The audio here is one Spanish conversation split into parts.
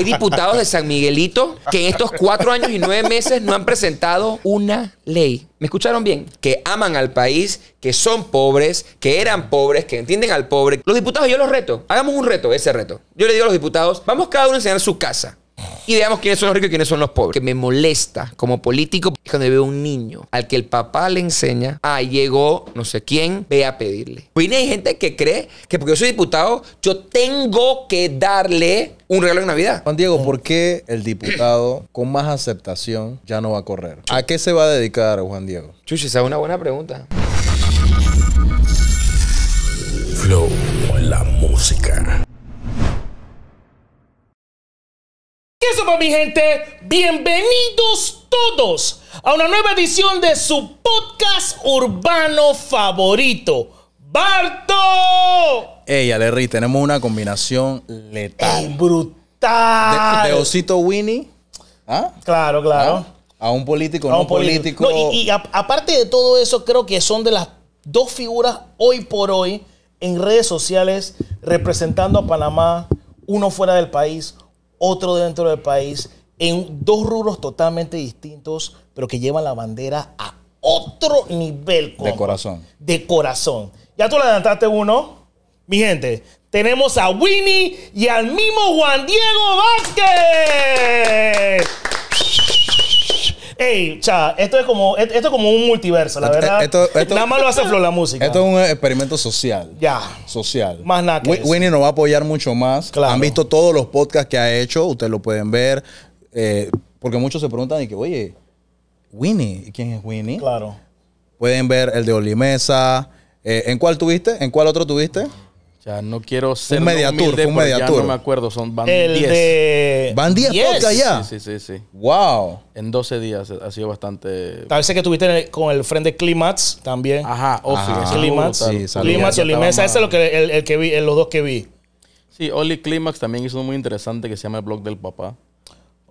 Hay diputados de San Miguelito que en estos cuatro años y nueve meses no han presentado una ley. ¿Me escucharon bien? Que aman al país, que son pobres, que eran pobres, que entienden al pobre. Los diputados, yo los reto. Hagamos un reto, ese reto. Yo le digo a los diputados, vamos cada uno a enseñar su casa y veamos quiénes son los ricos y quiénes son los pobres. Que me molesta como político cuando veo un niño al que el papá le enseña, ah, llegó no sé quién, ve a pedirle. Pues hay gente que cree que porque yo soy diputado, yo tengo que darle un regalo en Navidad. Juan Diego, ¿por qué el diputado con más aceptación ya no va a correr? ¿A qué se va a dedicar Juan Diego? Chuchi, esa es una buena pregunta. Flow, la música. ¿Qué somos, mi gente? Bienvenidos todos a una nueva edición de su podcast urbano favorito, Barto. Ey, Alerri, tenemos una combinación letal. brutal. De, Osito Winnie. ¿Ah? Claro, claro. ¿Ah? A un político, un no político. y, aparte de todo eso, creo que son de las dos figuras hoy por hoy en redes sociales representando a Panamá, uno fuera del país, otro dentro del país, en dos rubros totalmente distintos, pero que llevan la bandera a otro nivel. De corazón. De corazón. Ya tú le adelantaste uno. Mi gente, tenemos a Winnie y al mismo Juan Diego Vázquez. Ey, cha, esto es como, esto es como un multiverso, la verdad. nada más lo hace flor la música. Esto es un experimento social. Ya. Social. Más nada Winnie nos va a apoyar mucho más. Claro. Han visto todos los podcasts que ha hecho, ustedes lo pueden ver. Eh, porque muchos se preguntan y que, oye, Winnie, ¿quién es Winnie? Claro. Pueden ver el de Olimesa. Eh, ¿En cuál tuviste? ¿En cuál otro tuviste? O sea, no quiero ser un mediatur, un Ya no me acuerdo, son van 10. De... Van 10 podcast ya. Sí, sí, sí, sí. Wow. En 12 días ha sido bastante. Tal vez que tuviste con el friend de Climax también. Ajá, Ofi. Climax. Sí, y Olimesa. Ese es lo que, el, el que vi, los dos que vi. Sí, Oli Climax también hizo uno muy interesante que se llama El blog del papá.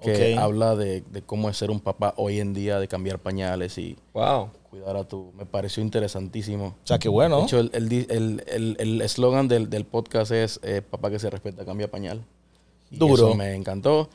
Que habla de, de, cómo es ser un papá hoy en día, de cambiar pañales y. Wow cuidar a tu... Me pareció interesantísimo. O sea, qué bueno. De hecho, el eslogan del, podcast es eh, Papá que se respeta, cambia pañal. Duro. me encantó.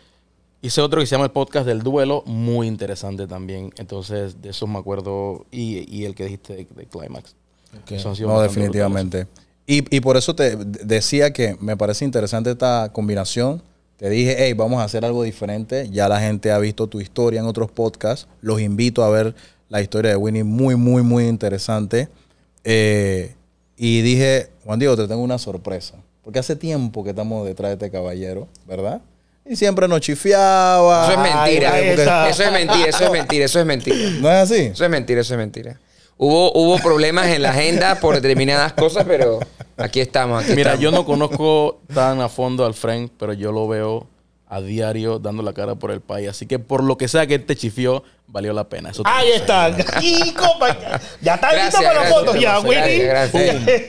Hice otro que se llama el podcast del duelo, muy interesante también. Entonces, de eso me acuerdo. Y, el que dijiste de, sido Climax. Okay. No, definitivamente. Y, y, por eso te decía que me parece interesante esta combinación. Te dije, hey, vamos a hacer algo diferente. Ya la gente ha visto tu historia en otros podcasts. Los invito a ver la historia de Winnie muy, muy, muy interesante. Eh, y dije, Juan Diego, te tengo una sorpresa. Porque hace tiempo que estamos detrás de este caballero, ¿verdad? Y siempre nos chifiaba. Eso es mentira. Eso es mentira, eso es mentira, eso es mentira. ¿No es así? Eso es mentira, eso es mentira. Hubo, hubo problemas en la agenda por determinadas cosas, pero aquí estamos. Mira, yo no conozco tan a fondo al Frank, pero yo lo veo a diario dando la cara por el país. Así que por lo que sea que él te chifió, valió la pena. Ahí está. Y, ya está listo para los votos Ya, Winnie.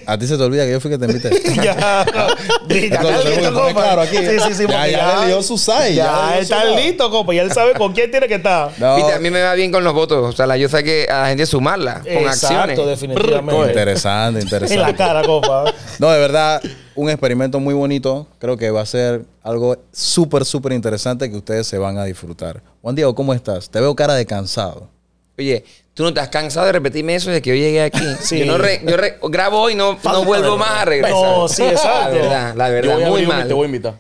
A ti se te olvida que yo fui que te invité. ya. ya listo, compa. Sí, sí, sí. Ya, ya, le dio su Ya, está listo, compa. Ya él sabe con quién tiene que estar. y a mí me va bien con los votos. O sea, la, yo sé que a la gente sumarla con acciones. Exacto, definitivamente. interesante, interesante. En la cara, compa. no, de verdad, un experimento muy bonito. Creo que va a ser algo súper, súper interesante que ustedes se van a disfrutar. Juan Diego, ¿cómo estás? Te veo cara de cansado. Oye, tú no te has cansado de repetirme eso desde que yo llegué aquí. Sí. Yo, grabo hoy y no, vuelvo más a regresar. No, sí, exacto. La verdad, la verdad, muy mal. Te voy a invitar.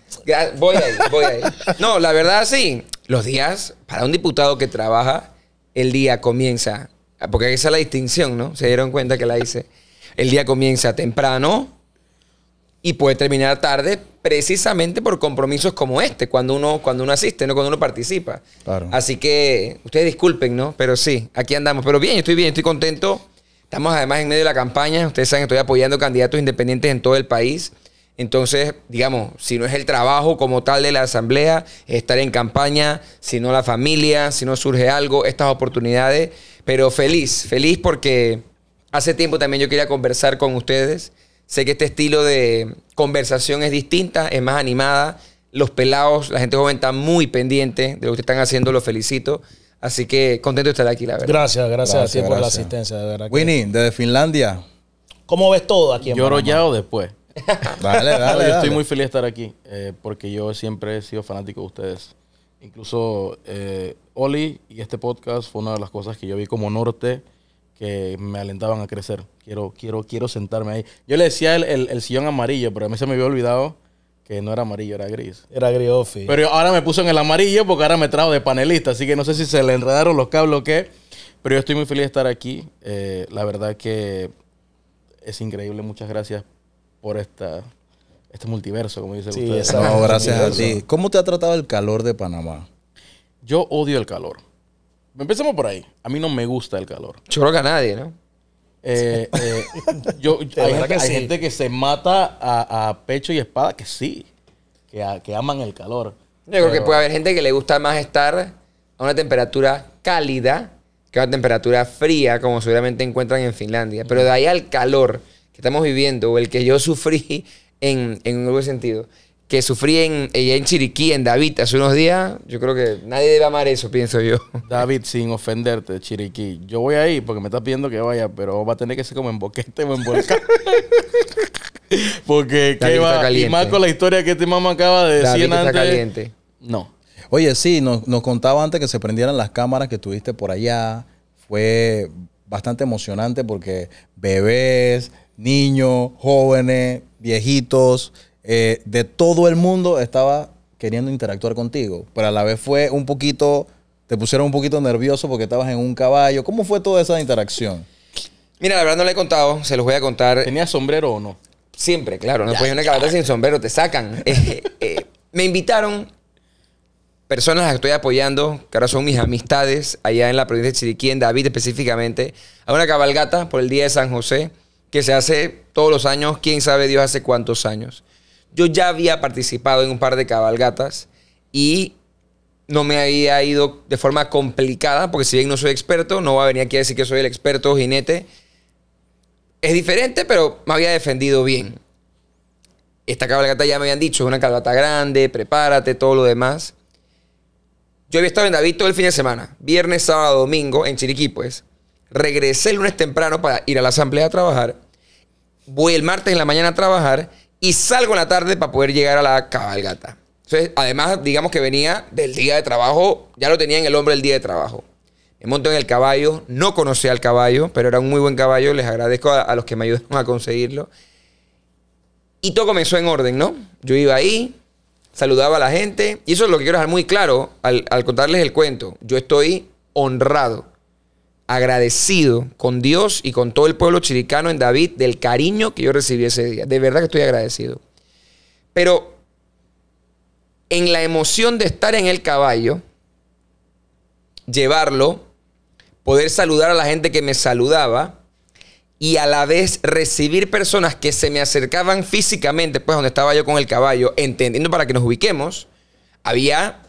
Voy ahí, voy ahí. No, la verdad, sí. Los días, para un diputado que trabaja, el día comienza, porque esa es la distinción, ¿no? Se dieron cuenta que la hice. El día comienza temprano y puede terminar tarde, precisamente por compromisos como este, cuando uno, cuando uno asiste, no cuando uno participa. Así que ustedes disculpen, ¿no? Pero sí, aquí andamos. Pero bien, estoy bien, estoy contento. Estamos además en medio de la campaña. Ustedes saben que estoy apoyando candidatos independientes en todo el país. Entonces, digamos, si no es el trabajo como tal de la asamblea, estar en campaña, si no la familia, si no surge algo, estas oportunidades. Pero feliz, feliz porque hace tiempo también yo quería conversar con ustedes Sé que este estilo de conversación es distinta, es más animada. Los pelados, la gente joven está muy pendiente de lo que están haciendo, los felicito. Así que contento de estar aquí, la verdad. Gracias, gracias, a ti por la asistencia, de Winnie, desde Finlandia. ¿Cómo ves todo aquí en Lloro ya o después. dale, dale, estoy muy feliz de estar aquí eh, porque yo siempre he sido fanático de ustedes. Incluso eh, Oli y este podcast fue una de las cosas que yo vi como norte que me alentaban a crecer. Quiero, quiero, quiero sentarme ahí. Yo le decía el, el, sillón amarillo, pero a mí se me había olvidado que no era amarillo, era gris. Era ofi. Oh, pero ahora me puso en el amarillo porque ahora me trajo de panelista, así que no sé si se le enredaron los cables o qué. Pero yo estoy muy feliz de estar aquí. Eh, la verdad que es increíble. Muchas gracias por esta, este multiverso, como dice sí, usted. gracias a ti. ¿Cómo te ha tratado el calor de Panamá? Yo odio el calor. Empecemos por ahí. A mí no me gusta el calor. Yo creo que a nadie, ¿no? Eh, eh, hay, gente que, se mata a, pecho y espada que sí, que, aman el calor. Yo creo que puede haber gente que le gusta más estar a una temperatura cálida que a una temperatura fría, como seguramente encuentran en Finlandia. Pero de ahí al calor que estamos viviendo, o el que yo sufrí en, en un nuevo sentido, que sufrí en, eh, en Chiriquí, en David, hace unos días, yo creo que nadie debe amar eso, pienso yo. David, sin ofenderte, Chiriquí. Yo voy ahí porque me estás pidiendo que vaya, pero va a tener que ser como en boquete o en volcán. porque qué va, y más con la historia que este mamá acaba de David está caliente. No. Oye, sí, nos, nos contaba antes que se prendieran las cámaras que tuviste por allá. Fue bastante emocionante porque bebés, niños, jóvenes, viejitos, eh, de todo el mundo estaba queriendo interactuar contigo, pero a la vez fue un poquito, te pusieron un poquito nervioso porque estabas en un caballo. ¿Cómo fue toda esa interacción? Mira, la verdad no le he contado, se los voy a contar. ¿Tenías sombrero o no? Siempre, claro, no puedes una cabalgata sin sombrero, te sacan. Eh, eh, me invitaron personas a las que estoy apoyando, que ahora son mis amistades, allá en la provincia de Chiriquí, David específicamente, a una cabalgata por el Día de San José, que se hace todos los años, quién sabe Dios hace cuántos años yo ya había participado en un par de cabalgatas y no me había ido de forma complicada, porque si bien no soy experto, no voy a venir aquí a decir que soy el experto jinete. Es diferente, pero me había defendido bien. Esta cabalgata ya me habían dicho, es una cabalgata grande, prepárate, todo lo demás. Yo había estado en David todo el fin de semana, viernes, sábado, domingo, en Chiriquí, pues. Regresé el lunes temprano para ir a la asamblea a trabajar. Voy el martes en la mañana a trabajar y salgo en la tarde para poder llegar a la cabalgata. Entonces, además, digamos que venía del día de trabajo, ya lo tenía en el hombre el día de trabajo. Me monto en el caballo, no conocía al caballo, pero era un muy buen caballo, les agradezco a, los que me ayudaron a conseguirlo. Y todo comenzó en orden, ¿no? Yo iba ahí, saludaba a la gente, y eso es lo que quiero dejar muy claro al contarles el cuento. Yo estoy honrado agradecido con Dios y con todo el pueblo chilicano en David del cariño que yo recibí ese día. De verdad que estoy agradecido. Pero en la emoción de estar en el caballo, llevarlo, poder saludar a la gente que me saludaba y a la vez recibir personas que se me acercaban físicamente, pues donde estaba yo con el caballo, entendiendo para que nos ubiquemos, había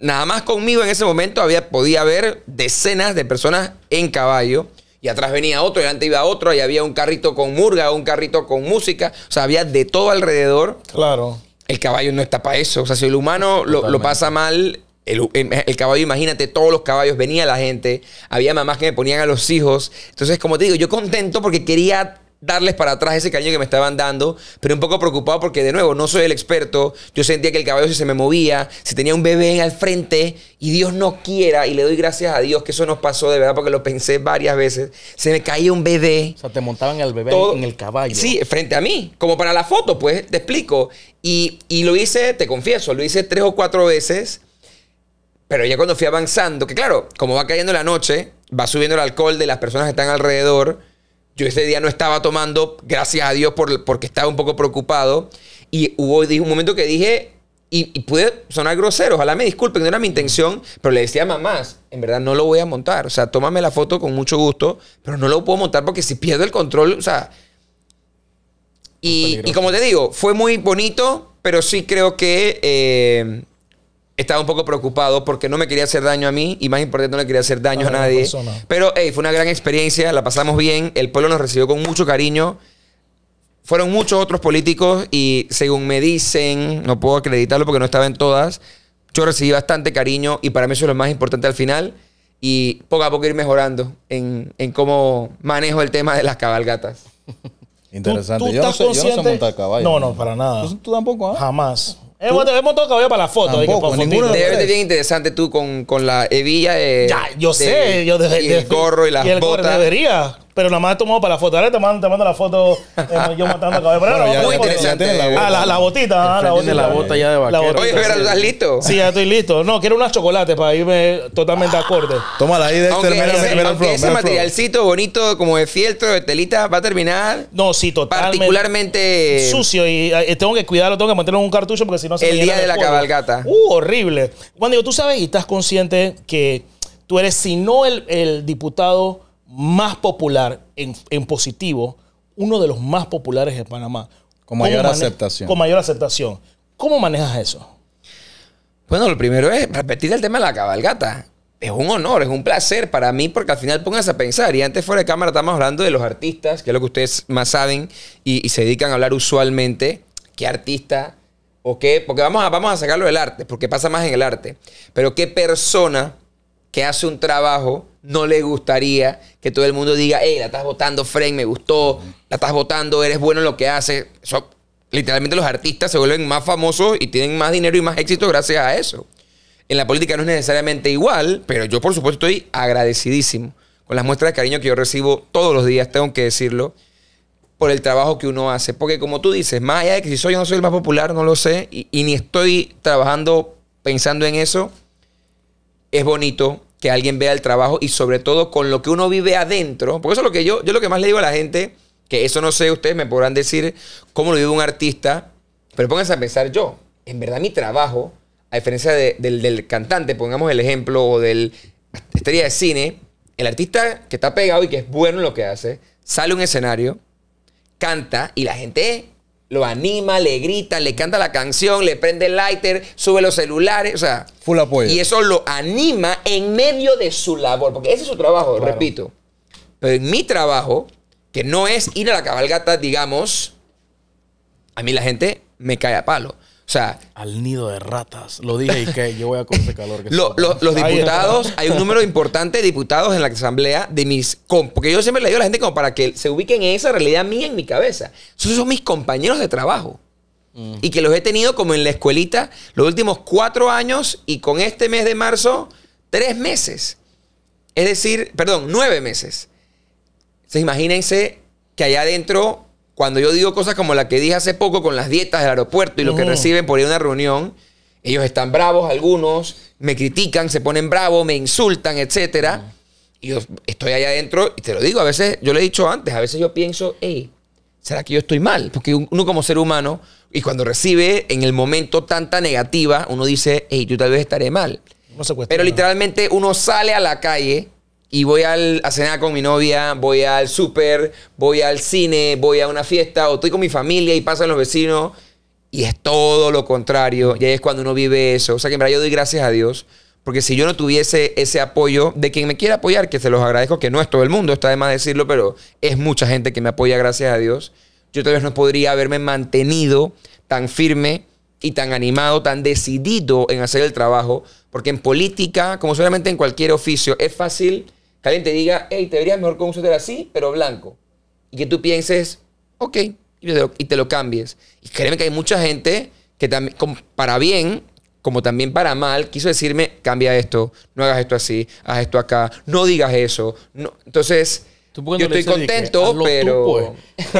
nada más conmigo en ese momento había, podía haber decenas de personas en caballo. Y atrás venía otro, y adelante iba otro, y había un carrito con murga, un carrito con música. O sea, había de todo alrededor. Claro. El caballo no está para eso. O sea, si el humano lo, pasa mal, el, el, caballo, imagínate, todos los caballos, venía la gente, había mamás que me ponían a los hijos. Entonces, como te digo, yo contento porque quería darles para atrás ese cariño que me estaban dando, pero un poco preocupado porque de nuevo no soy el experto, yo sentía que el si se me movía, si tenía un bebé en al frente y Dios no quiera, y le doy gracias a Dios que eso nos pasó de verdad porque lo pensé varias veces, se me caía un bebé. O sea, te montaban al bebé en el caballo. Sí, frente a mí, como para la foto, pues te explico. Y, y lo hice, te confieso, lo hice tres o cuatro veces. Pero ya cuando fui avanzando, que claro, como va cayendo la noche, va subiendo el alcohol de las personas que están alrededor, yo ese día no estaba tomando, gracias a Dios, porque estaba un poco preocupado. Y hubo un momento que dije, y, puede pude sonar grosero, ojalá me disculpen, no era mi intención, pero le decía a mamás, en verdad no lo voy a montar, o sea, tómame la foto con mucho gusto, pero no lo puedo montar porque si pierdo el control, o sea... Y, como te digo, fue muy bonito, pero sí creo que eh, estaba un poco preocupado porque no me quería hacer daño a mí y más importante no le quería hacer daño a, nadie. Pero hey, fue una gran experiencia, la pasamos bien, el pueblo nos recibió con mucho cariño. Fueron muchos otros políticos y según me dicen, no puedo acreditarlo porque no estaba en todas, yo recibí bastante cariño y para mí eso es lo más importante al final y poco a poco ir mejorando en, cómo manejo el tema de las cabalgatas. Interesante. ¿Tú, yo, no sé, montar caballo. No, no, para nada. Pues, ¿Tú, tampoco? ¿ah? Jamás. Hemos, hemos, tocado ya para la foto. Tampoco, que ninguno de ser bien interesante tú con, con la hebilla. Eh, ya, yo sé. Yo de, y de, el gorro y las y el botas. debería pero nada más he para la foto. Ahora te mando, te la foto eh, yo matando cabeza. Pero bueno, la, Ah, la, botita. Ah, la botita. La bota ya de vaquero. Oye, pero ¿estás listo? Sí, ya estoy listo. No, quiero unas chocolates para irme totalmente acorde. Tómala ahí de ese, materialcito bonito como de fieltro, de telita, va a terminar. No, sí, totalmente. Particularmente sucio y eh, tengo que cuidarlo, tengo que mantenerlo en un cartucho porque si no se El día de la cabalgata. Uh, horrible. Juan digo, tú sabes y estás consciente que tú eres, si no el diputado más popular en, positivo, uno de los más populares de Panamá. Con mayor aceptación. Con mayor aceptación. ¿Cómo manejas eso? Bueno, lo primero es repetir el tema de la cabalgata. Es un honor, es un placer para mí, porque al final pongas a pensar. Y antes fuera de cámara estamos hablando de los artistas, que es lo que ustedes más saben y, se dedican a hablar usualmente. ¿Qué artista? ¿O qué? Porque vamos vamos a sacarlo del arte, porque pasa más en el arte. Pero ¿qué persona que hace un trabajo no le gustaría que todo el mundo diga, hey, la estás votando, Frank, me gustó, la estás votando, eres bueno en lo que haces. literalmente los artistas se vuelven más famosos y tienen más dinero y más éxito gracias a eso. En la política no es necesariamente igual, pero yo por supuesto estoy agradecidísimo con las muestras de cariño que yo recibo todos los días, tengo que decirlo, por el trabajo que uno hace. Porque como tú dices, más allá de que si soy o no soy el más popular, no lo sé, y, y ni estoy trabajando pensando en eso, es bonito que alguien vea el trabajo y sobre todo con lo que uno vive adentro, porque eso es lo que yo, yo lo que más le digo a la gente, que eso no sé, ustedes me podrán decir cómo lo vive un artista, pero pónganse a pensar yo, en verdad mi trabajo, a diferencia del, del, cantante, pongamos el ejemplo, o del estrella de cine, el artista que está pegado y que es bueno en lo que hace, sale a un escenario, canta y la gente lo anima, le grita, le canta la canción, le prende el lighter, sube los celulares, o sea. Full apoyo. Y eso lo anima en medio de su labor, porque ese es su trabajo, repito. Pero en mi trabajo, que no es ir a la cabalgata, digamos, a mí la gente me cae a palo. O sea, al nido de ratas. Lo dije y que yo voy a con ese calor. los diputados, hay un número importante de diputados en la asamblea de mis. Porque yo siempre le digo a la gente como para que se ubiquen en esa realidad mía en mi cabeza. Esos son mis compañeros de trabajo. Mm. Y que los he tenido como en la escuelita los últimos cuatro años y con este mes de marzo, tres meses. Es decir, perdón, nueve meses. Entonces imagínense que allá adentro cuando yo digo cosas como la que dije hace poco con las dietas del aeropuerto y lo que reciben por ir a una reunión, ellos están bravos algunos, me critican, se ponen bravos, me insultan, etc. Y yo estoy allá adentro y te lo digo, a veces, yo lo he dicho antes, a veces yo pienso, hey, ¿será que yo estoy mal? Porque uno como ser humano, y cuando recibe en el momento tanta negativa, uno dice, hey, yo tal vez estaré mal. Pero literalmente uno sale a la calle y voy a cenar con mi novia, voy al súper, voy al cine, voy a una fiesta o estoy con mi familia y pasan los vecinos y es todo lo contrario. Y ahí es cuando uno vive eso. O sea que en verdad yo doy gracias a Dios porque si yo no tuviese ese apoyo de quien me quiera apoyar, que se los agradezco, que no es todo el mundo, está de más decirlo, pero es mucha gente que me apoya, gracias a Dios. Yo tal vez no podría haberme mantenido tan firme y tan animado, tan decidido en hacer el trabajo, porque en política, como solamente en cualquier oficio, es fácil que alguien te diga, hey, te verías mejor con un suéter así, pero blanco. Y que tú pienses, ok, y te lo, cambies. Y créeme que hay mucha gente que también, para bien, como también para mal, quiso decirme, cambia esto, no hagas esto así, haz esto acá, no digas eso. No. Entonces, yo estoy contento, pues.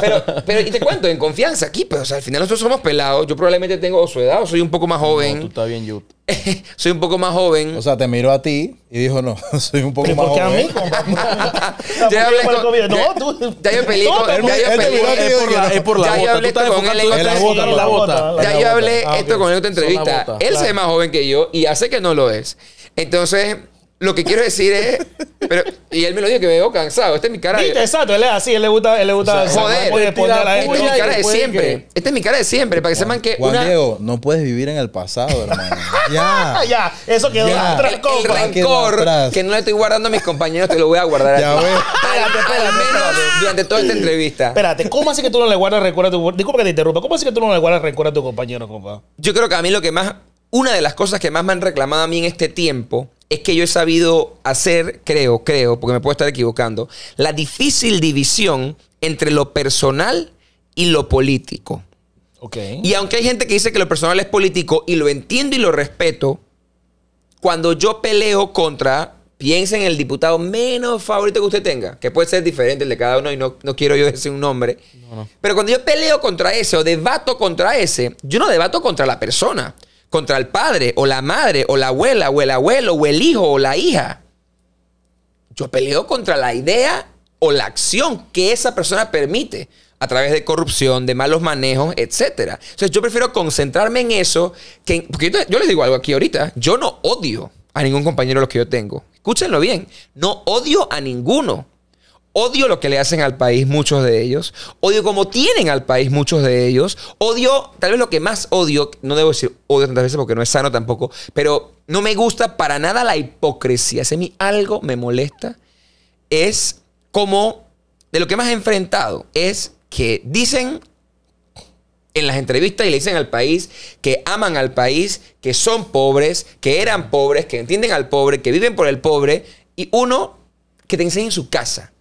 pero... pero... y te cuento, en confianza aquí, pero pues, o sea, al final nosotros somos pelados. Yo probablemente tengo su edad o soy un poco más joven. tú estás bien, Yut. soy un poco más joven. O sea, te miró a ti y dijo, no, soy un poco más joven. ¿Y joven. ¿Por qué a mí? ya yo con... No, tú... Ya yo con... Ya yo este Es por la bota. Tú en la bota, la bota. Ya yo hablé ah, esto con él en otra entrevista. Él se ve más joven que yo y hace que no lo es. Entonces lo que quiero decir es. Pero, y él me lo dijo que me veo cansado. Esta es mi cara de. Exacto, él es así, él le gusta. Él le gusta joder, puede a Esta es mi cara de siempre. Esta es mi cara de siempre, para que sepan que. Juan Diego, no puedes vivir en el pasado, hermano. ya. ya, eso quedó ya. atrás. El, rencor que no le estoy guardando a mis compañeros, te lo voy a guardar ya a Espérate, espérate, Durante toda esta entrevista. Espérate, ¿cómo así que tú no le guardas rencor a tu. Disculpa que te interrumpa. ¿Cómo así que tú no le guardas rencor a tu compañero, compa? Yo creo que a mí lo que más. Una de las cosas que más me han reclamado a mí en este tiempo es que yo he sabido hacer, creo, creo, porque me puedo estar equivocando, la difícil división entre lo personal y lo político. Okay. Y aunque hay gente que dice que lo personal es político y lo entiendo y lo respeto, cuando yo peleo contra, piensen en el diputado menos favorito que usted tenga, que puede ser diferente el de cada uno y no, quiero yo decir un nombre, pero cuando yo peleo contra ese o debato contra ese, yo no debato contra la persona contra el padre o la madre o la abuela o el abuelo o el hijo o la hija. Yo peleo contra la idea o la acción que esa persona permite a través de corrupción, de malos manejos, etc. Entonces yo prefiero concentrarme en eso que... porque yo, yo les digo algo aquí ahorita. Yo no odio a ningún compañero de los que yo tengo. Escúchenlo bien. No odio a ninguno. Odio lo que le hacen al país muchos de ellos. Odio cómo tienen al país muchos de ellos. Odio, tal vez lo que más odio, no debo decir odio tantas veces porque no es sano tampoco, pero no me gusta para nada la hipocresía. Si a mí algo me molesta es como, de lo que más he enfrentado, es que dicen en las entrevistas y le dicen al país que aman al país, que son pobres, que eran pobres, que entienden al pobre, que viven por el pobre, y uno que te enseña en su casa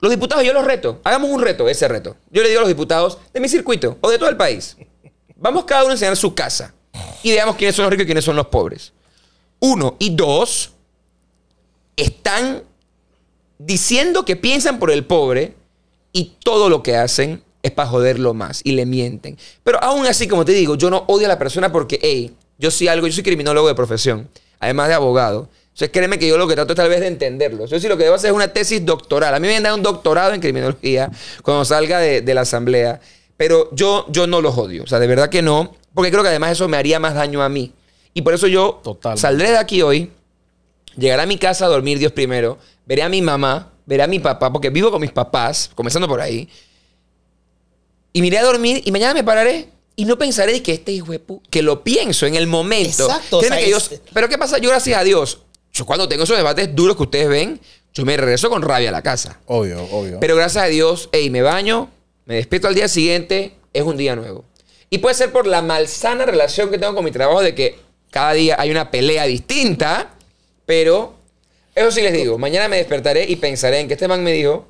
los diputados, yo los reto. Hagamos un reto, ese reto. Yo le digo a los diputados de mi circuito o de todo el país. Vamos cada uno a enseñar su casa y veamos quiénes son los ricos y quiénes son los pobres. Uno. Y dos, están diciendo que piensan por el pobre y todo lo que hacen es para joderlo más y le mienten. Pero aún así, como te digo, yo no odio a la persona porque, hey, yo soy algo, yo soy criminólogo de profesión, además de abogado. Entonces créeme que yo lo que trato es tal vez de entenderlo. Yo sí lo que debo hacer es una tesis doctoral. A mí me han dado un doctorado en criminología cuando salga de, la asamblea. Pero yo, yo no los odio. O sea, de verdad que no. Porque creo que además eso me haría más daño a mí. Y por eso yo Total. saldré de aquí hoy, llegaré a mi casa a dormir Dios primero, veré a mi mamá, veré a mi papá, porque vivo con mis papás, comenzando por ahí. Y miré a dormir y mañana me pararé y no pensaré que este hijo de que lo pienso en el momento. Exacto. pero ¿qué pasa? Yo gracias a Dios cuando tengo esos debates duros que ustedes ven, yo me regreso con rabia a la casa. Obvio, obvio. Pero gracias a Dios, hey, me baño, me despierto al día siguiente, es un día nuevo. Y puede ser por la malsana relación que tengo con mi trabajo de que cada día hay una pelea distinta, pero eso sí les digo, mañana me despertaré y pensaré en que este man me dijo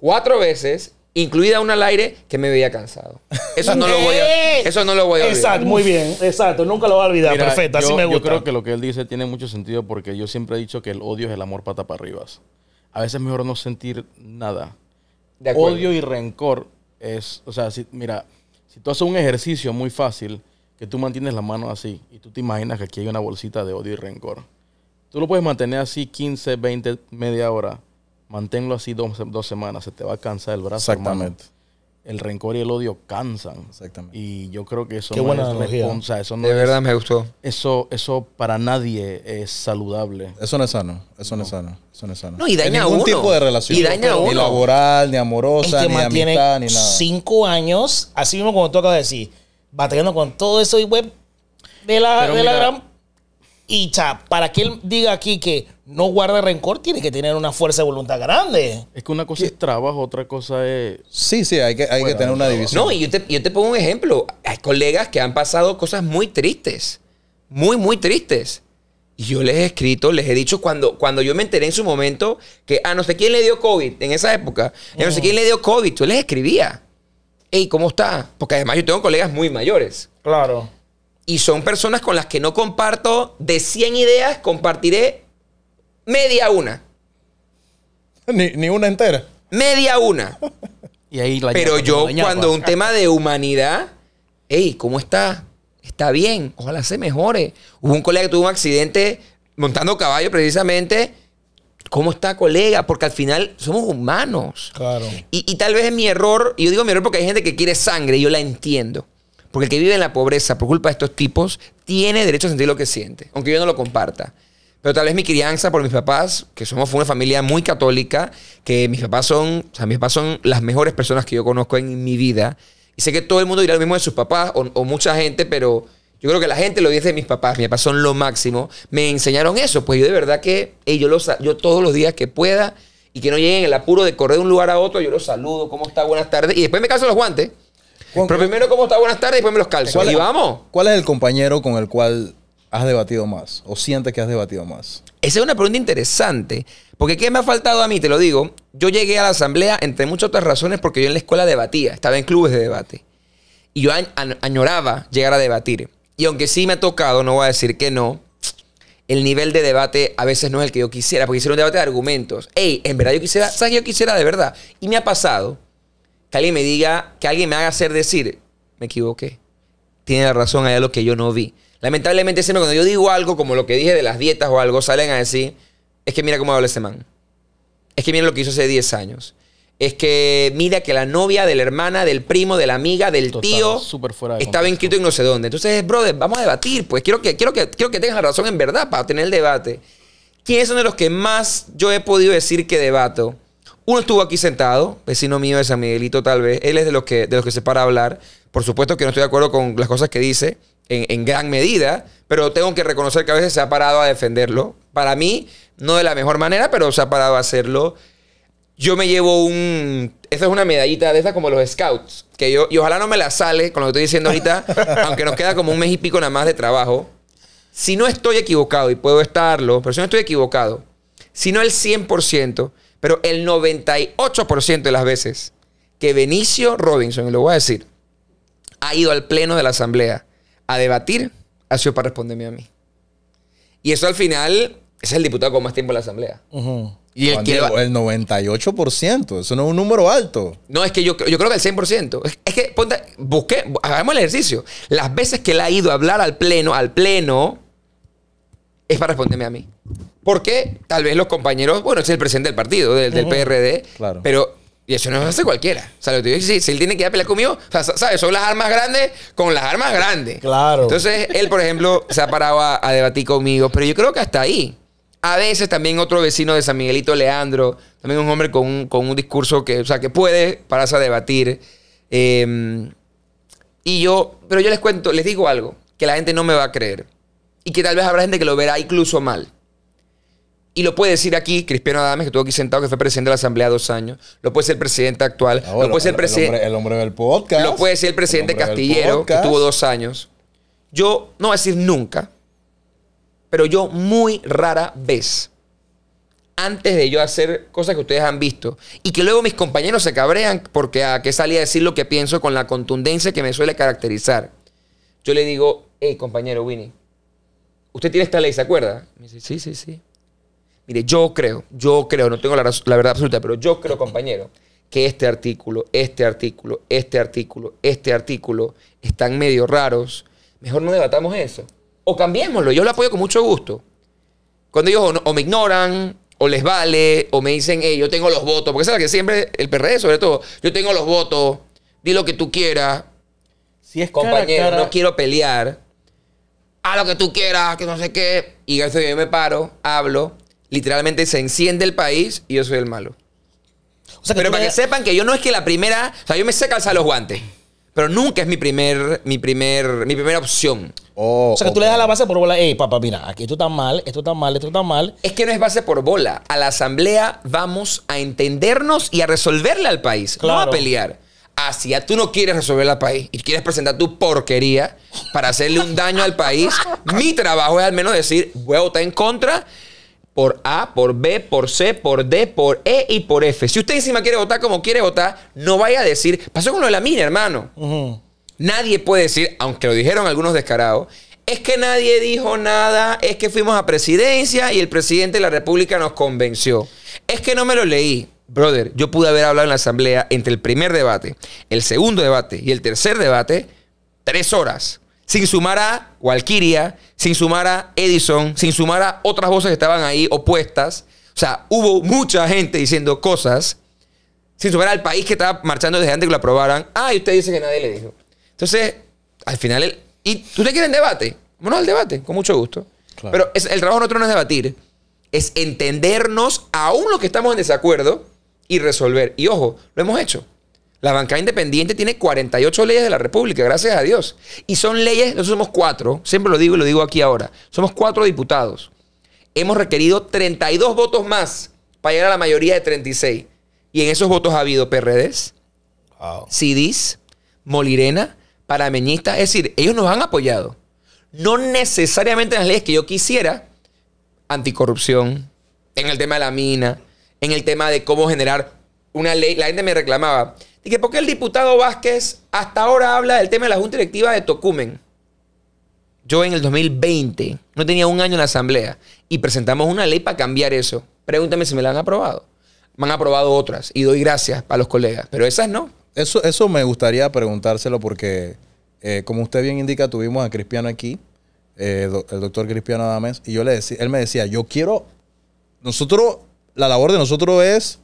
cuatro veces incluida una al aire, que me veía cansado. Eso no lo voy a, eso no lo voy a olvidar. Exacto, muy bien, exacto. Nunca lo voy a olvidar. Perfecto, así me gusta. Yo creo que lo que él dice tiene mucho sentido porque yo siempre he dicho que el odio es el amor pata para arriba. A veces es mejor no sentir nada. De odio y rencor es, o sea, mira, si tú haces un ejercicio muy fácil, que tú mantienes la mano así y tú te imaginas que aquí hay una bolsita de odio y rencor. Tú lo puedes mantener así 15, 20, media hora manténlo así dos, semanas, se te va a cansar el brazo. Exactamente. El rencor y el odio cansan. Exactamente. Y yo creo que eso Qué no buena es eso no De es, verdad me gustó. Eso, eso para nadie es saludable. Eso no es sano. Eso no, es sano. Eso no es sano. No, y daña en ningún tipo de relación. Ni laboral, ni amorosa, ni amistad, ni nada. Cinco años, así mismo como tú acabas de decir, batallando con todo eso y web de la, de la gran. Y cha, para que él diga aquí que no guarda rencor, tiene que tener una fuerza de voluntad grande. Es que una cosa es trabajo, otra cosa es. Sí, sí, hay que, hay que tener una división. No, y yo te, pongo un ejemplo. Hay colegas que han pasado cosas muy tristes. Muy, muy tristes. Y yo les he escrito, les he dicho cuando, cuando yo me enteré en su momento que a ah, no sé quién le dio COVID en esa época, a no sé mm. quién le dio COVID, yo les escribía. Hey, ¿cómo está? Porque además yo tengo colegas muy mayores. Claro. Y son personas con las que no comparto de 100 ideas, compartiré media una. Ni, una entera. Media una. Pero yo cuando un tema de humanidad, hey, ¿cómo está? Está bien, ojalá se mejore. Hubo un colega que tuvo un accidente montando caballo precisamente. ¿Cómo está, colega? Porque al final somos humanos. Claro. Y, y tal vez es mi error, y yo digo mi error porque hay gente que quiere sangre, y yo la entiendo. Porque el que vive en la pobreza por culpa de estos tipos tiene derecho a sentir lo que siente, aunque yo no lo comparta. Pero tal vez mi crianza por mis papás, que somos una familia muy católica, que mis papás son, o sea, mis papás son las mejores personas que yo conozco en mi vida. Y sé que todo el mundo dirá lo mismo de sus papás o, mucha gente, pero yo creo que la gente lo dice de mis papás. Mis papás son lo máximo. Me enseñaron eso. Pues yo de verdad que ellos yo, yo todos los días que pueda y que no lleguen el apuro de correr de un lugar a otro, yo los saludo. ¿Cómo está? Buenas tardes. Y después me calzo los guantes. Pero primero, ¿cómo está? Buenas tardes. Y después me los calzo. Y vamos. ¿Cuál es el compañero con el cual has debatido más o sientes que has debatido más? Esa es una pregunta interesante, porque ¿qué me ha faltado a mí? Te lo digo, yo llegué a la asamblea entre muchas otras razones porque yo en la escuela debatía, estaba en clubes de debate, y yo añoraba llegar a debatir. Y aunque sí me ha tocado, no voy a decir que no, el nivel de debate a veces no es el que yo quisiera, porque hicieron un debate de argumentos. Ey, en verdad yo quisiera, ¿sabes qué yo quisiera de verdad? Y me ha pasado que alguien me diga, que alguien me haga hacer decir, me equivoqué, tiene razón, allá lo que yo no vi. Lamentablemente siempre cuando yo digo algo, como lo que dije de las dietas o algo, salen a decir, es que mira cómo habla ese man. Es que mira lo que hizo hace 10 años. Es que mira que la novia de la hermana, del primo, de la amiga, del tío estaba inscrito en no sé dónde. Entonces, brother, vamos a debatir. Pues quiero que, quiero que, quiero que tengas la razón en verdad para tener el debate. ¿Quiénes son de los que más yo he podido decir que debato? Uno estuvo aquí sentado, vecino mío de San Miguelito tal vez. Él es de los que, de los que se para a hablar. Por supuesto que no estoy de acuerdo con las cosas que dice en, gran medida, pero tengo que reconocer que a veces se ha parado a defenderlo. Para mí, no de la mejor manera, pero se ha parado a hacerlo. Yo me llevo un... Esta es una medallita de esas como los scouts, que yo, y ojalá no me la sale con lo que estoy diciendo ahorita, aunque nos queda como un mes y pico nada más de trabajo. Si no estoy equivocado, y puedo estarlo, pero si no estoy equivocado, si no el 100%, pero el 98% de las veces que Benicio Robinson, y lo voy a decir, ha ido al pleno de la asamblea a debatir ha sido para responderme a mí. Y eso al final es el diputado con más tiempo en la Asamblea. Y el, que el 98%, eso no es un número alto. No, es que yo, yo creo que el 100%. Es, que, ponte, busqué, hagamos el ejercicio. Las veces que le ha ido a hablar al pleno, al pleno, es para responderme a mí. Porque tal vez los compañeros, bueno, es el presidente del partido, del, PRD, pero y eso no lo hace cualquiera. O sea, lo si, si él tiene que ir a pelear conmigo, Son las armas grandes con las armas grandes. Claro. Entonces, él, por ejemplo, se ha parado a, debatir conmigo, pero yo creo que hasta ahí. A veces también otro vecino de San Miguelito, Leandro, también un hombre con un, discurso que, sea, que puede pararse a debatir. Em, y yo, pero yo les cuento, les digo algo, que la gente no me va a creer. Y que tal vez habrá gente que lo verá incluso mal. Y lo puede decir aquí Cristiano Adames, que estuvo aquí sentado, que fue presidente de la Asamblea dos años. Lo puede ser el presidente actual. Ah, lo puede ser el presidente. El, hombre del podcast. Lo puede ser el presidente Castillero, que tuvo dos años. Yo no voy a decir nunca, pero yo muy rara vez, antes de yo hacer cosas que ustedes han visto y que luego mis compañeros se cabrean porque a que salí a decir lo que pienso con la contundencia que me suele caracterizar, yo le digo, hey compañero Winnie, usted tiene esta ley, ¿se acuerda? sí, sí, sí. Mire, yo creo, yo creo, no tengo la, verdad absoluta, pero yo creo, compañero, que este artículo, este artículo, este artículo, este artículo están medio raros. Mejor no debatamos eso. O cambiémoslo, yo lo apoyo con mucho gusto. Cuando ellos o, me ignoran, o les vale, o me dicen, yo tengo los votos, porque es la que siempre el PRD, sobre todo, yo tengo los votos, di lo que tú quieras. Si es compañero, no quiero pelear. Haz lo que tú quieras, que no sé qué. Y eso yo me paro, hablo, literalmente se enciende el país y yo soy el malo. pero para que sepan que yo no es que la primera, o sea, yo me sé calzar los guantes. Pero nunca es mi primer, mi primer, mi primera opción. Oh, o sea que tú le das la base por bola, hey papá, mira, aquí esto está mal, esto está mal, esto está mal. Es que no es base por bola. A la asamblea vamos a entendernos y a resolverle al país, no a pelear. Así, ah, tú no quieres resolver al país y quieres presentar tu porquería para hacerle un daño al país, mi trabajo es al menos decir, huevo está en contra por A, por B, por C, por D, por E y por F. Si usted encima quiere votar como quiere votar, no vaya a decir, pasó con lo de la mina, hermano. Nadie puede decir, aunque lo dijeron algunos descarados, es que nadie dijo nada, es que fuimos a presidencia y el presidente de la República nos convenció. Es que no me lo leí. Brother, yo pude haber hablado en la asamblea entre el primer debate, el segundo debate y el tercer debate, tres horas sin sumar a Walkiria, sin sumar a Edison, sin sumar a otras voces que estaban ahí opuestas. O sea, hubo mucha gente diciendo cosas, sin sumar al país que estaba marchando desde antes que lo aprobaran. Ah, y usted dice que nadie le dijo. Entonces, al final, el, y usted quiere debate. Vámonos al debate, con mucho gusto. Pero es, el trabajo nuestro no es debatir, es entendernos aún los que estamos en desacuerdo y resolver. Y ojo, lo hemos hecho. La bancada independiente tiene 48 leyes de la República, gracias a Dios. Y son leyes, nosotros somos cuatro, siempre lo digo y lo digo aquí ahora, somos cuatro diputados. Hemos requerido 32 votos más para llegar a la mayoría de 36. Y en esos votos ha habido PRDs, CIDIs, Molirena, Parameñistas. Es decir, ellos nos han apoyado. No necesariamente en las leyes que yo quisiera, anticorrupción, en el tema de la mina, en el tema de cómo generar una ley. La gente me reclamaba, y que porque el diputado Vázquez hasta ahora habla del tema de la Junta Directiva de Tocumen. Yo en el 2020 no tenía un año en la Asamblea y presentamos una ley para cambiar eso. Pregúntame si me la han aprobado. Me han aprobado otras y doy gracias a los colegas, pero esas no. Eso, eso me gustaría preguntárselo porque, eh, como usted bien indica, tuvimos a Cristiano aquí, eh, el doctor Cristiano Adames, y yo le él me decía, yo quiero, nosotros, la labor de nosotros es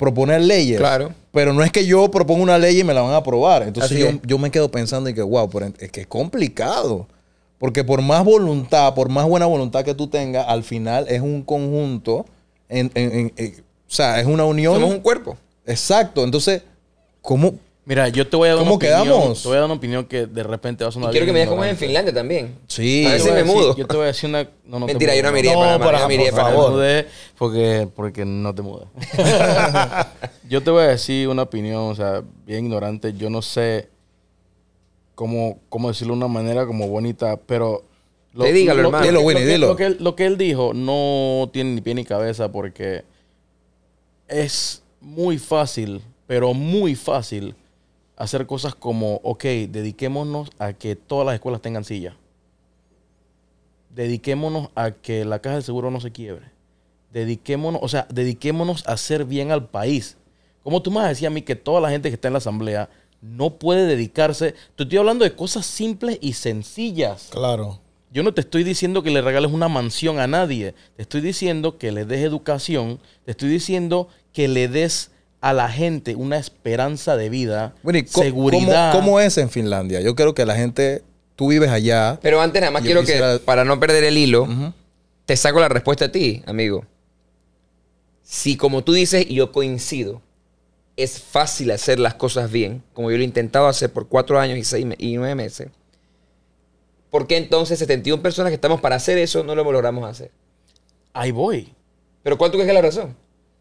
proponer leyes. Claro. Pero no es que yo proponga una ley y me la van a aprobar. Entonces yo, me quedo pensando y que, wow, pero es que es complicado. Porque por más voluntad, por más buena voluntad que tú tengas, al final es un conjunto, eh, o sea, es una unión. Somos un cuerpo. Exacto. Entonces, ¿cómo, Mira, yo te voy a dar ¿Cómo una quedamos? Opinión, te voy a dar una opinión que de repente vas a una. quiero que me digas cómo es en Finlandia también. Sí. A veces me mudo. yo te voy a decir una. No, no Mentira, yo no me iría no, para, para, para, por favor. porque, porque no te mudes. yo te voy a decir una opinión, o sea, bien ignorante. Yo no sé cómo, cómo decirlo de una manera como bonita, pero. Lo, dígalo, hermano. Dilo, lo que él dijo no tiene ni pie ni cabeza porque es muy fácil, pero muy fácil hacer cosas como, ok, dediquémonos a que todas las escuelas tengan silla Dediquémonos a que la caja de seguro no se quiebre. Dediquémonos, o sea, dediquémonos a hacer bien al país. Como tú más decía a mí que toda la gente que está en la asamblea no puede dedicarse. Tú estoy hablando de cosas simples y sencillas. Claro. Yo no te estoy diciendo que le regales una mansión a nadie. Te estoy diciendo que le des educación. Te estoy diciendo que le des a la gente una esperanza de vida, seguridad. ¿cómo, es en Finlandia? Yo creo que la gente, tú vives allá. Pero antes nada más quiero que, para no perder el hilo, te saco la respuesta a ti, amigo. Si como tú dices, y yo coincido, es fácil hacer las cosas bien, como yo lo he intentado hacer por cuatro años y, seis y nueve meses, ¿por qué entonces 71 personas que estamos para hacer eso no lo logramos hacer? Ahí voy. ¿Pero cuál tú crees que es la razón?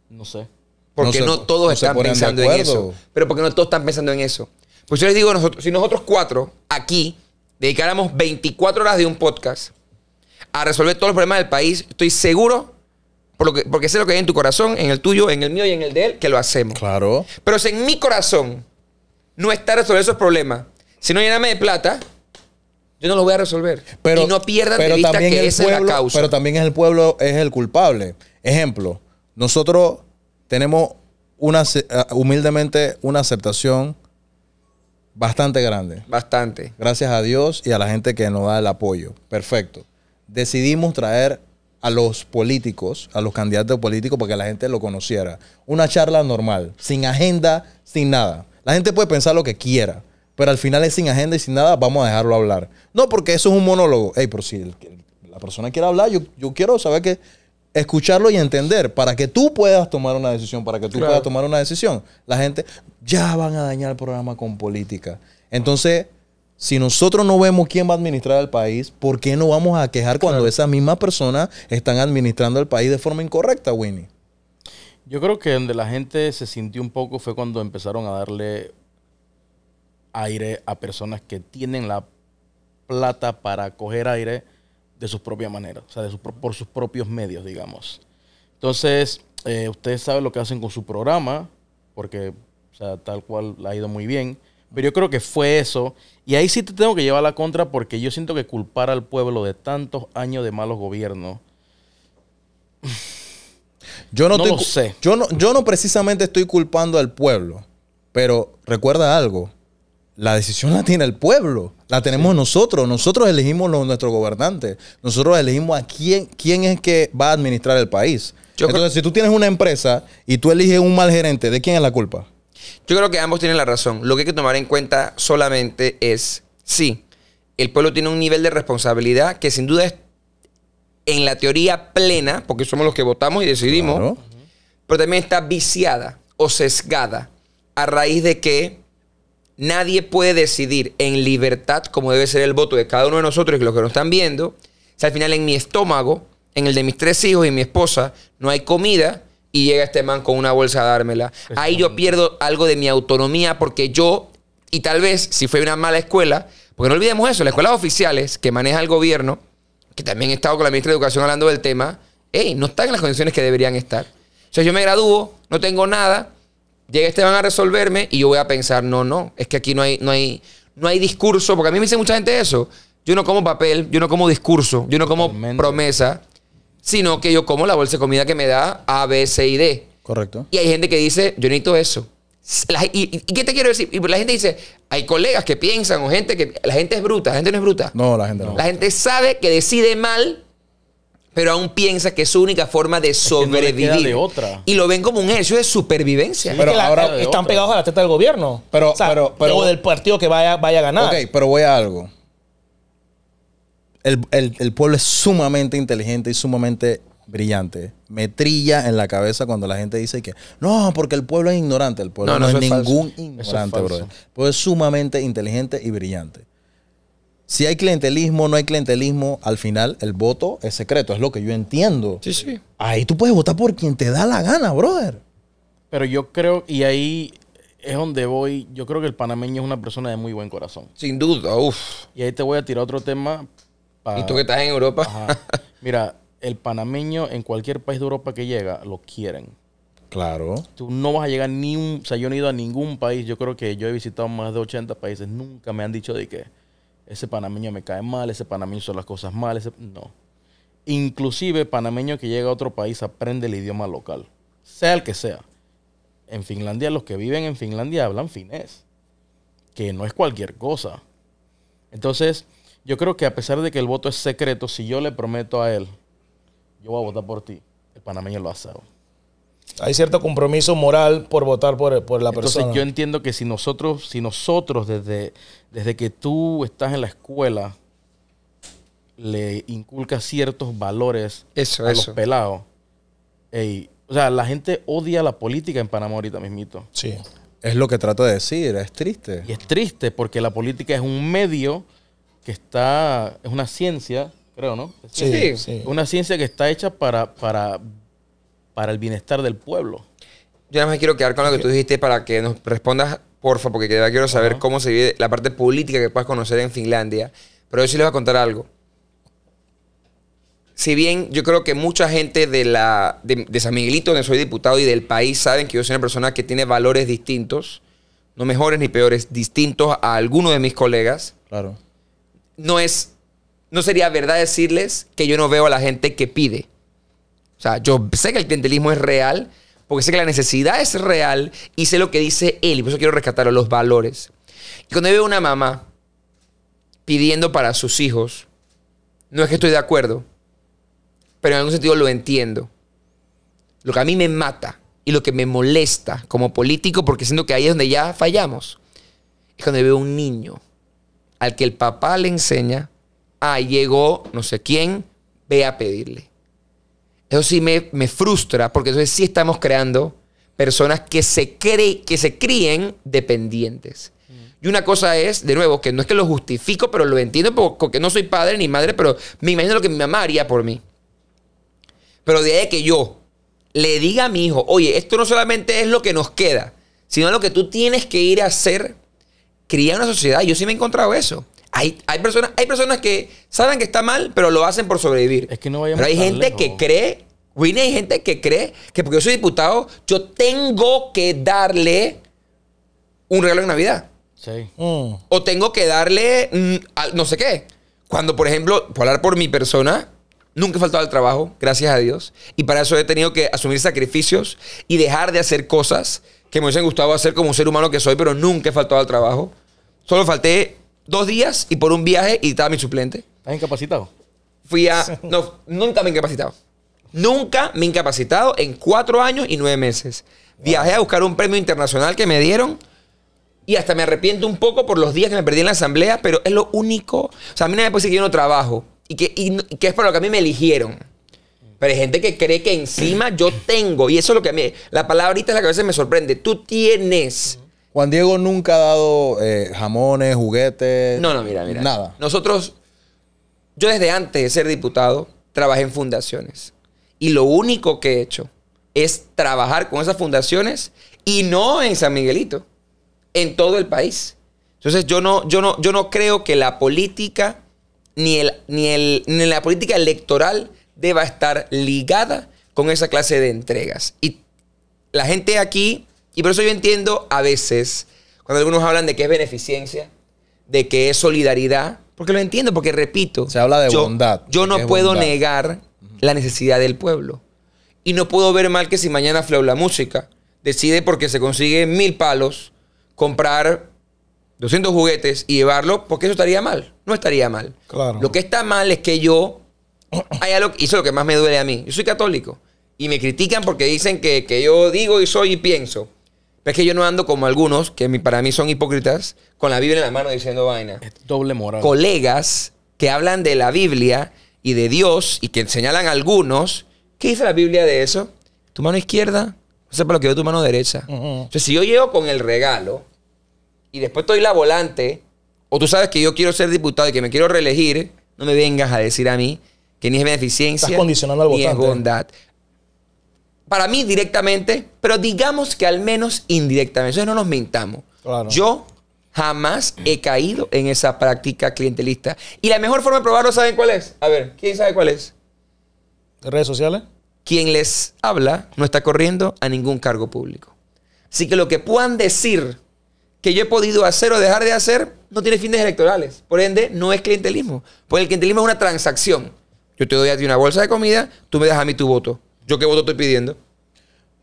No sé. Porque no, todos están pensando en eso. Pero porque no todos están pensando en eso. Pues yo les digo, nosotros, si nosotros cuatro aquí dedicáramos 24 horas de un podcast a resolver todos los problemas del país, estoy seguro, por porque sé lo que hay en tu corazón, en el tuyo, en el mío y en el de él, que lo hacemos. Claro. Pero si en mi corazón no está resolver esos problemas, si no llename de plata, yo no lo voy a resolver. y no pierdan de vista que esa es la causa. Pero también el pueblo es el culpable. Ejemplo, nosotros tenemos una, eh, humildemente una aceptación bastante grande. Bastante. Gracias a Dios y a la gente que nos da el apoyo. Perfecto. Decidimos traer a los políticos, a los candidatos políticos, para que la gente lo conociera. Una charla normal, sin agenda, sin nada. La gente puede pensar lo que quiera, pero al final es sin agenda y sin nada, vamos a dejarlo hablar. No, porque eso es un monólogo. Ey, pero si la persona quiere hablar, yo, yo quiero saber que escucharlo y entender para que tú puedas tomar una decisión, para que tú puedas tomar una decisión. La gente ya van a dañar el programa con política. Entonces, si nosotros no vemos quién va a administrar el país, ¿por qué no vamos a quejar cuando esas mismas personas están administrando el país de forma incorrecta, Winnie? Yo creo que donde la gente se sintió un poco fue cuando empezaron a darle aire a personas que tienen la plata para coger aire de su propia manera, o sea, de por sus propios medios, digamos. Entonces, eh, ustedes saben lo que hacen con su programa, porque o sea, tal cual ha ido muy bien. Pero yo creo que fue eso. Y ahí sí te tengo que llevar la contra porque yo siento que culpar al pueblo de tantos años de malos gobiernos. Yo no, sé. Yo no, yo no precisamente estoy culpando al pueblo. Pero recuerda algo la decisión la tiene el pueblo, la tenemos nosotros, nosotros elegimos los, nuestros gobernantes, nosotros elegimos a quién, quién es que va a administrar el país. Yo Entonces, si tú tienes una empresa y tú eliges un mal gerente, ¿de quién es la culpa? Yo creo que ambos tienen la razón. Lo que hay que tomar en cuenta solamente es, sí, el pueblo tiene un nivel de responsabilidad que sin duda es en la teoría plena, porque somos los que votamos y decidimos, pero también está viciada o sesgada a raíz de que Nadie puede decidir en libertad como debe ser el voto de cada uno de nosotros y los que nos están viendo. Si al final en mi estómago, en el de mis tres hijos y mi esposa, no hay comida y llega este man con una bolsa a dármela. Ahí yo pierdo algo de mi autonomía porque yo, y tal vez si fue una mala escuela, porque no olvidemos eso, las escuelas oficiales que maneja el gobierno, que también he estado con la ministra de Educación hablando del tema, no están en las condiciones que deberían estar. O sea, yo me gradúo, no tengo nada, Llega van a resolverme y yo voy a pensar, no, no, es que aquí no hay, no hay, no hay discurso, porque a mí me dice mucha gente eso. Yo no como papel, yo no como discurso, yo no como promesa, sino que yo como la bolsa de comida que me da A, B, C y D. Correcto. Y hay gente que dice, yo necesito eso. y, qué te quiero decir? Y la gente dice, hay colegas que piensan o gente que... La gente es bruta, la gente no es bruta. No, la gente no. La gente sabe que decide mal pero aún piensa que es su única forma de sobrevivir. otra. Y lo ven como un hecho de supervivencia. pero ahora eh, están pegados a la teta del gobierno. Pero, o pero, pero, del partido que vaya, vaya a ganar. Ok, pero voy a algo. El, pueblo es sumamente inteligente y sumamente brillante. Me trilla en la cabeza cuando la gente dice que no, porque el pueblo es ignorante. El pueblo no, es ningún ignorante, bro. El pueblo es sumamente inteligente y brillante. Si hay clientelismo, no hay clientelismo, al final el voto es secreto, es lo que yo entiendo. Sí, sí. Ahí tú puedes votar por quien te da la gana, brother. Pero yo creo, y ahí es donde voy, yo creo que el panameño es una persona de muy buen corazón. Sin duda, uff. Y ahí te voy a tirar otro tema. Y tú que estás en Europa. Mira, el panameño en cualquier país de Europa que llega, lo quieren. Claro. Tú no vas a llegar ni un... O sea, yo no he ido a ningún país. Yo creo que yo he visitado más de 80 países. Nunca me han dicho de qué ese panameño me cae mal, ese panameño son las cosas mal, no. Inclusive panameño que llega a otro país aprende el idioma local, sea el que sea. En Finlandia los que viven en Finlandia hablan finés, que no es cualquier cosa. Entonces, yo creo que a pesar de que el voto es secreto, si yo le prometo a él, yo voy a votar por ti, el panameño lo ha hay cierto compromiso moral por votar por, la persona. Entonces yo entiendo que si nosotros, si nosotros desde, desde que tú estás en la escuela le inculcas ciertos valores a los pelados, o sea, la gente odia la política en Panamá ahorita mismito. Sí. Es lo que trato de decir, es triste. Y es triste porque la política es un medio que está, es una ciencia, creo, ¿no? Sí, sí. Una ciencia que está hecha para, para para el bienestar del pueblo. Yo nada más quiero quedar con lo que tú dijiste para que nos respondas, porfa, porque quiero saber cómo se vive la parte política que puedas conocer en Finlandia. Pero yo sí les voy a contar algo. Si bien yo creo que mucha gente de, la, de, San Miguelito, donde soy diputado, y del país saben que yo soy una persona que tiene valores distintos, no mejores ni peores, distintos a alguno de mis colegas. Claro. No es. No sería verdad decirles que yo no veo a la gente que pide. O sea, yo sé que el clientelismo es real, porque sé que la necesidad es real y sé lo que dice él. Y por eso quiero rescatar los valores. Y cuando veo una mamá pidiendo para sus hijos, no es que estoy de acuerdo, pero en algún sentido lo entiendo. Lo que a mí me mata y lo que me molesta como político, porque siento que ahí es donde ya fallamos, es cuando veo un niño al que el papá le enseña, ah, llegó no sé quién, ve a pedirle. Eso sí me, frustra, porque entonces sí estamos creando personas que se, que se críen dependientes. Mm. Y una cosa es, de nuevo, que no es que lo justifico, pero lo entiendo porque no soy padre ni madre, pero me imagino lo que mi mamá haría por mí. Pero de ahí que yo le diga a mi hijo, oye, esto no solamente es lo que nos queda, sino lo que tú tienes que ir a hacer, criar una sociedad. Yo sí me he encontrado eso. Hay, personas, hay personas que saben que está mal, pero lo hacen por sobrevivir. Pero hay gente que cree, Winnie, hay gente que cree que porque yo soy diputado, yo tengo que darle un regalo en Navidad. Sí. O tengo que darle mm, no sé qué. Cuando, por ejemplo, por hablar por mi persona, nunca he faltado al trabajo, gracias a Dios. Y para eso he tenido que asumir sacrificios y dejar de hacer cosas que me hubiesen gustado hacer como un ser humano que soy, pero nunca he faltado al trabajo. Solo falté dos días y por un viaje y estaba mi suplente. ¿Estás incapacitado? Fui a. No, nunca me he incapacitado. Nunca me he incapacitado en cuatro años y nueve meses. Viajé a buscar un premio internacional que me dieron y hasta me arrepiento un poco por los días que me perdí en la asamblea, pero es lo único. O sea, a mí nadie me puede que yo no trabajo y que, es para lo que a mí me eligieron. Pero hay gente que cree que encima yo tengo, y eso es lo que a mí, la palabrita es la que a veces me sorprende. Tú tienes Juan Diego nunca ha dado eh, jamones, juguetes. No, no, mira, mira. Nada. Nosotros, yo desde antes de ser diputado, trabajé en fundaciones. Y lo único que he hecho es trabajar con esas fundaciones y no en San Miguelito, en todo el país. Entonces yo no, yo no, yo no creo que la política ni, el, ni, el, ni la política electoral deba estar ligada con esa clase de entregas. Y la gente aquí y por eso yo entiendo a veces, cuando algunos hablan de que es beneficencia, de que es solidaridad, porque lo entiendo, porque repito. Se habla de yo, bondad. Yo no puedo negar la necesidad del pueblo. Y no puedo ver mal que si mañana Flaula la música decide porque se consigue mil palos comprar 200 juguetes y llevarlo, porque eso estaría mal. No estaría mal. Lo que está mal es que yo hay algo, lo que más me duele a mí. Yo soy católico y me critican porque dicen que, que yo digo y soy y pienso es que yo no ando como algunos, que para mí son hipócritas, con la Biblia en la mano diciendo vaina. doble moral. Colegas que hablan de la Biblia y de Dios y que señalan a algunos. ¿Qué dice la Biblia de eso? Tu mano izquierda, no para lo que veo tu mano derecha. si yo llego con el regalo y después estoy la volante, o tú sabes que yo quiero ser diputado y que me quiero reelegir, no me vengas a decir a mí que ni es beneficencia, Estás condicionando al ni bondad para mí directamente, pero digamos que al menos indirectamente. Entonces no nos mintamos. Yo jamás he caído en esa práctica clientelista. Y la mejor forma de probarlo, ¿saben cuál es? A ver, ¿quién sabe cuál es? ¿Redes sociales? Quien les habla no está corriendo a ningún cargo público. Así que lo que puedan decir que yo he podido hacer o dejar de hacer no tiene fines electorales. Por ende, no es clientelismo. Porque el clientelismo es una transacción. Yo te doy a ti una bolsa de comida, tú me das a mí tu voto. ¿Yo qué voto estoy pidiendo?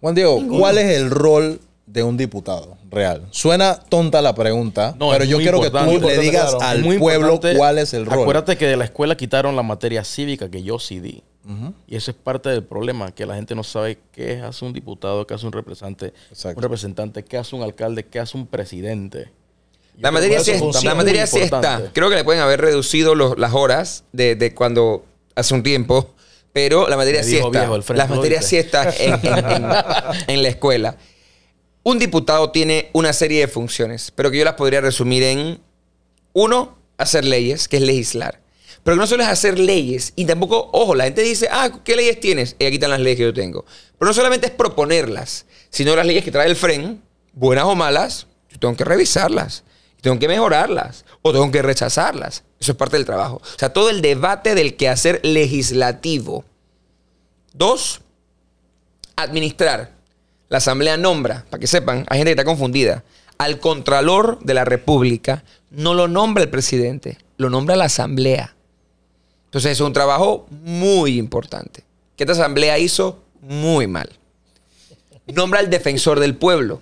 Juan Diego, ¿cuál es el rol de un diputado real? Suena tonta la pregunta, pero yo quiero que tú le digas al pueblo cuál es el rol. Acuérdate que de la escuela quitaron la materia cívica que yo sí di. Y eso es parte del problema, que la gente no sabe qué hace un diputado, qué hace un representante, un representante, qué hace un alcalde, qué hace un presidente. la materia, sí, la está. Creo que le pueden haber reducido las horas de, de cuando hace un tiempo pero la materia siesta, las siestas en, la escuela. Un diputado tiene una serie de funciones, pero que yo las podría resumir en, uno, hacer leyes, que es legislar. Pero que no solo es hacer leyes, y tampoco, ojo, la gente dice, ah, ¿qué leyes tienes? Y eh, aquí están las leyes que yo tengo. Pero no solamente es proponerlas, sino las leyes que trae el FREN, buenas o malas, yo tengo que revisarlas tengo que mejorarlas o tengo que rechazarlas. Eso es parte del trabajo. O sea, todo el debate del quehacer legislativo. Dos, administrar. La Asamblea nombra, para que sepan, hay gente que está confundida. Al Contralor de la República no lo nombra el presidente, lo nombra la Asamblea. Entonces es un trabajo muy importante. Que esta Asamblea hizo muy mal. Nombra al Defensor del Pueblo.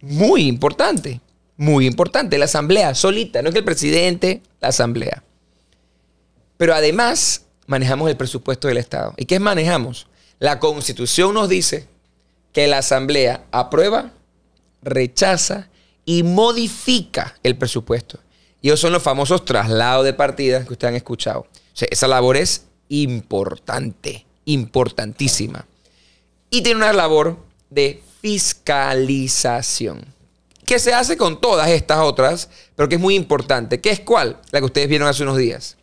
Muy importante muy importante, la asamblea solita, no es que el presidente, la asamblea. Pero además manejamos el presupuesto del Estado. ¿Y qué manejamos? La constitución nos dice que la asamblea aprueba, rechaza y modifica el presupuesto. Y esos son los famosos traslados de partidas que ustedes han escuchado. esa labor es importante, importantísima. Y tiene una labor de fiscalización. ¿Qué se hace con todas estas otras, pero que es muy importante, ¿Qué es cuál, la que ustedes vieron hace unos días.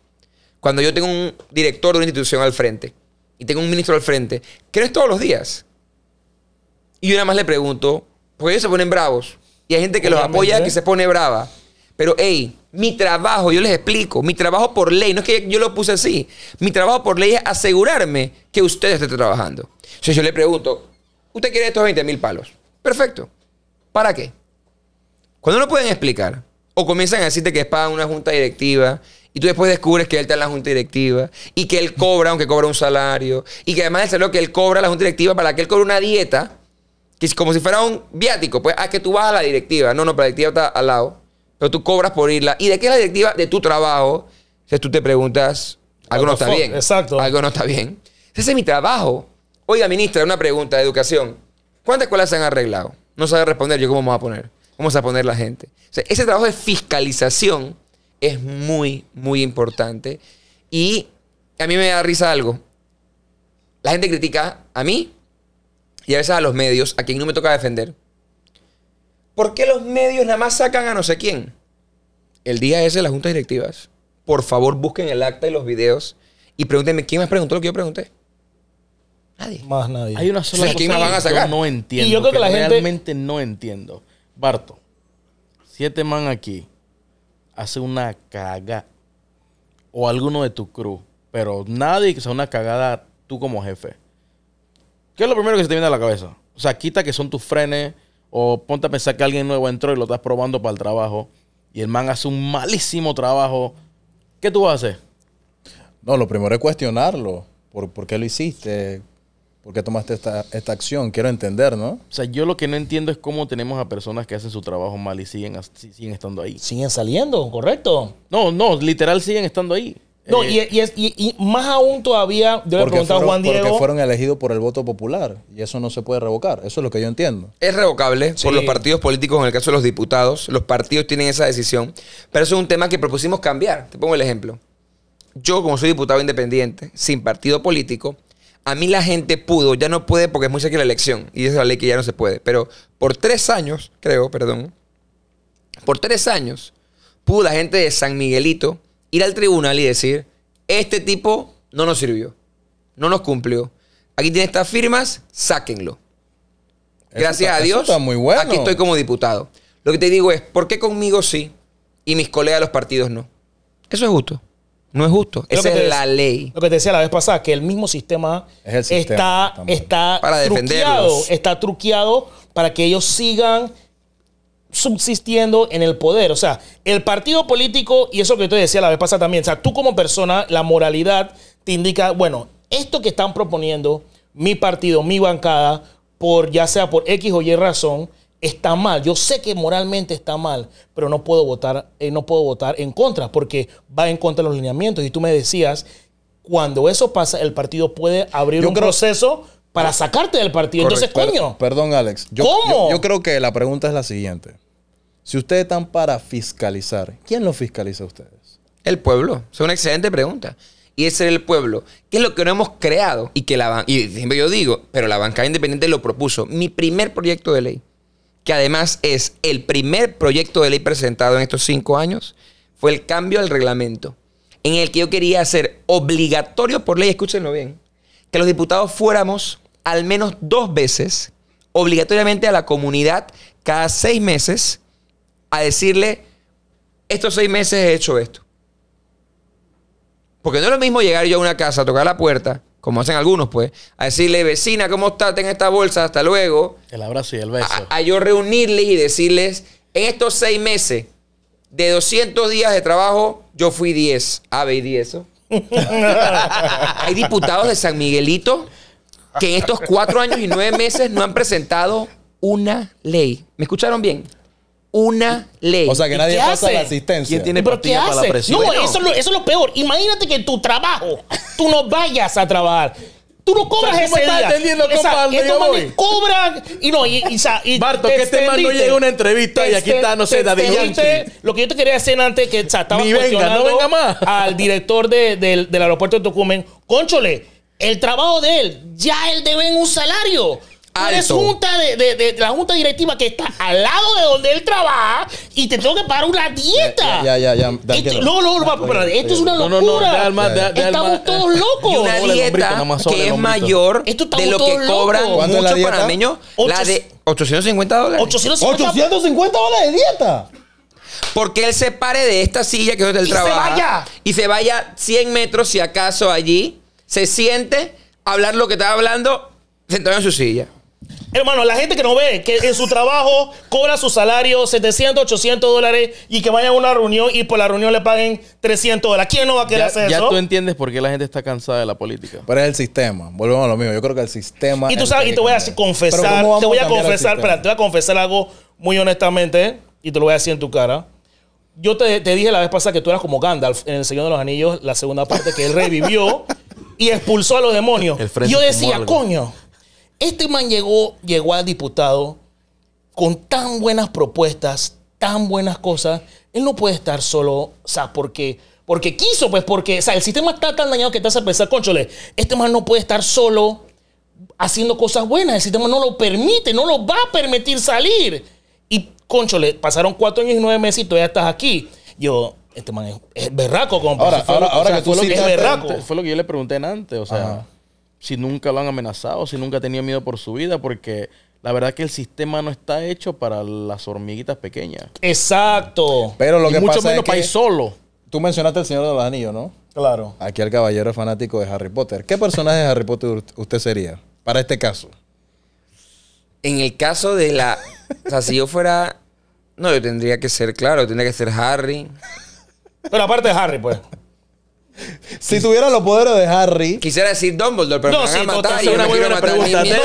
Cuando yo tengo un director de una institución al frente y tengo un ministro al frente, ¿qué es todos los días. Y yo nada más le pregunto, porque ellos se ponen bravos y hay gente que los apoya que se pone brava. Pero, hey, mi trabajo, yo les explico, mi trabajo por ley, no es que yo lo puse así, mi trabajo por ley es asegurarme que usted esté trabajando. Si yo le pregunto, ¿usted quiere estos 20 mil palos? Perfecto. ¿Para qué? Cuando no pueden explicar, o comienzan a decirte que es para una junta directiva, y tú después descubres que él está en la junta directiva, y que él cobra, aunque cobra un salario, y que además es lo que él cobra la junta directiva para que él cobre una dieta, que es como si fuera un viático, pues, ah, que tú vas a la directiva, no, no, pero la directiva está al lado, pero tú cobras por irla. ¿Y de qué es la directiva? De tu trabajo. Entonces tú te preguntas, algo no está bien. Exacto. Algo no está bien. Ese es mi trabajo. Oiga, ministra, una pregunta de educación. ¿Cuántas escuelas se han arreglado? No sabe responder, yo cómo me voy a poner vamos a poner la gente. ese trabajo de fiscalización es muy, muy importante. Y a mí me da risa algo. La gente critica a mí y a veces a los medios, a quien no me toca defender. ¿Por qué los medios nada más sacan a no sé quién? El día ese de las juntas directivas. Por favor, busquen el acta y los videos y pregúntenme quién más preguntó lo que yo pregunté. Nadie. Más nadie. Hay una sola cosa que van a sacar? no entiendo. Y yo creo que, la realmente no entiendo. Barto, siete man aquí hace una cagada, o alguno de tu crew, pero nadie que sea una cagada tú como jefe. ¿Qué es lo primero que se te viene a la cabeza? O sea, quita que son tus frenes o ponte a pensar que alguien nuevo entró y lo estás probando para el trabajo y el man hace un malísimo trabajo. ¿Qué tú vas a hacer? No, lo primero es cuestionarlo. ¿Por, por qué lo hiciste? ¿Por qué tomaste esta, acción? Quiero entender, ¿no? O sea, yo lo que no entiendo es cómo tenemos a personas que hacen su trabajo mal y siguen, siguen estando ahí. Siguen saliendo, correcto. No, no, literal siguen estando ahí. No, eh, y, más aún todavía, yo Juan Diego. Porque fueron elegidos por el voto popular y eso no se puede revocar. Eso es lo que yo entiendo. Es revocable por los partidos políticos, en el caso de los diputados. Los partidos tienen esa decisión. Pero eso es un tema que propusimos cambiar. Te pongo el ejemplo. Yo, como soy diputado independiente, sin partido político, a mí la gente pudo, ya no puede porque es muy cerca la elección. Y es la ley que ya no se puede. Pero por tres años, creo, perdón, por tres años, pudo la gente de San Miguelito ir al tribunal y decir, este tipo no nos sirvió, no nos cumplió. Aquí tiene estas firmas, sáquenlo. Gracias a Dios, muy bueno. aquí estoy como diputado. Lo que te digo es, ¿por qué conmigo sí y mis colegas de los partidos no? Eso es justo. No es justo. Esa es la ley. Lo que te decía la vez pasada, que el mismo sistema, está, está, para truqueado, está truqueado para que ellos sigan subsistiendo en el poder. O sea, el partido político, y eso que te decía la vez pasada también, o sea, tú como persona, la moralidad te indica, bueno, esto que están proponiendo mi partido, mi bancada, por ya sea por X o Y razón, está mal. Yo sé que moralmente está mal, pero no puedo votar, eh, no puedo votar en contra porque va en contra de los lineamientos. Y tú me decías, cuando eso pasa, el partido puede abrir un proceso para ah, sacarte del partido. Entonces, coño. perdón, Alex. Yo, ¿Cómo? Yo, creo que la pregunta es la siguiente. Si ustedes están para fiscalizar, ¿quién lo fiscaliza a ustedes? El pueblo. Es una excelente pregunta y es el pueblo, ¿Qué es lo que no hemos creado y que la y siempre yo digo, pero la bancada independiente lo propuso, mi primer proyecto de ley que además es el primer proyecto de ley presentado en estos cinco años, fue el cambio al reglamento, en el que yo quería hacer obligatorio por ley, escúchenlo bien, que los diputados fuéramos al menos dos veces, obligatoriamente a la comunidad, cada seis meses, a decirle, estos seis meses he hecho esto. Porque no es lo mismo llegar yo a una casa, tocar la puerta, como hacen algunos, pues, a decirle, vecina, ¿cómo estás? en esta bolsa, hasta luego. El abrazo y el beso. A, yo reunirles y decirles, en estos seis meses, de 200 días de trabajo, yo fui 10. ave y 10 Hay diputados de San Miguelito que en estos cuatro años y nueve meses no han presentado una ley. ¿Me escucharon bien? una ley. O sea, que nadie pasa la asistencia. ¿Quién tiene ¿Pero para la presión? No, eso, es lo, eso es lo peor. Imagínate que tu trabajo, tú no vayas a trabajar. Tú no cobras ese día. Estás cobran y no y, y, Barto, que este man no llega a una entrevista y aquí este, está no sé David Yankee. Lo que yo te quería decir antes que estaba venga, no venga más. al director de, del, del aeropuerto de Tucumán, Conchole, el trabajo de él, ya él debe un salario. Eres junta de, de, la junta directiva que está al lado de donde él trabaja y te tengo que pagar una dieta. Ya, ya, ya. esto, no, no, no, esto es una locura. No, no, no, estamos todos locos. Y una dieta que es mayor de lo que cobran muchos panameños. La de 850 dólares. 850, dólares de dieta. Porque él se pare de esta silla que es del trabajo. Y se vaya. Y se vaya 100 metros, si acaso, allí. Se siente, hablar lo que estaba hablando, sentado en su silla. Hermano, la gente que no ve, que en su trabajo cobra su salario 700, 800 dólares y que vaya a una reunión y por la reunión le paguen 300 dólares. ¿Quién no va a querer hacer eso? Ya tú entiendes por qué la gente está cansada de la política. Pero es el sistema. Volvemos a lo mismo. Yo creo que el sistema. Y tú sabes, y te voy, a confesar, te voy a confesar, espera, te voy a confesar algo muy honestamente y te lo voy a decir en tu cara. Yo te, te dije la vez pasada que tú eras como Gandalf en El Señor de los Anillos, la segunda parte que él revivió y expulsó a los demonios. Yo decía, coño. Este man llegó, llegó al diputado con tan buenas propuestas, tan buenas cosas. Él no puede estar solo, o sea, porque, porque quiso, pues, porque, o sea, el sistema está tan dañado que te hace pensar, conchole, este man no puede estar solo haciendo cosas buenas. El sistema no lo permite, no lo va a permitir salir. Y, conchole, pasaron cuatro años y nueve meses y todavía estás aquí. Yo, este man es, berraco, compa. Ahora, que tú fue lo que, es berraco. Fue lo que yo le pregunté antes, o sea si nunca lo han amenazado, si nunca ha tenido miedo por su vida, porque la verdad es que el sistema no está hecho para las hormiguitas pequeñas. Exacto. Pero lo que mucho pasa menos es que para solo. Tú mencionaste al Señor de los Anillos, ¿no? Claro. Aquí el caballero fanático de Harry Potter. ¿Qué personaje de Harry Potter usted sería para este caso? En el caso de la... o sea, si yo fuera... No, yo tendría que ser, claro, yo tendría que ser Harry. Pero aparte de Harry, pues si tuviera los poderes de Harry. Quisiera decir Dumbledore, pero no, me van a matar y yo no quiero matar ni mierda.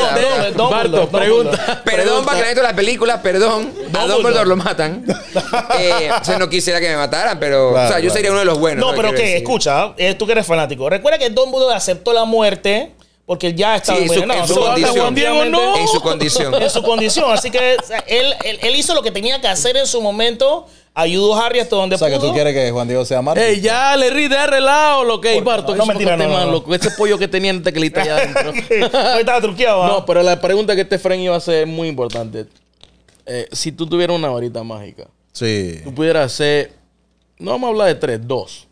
pregunta. Perdón, para que la película, perdón. A Dumbledore lo matan. Eh, o sea, no quisiera que me mataran, pero. o sea, yo sería uno de los buenos. No, pero qué escucha, eh, tú que eres fanático. Recuerda que Dumbledore aceptó la muerte porque él ya estaba en, su condición, en su condición. en su condición. Así que él, él, hizo lo que tenía que hacer en su momento. Ayudó a Harry hasta donde pudo. O sea, que tú quieres que Juan Diego sea mártir. Ey, ya, le ríe, de arreglado Lo que, Barto, no, no, mentira, no, no, loco. Ese pollo que tenía en el teclita allá adentro. estaba truqueado. ¿ah? No, pero la pregunta que este Fren iba a hacer es muy importante. Eh, si tú tuvieras una varita mágica. Sí. Tú pudieras hacer... No vamos a hablar de tres, dos.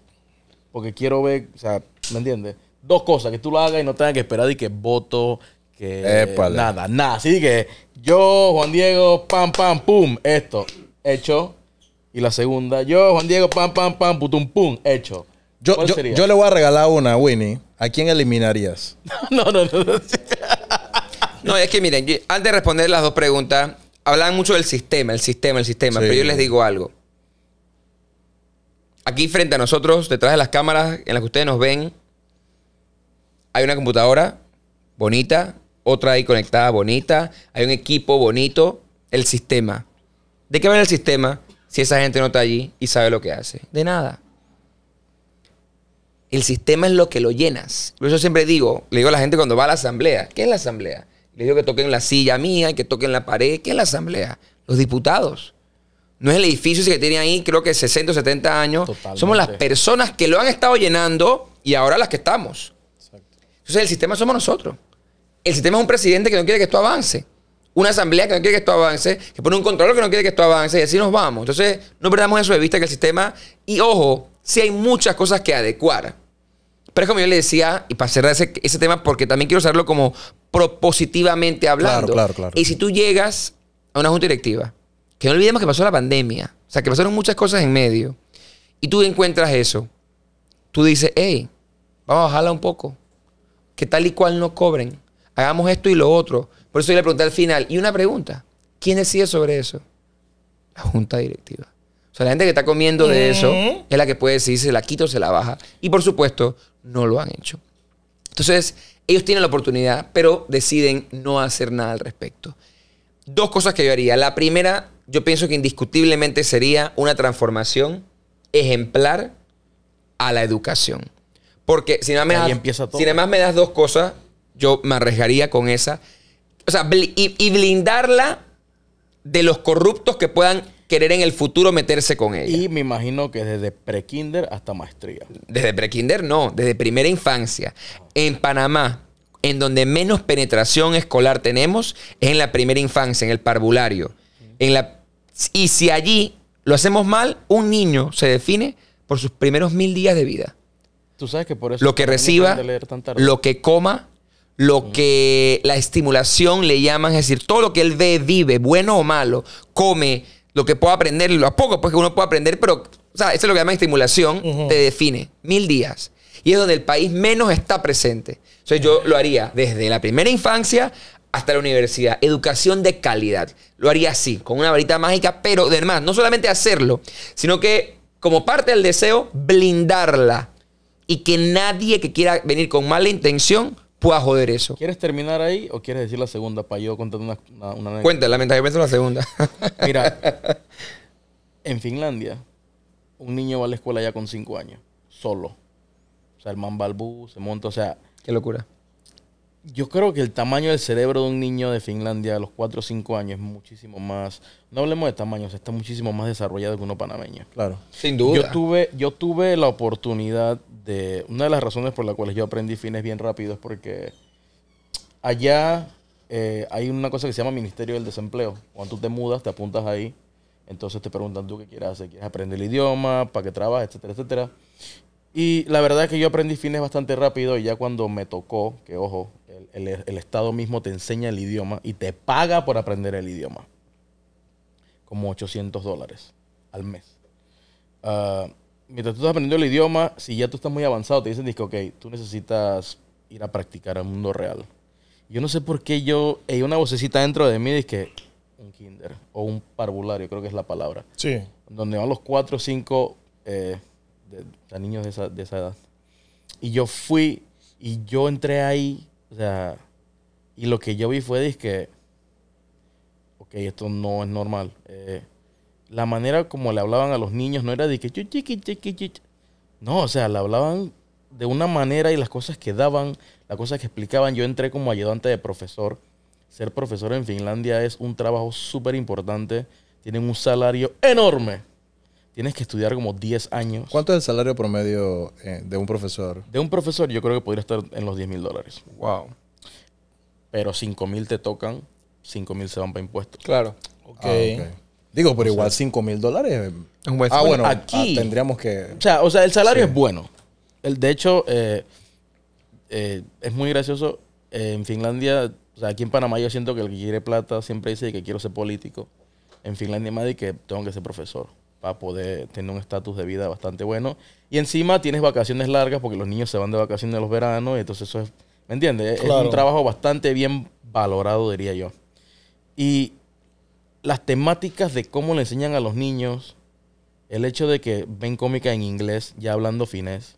Porque quiero ver... O sea, ¿me entiendes? dos cosas, que tú lo hagas y no tengas que esperar y que voto, que nada, nada. Así que yo, Juan Diego, pam, pam, pum, esto, hecho. Y la segunda, yo, Juan Diego, pam, pam, pam, putum, pum, hecho. Yo, yo, le voy a regalar una, Winnie. ¿A quién eliminarías? no, no, no. No, no es que miren, antes de responder las dos preguntas, hablan mucho del sistema, el sistema, el sistema, pero yo les digo algo. Aquí frente a nosotros, detrás de las cámaras en las que ustedes nos ven, hay una computadora bonita, otra ahí conectada bonita, hay un equipo bonito, el sistema. ¿De qué va el sistema si esa gente no está allí y sabe lo que hace? De nada. El sistema es lo que lo llenas. Por eso siempre digo, le digo a la gente cuando va a la asamblea, ¿qué es la asamblea? Le digo que toquen la silla mía, que toquen la pared, ¿qué es la asamblea? Los diputados. No es el edificio que tiene ahí, creo que 60 o 70 años. Somos las personas que lo han estado llenando y ahora las que estamos. Entonces el sistema somos nosotros. El sistema es un presidente que no quiere que esto avance. Una asamblea que no quiere que esto avance, que pone un control que no quiere que esto avance, y así nos vamos. Entonces, no perdamos eso de vista que el sistema, y ojo, si hay muchas cosas que adecuar. Pero es como yo le decía, y para cerrar ese, tema, porque también quiero hacerlo como propositivamente hablando. Claro, claro, claro. Y si tú llegas a una junta directiva, que no olvidemos que pasó la pandemia, o sea, que pasaron muchas cosas en medio, y tú encuentras eso, tú dices, hey, vamos a bajarla un poco que tal y cual no cobren. Hagamos esto y lo otro. Por eso yo le pregunté al final. Y una pregunta. ¿Quién decide sobre eso? La junta directiva. O sea, la gente que está comiendo de eso es la que puede decidir si se la quita o se la baja. Y por supuesto, no lo han hecho. Entonces, ellos tienen la oportunidad, pero deciden no hacer nada al respecto. Dos cosas que yo haría. La primera, yo pienso que indiscutiblemente sería una transformación ejemplar a la educación. Porque si nada, me das, más me das dos cosas, yo me arriesgaría con esa. O sea, y, blindarla de los corruptos que puedan querer en el futuro meterse con ella. Y me imagino que desde prekinder hasta maestría. Desde prekinder no, desde primera infancia. En Panamá, en donde menos penetración escolar tenemos, es en la primera infancia, en el parvulario. En la, y si allí lo hacemos mal, un niño se define por sus primeros mil días de vida. Tú sabes que por eso... Lo que reciba, lo que coma, lo que la estimulación le llaman, es decir, todo lo que él ve, vive, bueno o malo, come, lo que pueda aprender, lo a poco, pues que uno puede aprender, pero, eso es lo que llaman estimulación, te define. Mil días. Y es donde el país menos está presente. Entonces yo lo haría desde la primera infancia hasta la universidad. Educación de calidad. Lo haría así, con una varita mágica, pero además, no solamente hacerlo, sino que como parte del deseo, blindarla y que nadie que quiera venir con mala intención pueda joder eso. ¿Quieres terminar ahí o quieres decir la segunda para yo contar una, una, una... lamentablemente la segunda. Mira, en Finlandia, un niño va a la escuela ya con cinco años, solo. O sea, el man balbú, se monta, o sea... Qué locura. Yo creo que el tamaño del cerebro de un niño de Finlandia a los cuatro o cinco años es muchísimo más... No hablemos de tamaños está muchísimo más desarrollado que uno panameño. Claro. Sin duda. Yo tuve, yo tuve la oportunidad una de las razones por las cuales yo aprendí fines bien rápido es porque allá eh, hay una cosa que se llama Ministerio del Desempleo. Cuando tú te mudas, te apuntas ahí. Entonces te preguntan tú qué quieres hacer. ¿Quieres aprender el idioma? ¿Para qué trabajas? Etcétera, etcétera. Y la verdad es que yo aprendí fines bastante rápido y ya cuando me tocó, que ojo, el, Estado mismo te enseña el idioma y te paga por aprender el idioma. Como 800 dólares al mes. Ah, mientras tú estás aprendiendo el idioma, si ya tú estás muy avanzado, te dicen, ok, tú necesitas ir a practicar al mundo real. Yo no sé por qué yo, hay una vocecita dentro de mí, dice, un kinder o un parvulario, creo que es la palabra. Sí. Donde van los cuatro o cinco eh, de, niños de esa, de esa edad. Y yo fui y yo entré ahí, o sea, y lo que yo vi fue, que... ok, esto no es normal. Eh, la manera como le hablaban a los niños no era de que chiqui, chiqui, chiqui. No, o sea, le hablaban de una manera y las cosas que daban, las cosas que explicaban. Yo entré como ayudante de profesor. Ser profesor en Finlandia es un trabajo súper importante. Tienen un salario enorme. Tienes que estudiar como 10 años. ¿Cuánto es el salario promedio eh, de un profesor? De un profesor yo creo que podría estar en los 10 mil dólares. Wow. Pero 5 mil te tocan, 5 mil se van para impuestos. Claro. Ah, ok. Digo, pero igual 5 mil dólares. Ah, bueno, ah, aquí. tendríamos que. O sea, o sea el salario es bueno. El, de hecho, eh, eh, es muy gracioso. en Finlandia, o sea, aquí en Panamá yo siento que el que quiere plata siempre dice que quiero ser político. En Finlandia más de que tengo que ser profesor para poder tener un estatus de vida bastante bueno. Y encima tienes vacaciones largas porque los niños se van de vacaciones los veranos. entonces eso es, ¿me entiendes? Es un trabajo bastante bien valorado, diría yo. Y las temáticas de cómo le enseñan a los niños, el hecho de que ven cómica en inglés, ya hablando finés.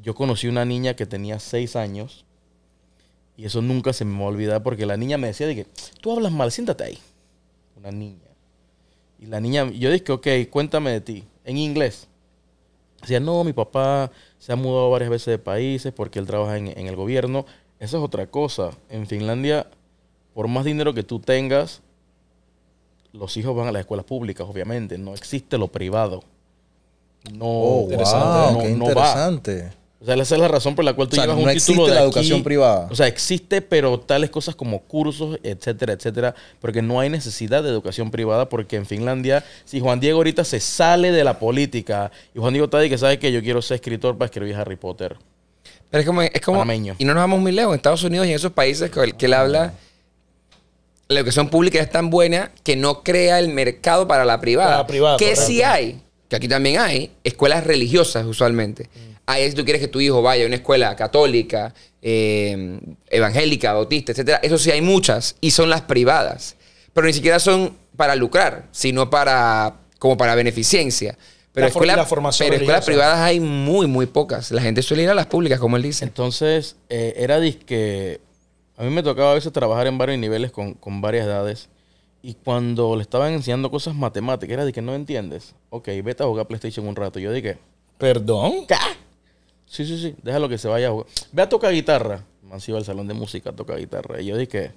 Yo conocí una niña que tenía seis años y eso nunca se me va a porque la niña me decía de que tú hablas mal, siéntate ahí. Una niña. Y la niña, yo dije, ok, cuéntame de ti, en inglés. Decía, no, mi papá se ha mudado varias veces de países porque él trabaja en el gobierno. Eso es otra cosa. En Finlandia, por más dinero que tú tengas, los hijos van a las escuelas públicas, obviamente. No existe lo privado. No, oh, interesante, interesante. O sea, esa es la razón por la cual tú llevas no un título de la educación privada. O sea, existe, pero tales cosas como cursos, etcétera, etcétera, porque no hay necesidad de educación privada, porque en Finlandia, si Juan Diego ahorita se sale de la política y Juan Diego está ahí que sabe que yo quiero ser escritor para escribir Harry Potter. Pero es como, es como y no nos vamos muy lejos en Estados Unidos y en esos países que él habla la educación pública es tan buena que no crea el mercado para la privada. la privada que sí hay, que aquí también hay, escuelas religiosas usualmente. Mm. Ahí si tú quieres que tu hijo vaya a una escuela católica, eh, evangélica, bautista, etcétera, eso sí hay muchas y son las privadas. Pero ni siquiera son para lucrar, sino para como para beneficencia. Pero, escuelas privadas hay muy, muy pocas. La gente suele ir a las públicas, como él dice. Entonces, era eh, era disque a mí me tocaba a veces trabajar en varios niveles con, varias edades. Y cuando le estaban enseñando cosas matemáticas, era de que no entiendes. Ok, vete a jugar PlayStation un rato. Yo dije, ¿perdón? Sí, sí, sí, déjalo que se vaya a jugar. Ve a tocar guitarra. Man, si al salón de música a tocar guitarra. Y yo dije,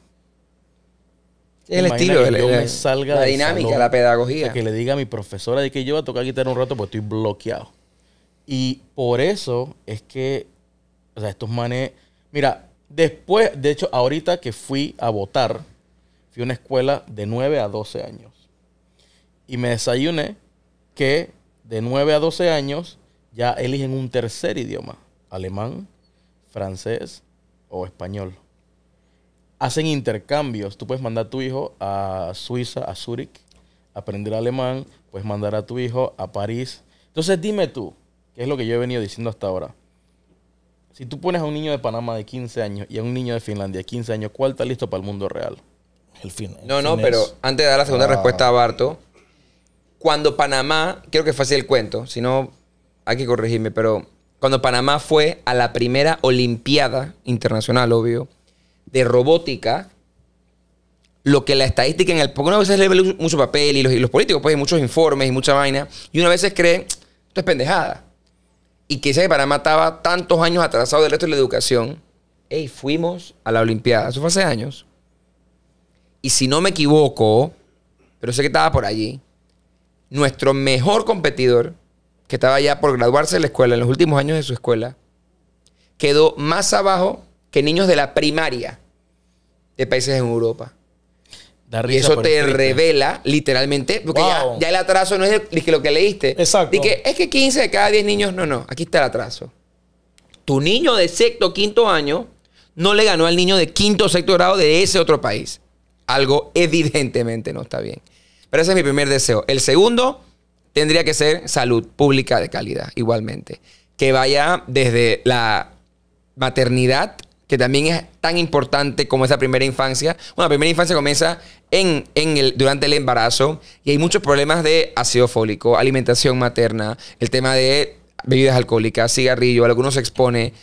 el estilo, que el, salga la dinámica, la pedagogía. que le diga a mi profesora de que yo voy a tocar guitarra un rato porque estoy bloqueado. Y por eso es que, o sea, estos manes, mira, Después, de hecho, ahorita que fui a votar, fui a una escuela de 9 a 12 años. Y me desayuné que de 9 a 12 años ya eligen un tercer idioma, alemán, francés o español. Hacen intercambios, tú puedes mandar a tu hijo a Suiza, a Zúrich, aprender alemán, puedes mandar a tu hijo a París. Entonces dime tú, qué es lo que yo he venido diciendo hasta ahora. Si tú pones a un niño de Panamá de 15 años y a un niño de Finlandia de 15 años, ¿cuál está listo para el mundo real? El fin. no, no, pero antes de dar la segunda ah. respuesta a Barto, cuando Panamá, quiero que fácil el cuento, si no hay que corregirme, pero cuando Panamá fue a la primera Olimpiada internacional, obvio, de robótica, lo que la estadística en el... Porque una vez le mucho papel y los, los políticos, pues, hay muchos informes y mucha vaina, y una vez se cree, esto es pendejada y que que Panamá estaba tantos años atrasado del resto de la educación. Ey, fuimos a la Olimpiada. Eso fue hace años. Y si no me equivoco, pero sé que estaba por allí, nuestro mejor competidor, que estaba ya por graduarse de la escuela, en los últimos años de su escuela, quedó más abajo que niños de la primaria de países en Europa y eso te revela, literalmente, porque ya, el atraso no es lo que leíste. Exacto. Y que es que 15 de cada 10 niños, no, no, aquí está el atraso. Tu niño de sexto, quinto año, no le ganó al niño de quinto o sexto grado de ese otro país. Algo evidentemente no está bien. Pero ese es mi primer deseo. El segundo tendría que ser salud pública de calidad, igualmente. Que vaya desde la maternidad que también es tan importante como esa primera infancia. Bueno, la primera infancia comienza en, en el, durante el embarazo y hay muchos problemas de ácido fólico, alimentación materna, el tema de bebidas alcohólicas, cigarrillo, algunos se expone.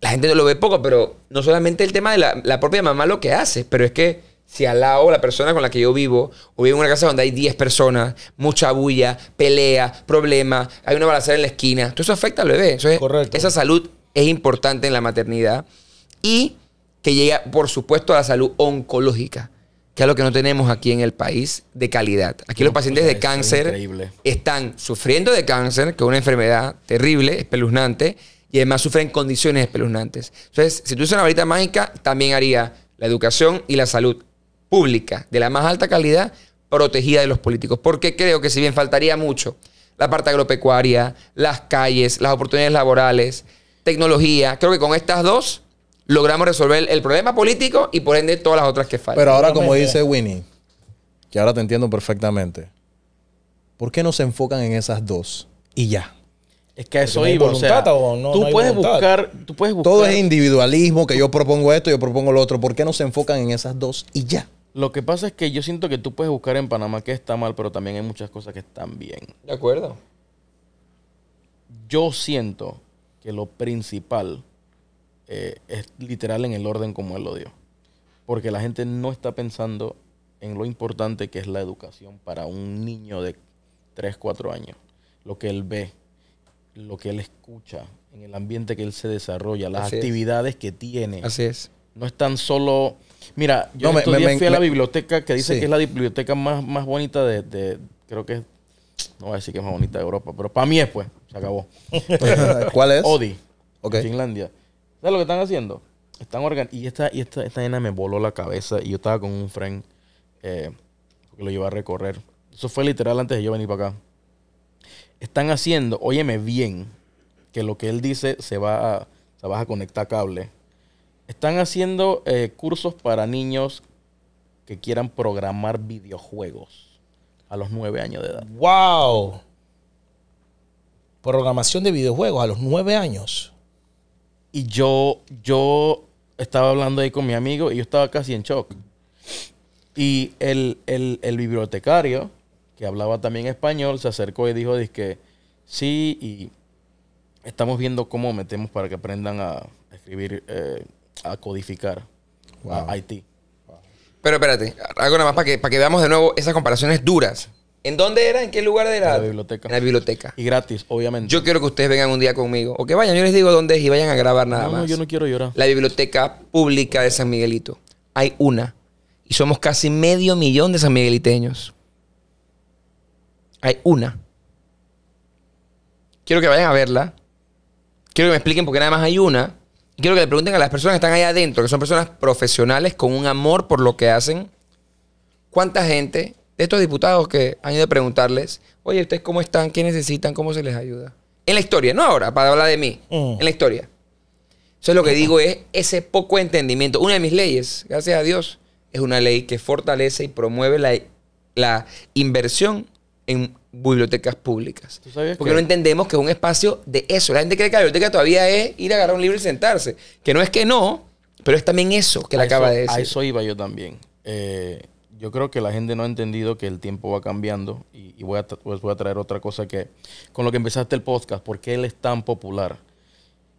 La gente no lo ve poco, pero no solamente el tema de la, la propia mamá lo que hace, pero es que si al lado la persona con la que yo vivo, o vivo en una casa donde hay 10 personas, mucha bulla, pelea, problema, hay una balacera en la esquina, todo eso afecta al bebé. Correcto. esa salud es importante en la maternidad y que llega, por supuesto, a la salud oncológica que es lo que no tenemos aquí en el país de calidad. Aquí los pues, pacientes de cáncer están sufriendo de cáncer, que es una enfermedad terrible, espeluznante, y además sufren condiciones espeluznantes. Entonces, si tú hicieras una varita mágica, también haría la educación y la salud pública de la más alta calidad protegida de los políticos. Porque creo que si bien faltaría mucho, la parte agropecuaria, las calles, las oportunidades laborales, tecnología, creo que con estas dos logramos resolver el problema político y por ende todas las otras que faltan. Pero ahora, como dice Winnie, que ahora te entiendo perfectamente, ¿por qué no se enfocan en esas dos y ya? Es que eso iba, o tú, puedes buscar, tú puedes buscar... Todo es individualismo, que yo propongo esto, yo propongo lo otro. ¿Por qué no se enfocan en esas dos y ya? Lo que pasa es que yo siento que tú puedes buscar en Panamá que está mal, pero también hay muchas cosas que están bien. De acuerdo. Yo siento que lo principal eh, es literal en el orden como él lo dio. Porque la gente no está pensando en lo importante que es la educación para un niño de 3, 4 años. Lo que él ve, lo que él escucha, en el ambiente que él se desarrolla, las actividades que tiene. Así es. No es tan solo... Mira, yo me, fui a la biblioteca que dice que es la biblioteca más, más bonita de, Creo que es no voy a decir que es más bonita de Europa, pero para mí es, pues, se acabó. ¿Cuál es? Odi, Finlandia. ¿Sabes lo que están haciendo? Están Y esta, y esta, esta nena me voló la cabeza y yo estaba con un friend eh, que lo llevaba a recorrer. Eso fue literal antes de yo venir para acá. Están haciendo, óyeme bien, que lo que él dice se va a, se a conectar cable. Están haciendo eh, cursos para niños que quieran programar videojuegos a los nueve años de edad. ¡Wow! Programación de videojuegos a los nueve años. Y yo, yo estaba hablando ahí con mi amigo y yo estaba casi en shock. Y el, bibliotecario, que hablaba también español, se acercó y dijo, que sí, y estamos viendo cómo metemos para que aprendan a escribir, eh, a codificar a Haití. Pero espérate, algo nada más para que, para que veamos de nuevo esas comparaciones duras. ¿En dónde era? ¿En qué lugar era? En la biblioteca. En la biblioteca. Y gratis, obviamente. Yo quiero que ustedes vengan un día conmigo. O que vayan, yo les digo dónde es y vayan a grabar nada más. No, yo no quiero llorar. La biblioteca pública de San Miguelito. Hay una. Y somos casi medio millón de sanmigueliteños. Hay una. Quiero que vayan a verla. Quiero que me expliquen porque nada más hay una. quiero que le pregunten a las personas que están ahí adentro, que son personas profesionales con un amor por lo que hacen. ¿Cuánta gente de estos diputados que han ido a preguntarles, oye, ¿ustedes cómo están? ¿Qué necesitan? ¿Cómo se les ayuda? En la historia, no ahora, para hablar de mí, mm. en la historia. Eso lo que digo es ese poco entendimiento. Una de mis leyes, gracias a Dios, es una ley que fortalece y promueve la, inversión en bibliotecas públicas. Porque no entendemos que es un espacio de eso. La gente cree que la biblioteca todavía es ir a agarrar un libro y sentarse. Que no es que no, pero es también eso que la acaba de decir. A eso iba yo también. Eh, yo creo que la gente no ha entendido que el tiempo va cambiando y, voy, a, pues voy a traer otra cosa que con lo que empezaste el podcast, ¿por qué él es tan popular?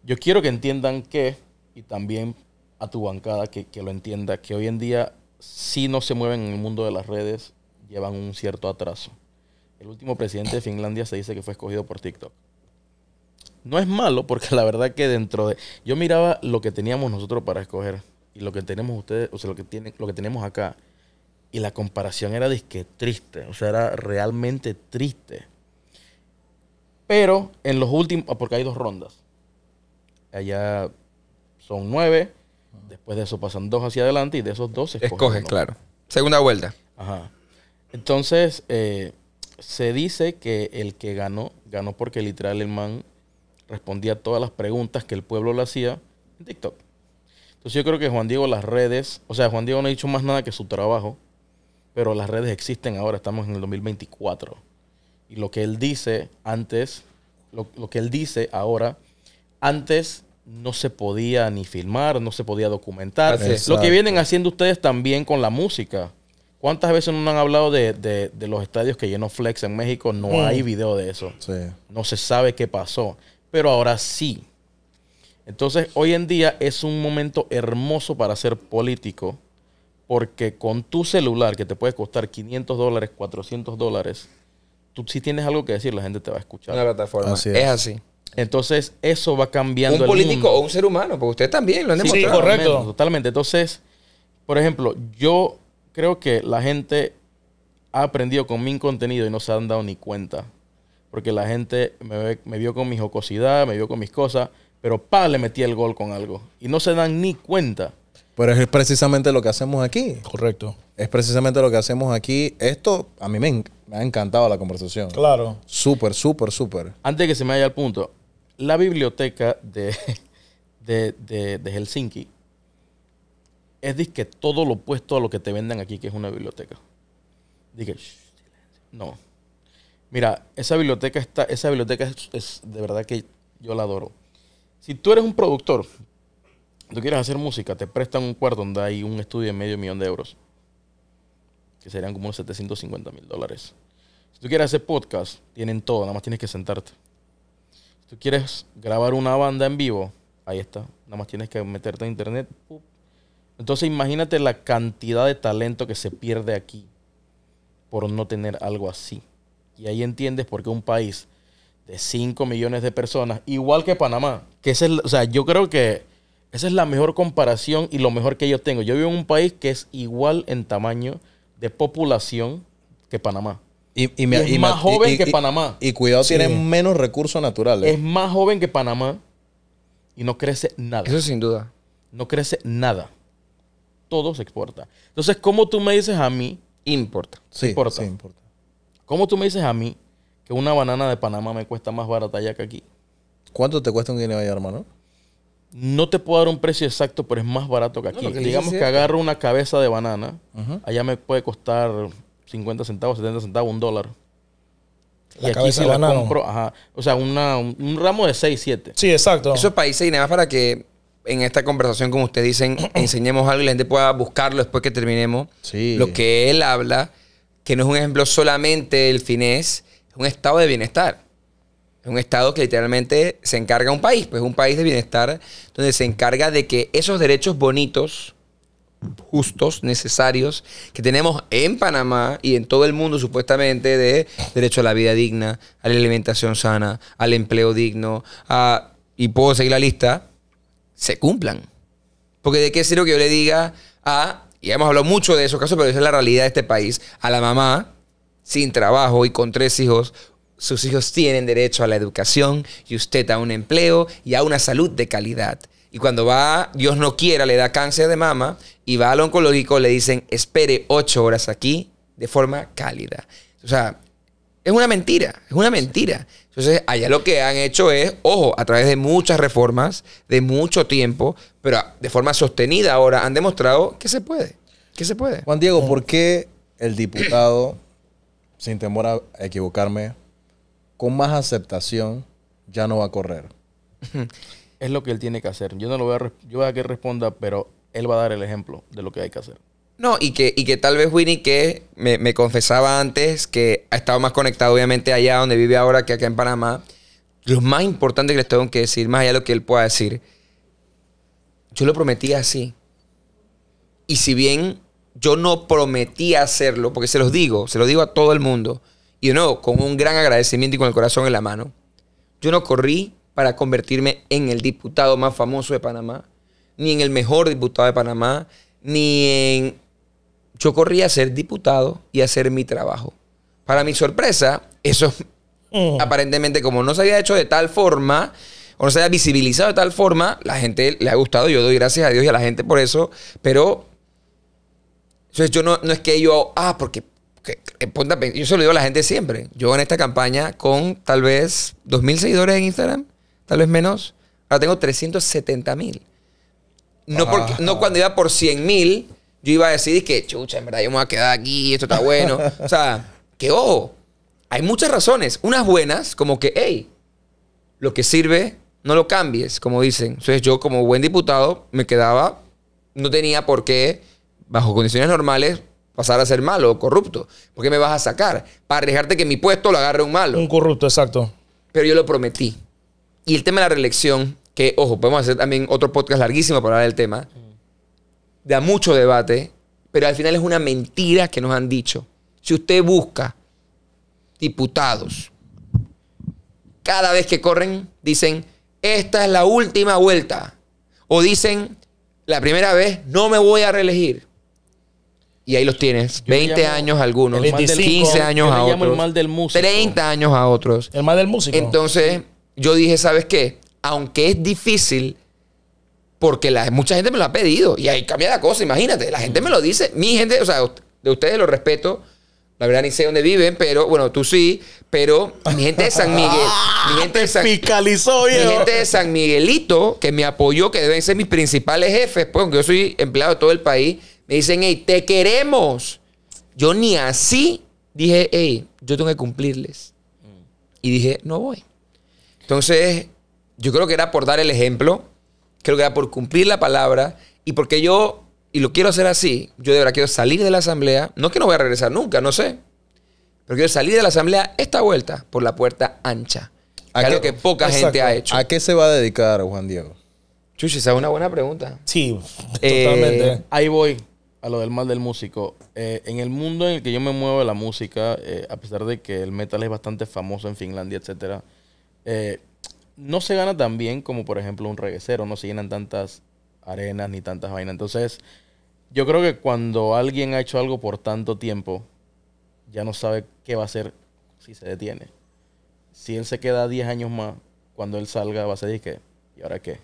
Yo quiero que entiendan que, y también a tu bancada que, que lo entienda, que hoy en día si no se mueven en el mundo de las redes, llevan un cierto atraso. El último presidente de Finlandia se dice que fue escogido por TikTok. No es malo porque la verdad que dentro de... Yo miraba lo que teníamos nosotros para escoger y lo que tenemos ustedes, o sea, lo que, lo que tenemos acá. Y la comparación era que triste, o sea, era realmente triste. Pero en los últimos, ah, porque hay dos rondas. Allá son nueve, después de eso pasan dos hacia adelante y de esos dos se escoge claro. Segunda vuelta. Ajá. Entonces, eh, se dice que el que ganó, ganó porque literal el man respondía a todas las preguntas que el pueblo le hacía en TikTok. Entonces yo creo que Juan Diego las redes, o sea, Juan Diego no ha dicho más nada que su trabajo pero las redes existen ahora, estamos en el 2024. Y lo que él dice antes, lo, que él dice ahora, antes no se podía ni filmar, no se podía documentar. Lo que vienen haciendo ustedes también con la música. ¿Cuántas veces no han hablado de, los estadios que llenó Flex en México? No mm. hay video de eso. No se sabe qué pasó. Pero ahora sí. Entonces, hoy en día es un momento hermoso para ser político porque con tu celular, que te puede costar 500 dólares, 400 dólares, tú si tienes algo que decir, la gente te va a escuchar. Una plataforma. Así es. así. Entonces, eso va cambiando. Un político o un ser humano, porque ustedes también lo han demostrado. Sí, correcto. totalmente. Entonces, por ejemplo, yo creo que la gente ha aprendido con mi contenido y no se han dado ni cuenta. Porque la gente me, vio con mi jocosidad, me vio con mis cosas, pero pa, le metí el gol con algo. Y no se dan ni cuenta. Pero es precisamente lo que hacemos aquí. Correcto. Es precisamente lo que hacemos aquí. Esto, a mí me, ha encantado la conversación. Claro. Súper, súper, súper. Antes de que se me vaya al punto, la biblioteca de, Helsinki es disque todo lo opuesto a lo que te venden aquí, que es una biblioteca. Dije, no. Mira, esa biblioteca está, esa biblioteca es de verdad que yo la adoro. Si tú eres un productor, Tú quieres hacer música, te prestan un cuarto donde hay un estudio de medio millón de euros, que serían como 750 mil dólares. Si tú quieres hacer podcast, tienen todo, nada más tienes que sentarte. Si tú quieres grabar una banda en vivo, ahí está, nada más tienes que meterte a internet. Entonces imagínate la cantidad de talento que se pierde aquí por no tener algo así. Y ahí entiendes por qué un país de 5 millones de personas, igual que Panamá, que es el, o sea, yo creo que esa es la mejor comparación y lo mejor que yo tengo. Yo vivo en un país que es igual en tamaño de población que Panamá. Y, me, es más joven que Panamá. Y, cuidado, tiene menos recursos naturales. Es más joven que Panamá y no crece nada. Eso sin duda. No crece nada. Todo se exporta. Entonces, ¿cómo tú me dices a mí? Importa. Sí, importa. Sí, importa. ¿Cómo tú me dices a mí que una banana de Panamá me cuesta más barata allá que aquí? ¿Cuánto te cuesta un guineo allá, hermano? No te puedo dar un precio exacto, pero es más barato que aquí. Digamos que agarro una cabeza de banana, allá me puede costar 50 centavos, 70 centavos, un dólar. La y aquí cabeza de banana. o sea, una, un, ramo de 6, 7. Sí, exacto. Eso es países y nada más para que en esta conversación, como ustedes dicen, enseñemos algo y la gente pueda buscarlo después que terminemos. Lo que él habla, que no es un ejemplo solamente del finés, es un estado de bienestar. Es un Estado que literalmente se encarga un país, pues un país de bienestar, donde se encarga de que esos derechos bonitos, justos, necesarios, que tenemos en Panamá y en todo el mundo supuestamente de derecho a la vida digna, a la alimentación sana, al empleo digno, y puedo seguir la lista, se cumplan. Porque de qué sirve que yo le diga a, y hemos hablado mucho de esos casos, pero esa es la realidad de este país, a la mamá sin trabajo y con tres hijos sus hijos tienen derecho a la educación y usted a un empleo y a una salud de calidad. Y cuando va, Dios no quiera, le da cáncer de mama y va al oncológico, le dicen, espere ocho horas aquí de forma cálida. O sea, es una mentira, es una mentira. Entonces, allá lo que han hecho es, ojo, a través de muchas reformas, de mucho tiempo, pero de forma sostenida ahora, han demostrado que se puede, que se puede. Juan Diego, ¿por qué el diputado, sin temor a equivocarme, con más aceptación, ya no va a correr. Es lo que él tiene que hacer. Yo no lo voy a, yo voy a que responda, pero él va a dar el ejemplo de lo que hay que hacer. No, y que, y que tal vez Winnie, que me, confesaba antes que ha estado más conectado, obviamente, allá donde vive ahora que acá en Panamá. Lo más importante que les tengo que decir, más allá de lo que él pueda decir, yo lo prometí así. Y si bien yo no prometí hacerlo, porque se los digo, se lo digo a todo el mundo, y no, con un gran agradecimiento y con el corazón en la mano, yo no corrí para convertirme en el diputado más famoso de Panamá, ni en el mejor diputado de Panamá, ni en... Yo corrí a ser diputado y a hacer mi trabajo. Para mi sorpresa, eso mm. aparentemente como no se había hecho de tal forma, o no se había visibilizado de tal forma, la gente le ha gustado, yo doy gracias a Dios y a la gente por eso, pero yo no, no es que yo, ah, porque que, eh, pues, yo se lo digo a la gente siempre. Yo en esta campaña con tal vez 2.000 seguidores en Instagram, tal vez menos, ahora tengo 370.000. No, ah. no cuando iba por 100.000, yo iba a decir que, chucha, en verdad yo me voy a quedar aquí, esto está bueno. o sea, que ojo, hay muchas razones. Unas buenas, como que, hey, lo que sirve, no lo cambies, como dicen. Entonces yo como buen diputado me quedaba, no tenía por qué, bajo condiciones normales, pasar a ser malo o corrupto. ¿Por qué me vas a sacar? Para arriesgarte que mi puesto lo agarre un malo. Un corrupto, exacto. Pero yo lo prometí. Y el tema de la reelección, que, ojo, podemos hacer también otro podcast larguísimo para hablar del tema, da mucho debate, pero al final es una mentira que nos han dicho. Si usted busca diputados, cada vez que corren, dicen, esta es la última vuelta. O dicen, la primera vez, no me voy a reelegir. Y ahí los tienes. 20 años a algunos, 15 años a otros. 30 años a otros. El mal del músico. Entonces, yo dije, ¿sabes qué? Aunque es difícil, porque mucha gente me lo ha pedido. Y ahí cambia la cosa, imagínate. La gente me lo dice. Mi gente, o sea, de ustedes lo respeto. La verdad ni sé dónde viven, pero bueno, tú sí, pero mi gente de San Miguel, mi gente de San, mi gente de San Miguelito que me apoyó, que deben ser mis principales jefes, pues, aunque yo soy empleado de todo el país, me dicen, hey, te queremos. Yo ni así dije, hey, yo tengo que cumplirles. Y dije, no voy. Entonces, yo creo que era por dar el ejemplo, creo que era por cumplir la palabra y porque yo, y lo quiero hacer así, yo de verdad quiero salir de la asamblea, no que no voy a regresar nunca, no sé, pero quiero salir de la asamblea esta vuelta por la puerta ancha. Que algo que poca gente ha hecho. ¿A qué se va a dedicar Juan Diego? Chuchi, esa es una buena pregunta. Sí, eh, totalmente. Ahí voy a lo del mal del músico. Eh, en el mundo en el que yo me muevo de la música, eh, a pesar de que el metal es bastante famoso en Finlandia, etcétera, eh, no se gana tan bien como, por ejemplo, un reguecero. No se llenan tantas arenas ni tantas vainas. Entonces, yo creo que cuando alguien ha hecho algo por tanto tiempo, ya no sabe qué va a hacer si se detiene. Si él se queda 10 años más, cuando él salga va a ser, que ¿Y ahora qué?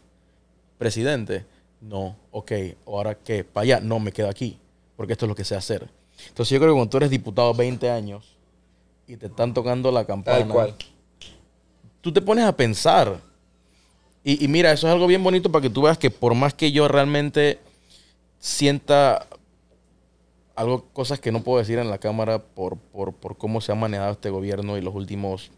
Presidente. No, ok, ahora qué? para allá, no, me quedo aquí, porque esto es lo que sé hacer. Entonces yo creo que cuando tú eres diputado 20 años y te están tocando la campana, tú te pones a pensar. Y, mira, eso es algo bien bonito para que tú veas que por más que yo realmente sienta algo, cosas que no puedo decir en la cámara por, por, cómo se ha manejado este gobierno y los últimos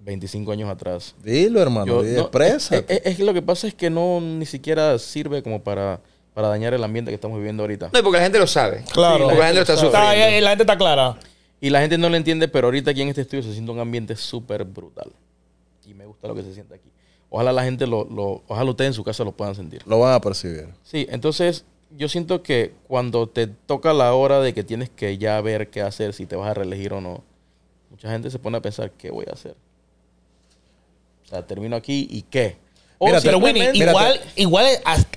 25 años atrás. Dilo, hermano, e, e, Es, lo que pasa es que no ni siquiera sirve como para, para dañar el ambiente que estamos viviendo ahorita. No, porque la gente lo sabe. Claro. la gente está eh, la gente está clara. Y la gente no lo entiende, pero ahorita aquí en este estudio se siente un ambiente súper brutal. Y me gusta lo que se siente aquí. Ojalá la gente lo, lo, ojalá ustedes en su casa lo puedan sentir. Lo van a percibir. Sí, entonces yo siento que cuando te toca la hora de que tienes que ya ver qué hacer, si te vas a reelegir o no, mucha gente se pone a pensar qué voy a hacer termino aquí y qué. pero Winnie, igual, igual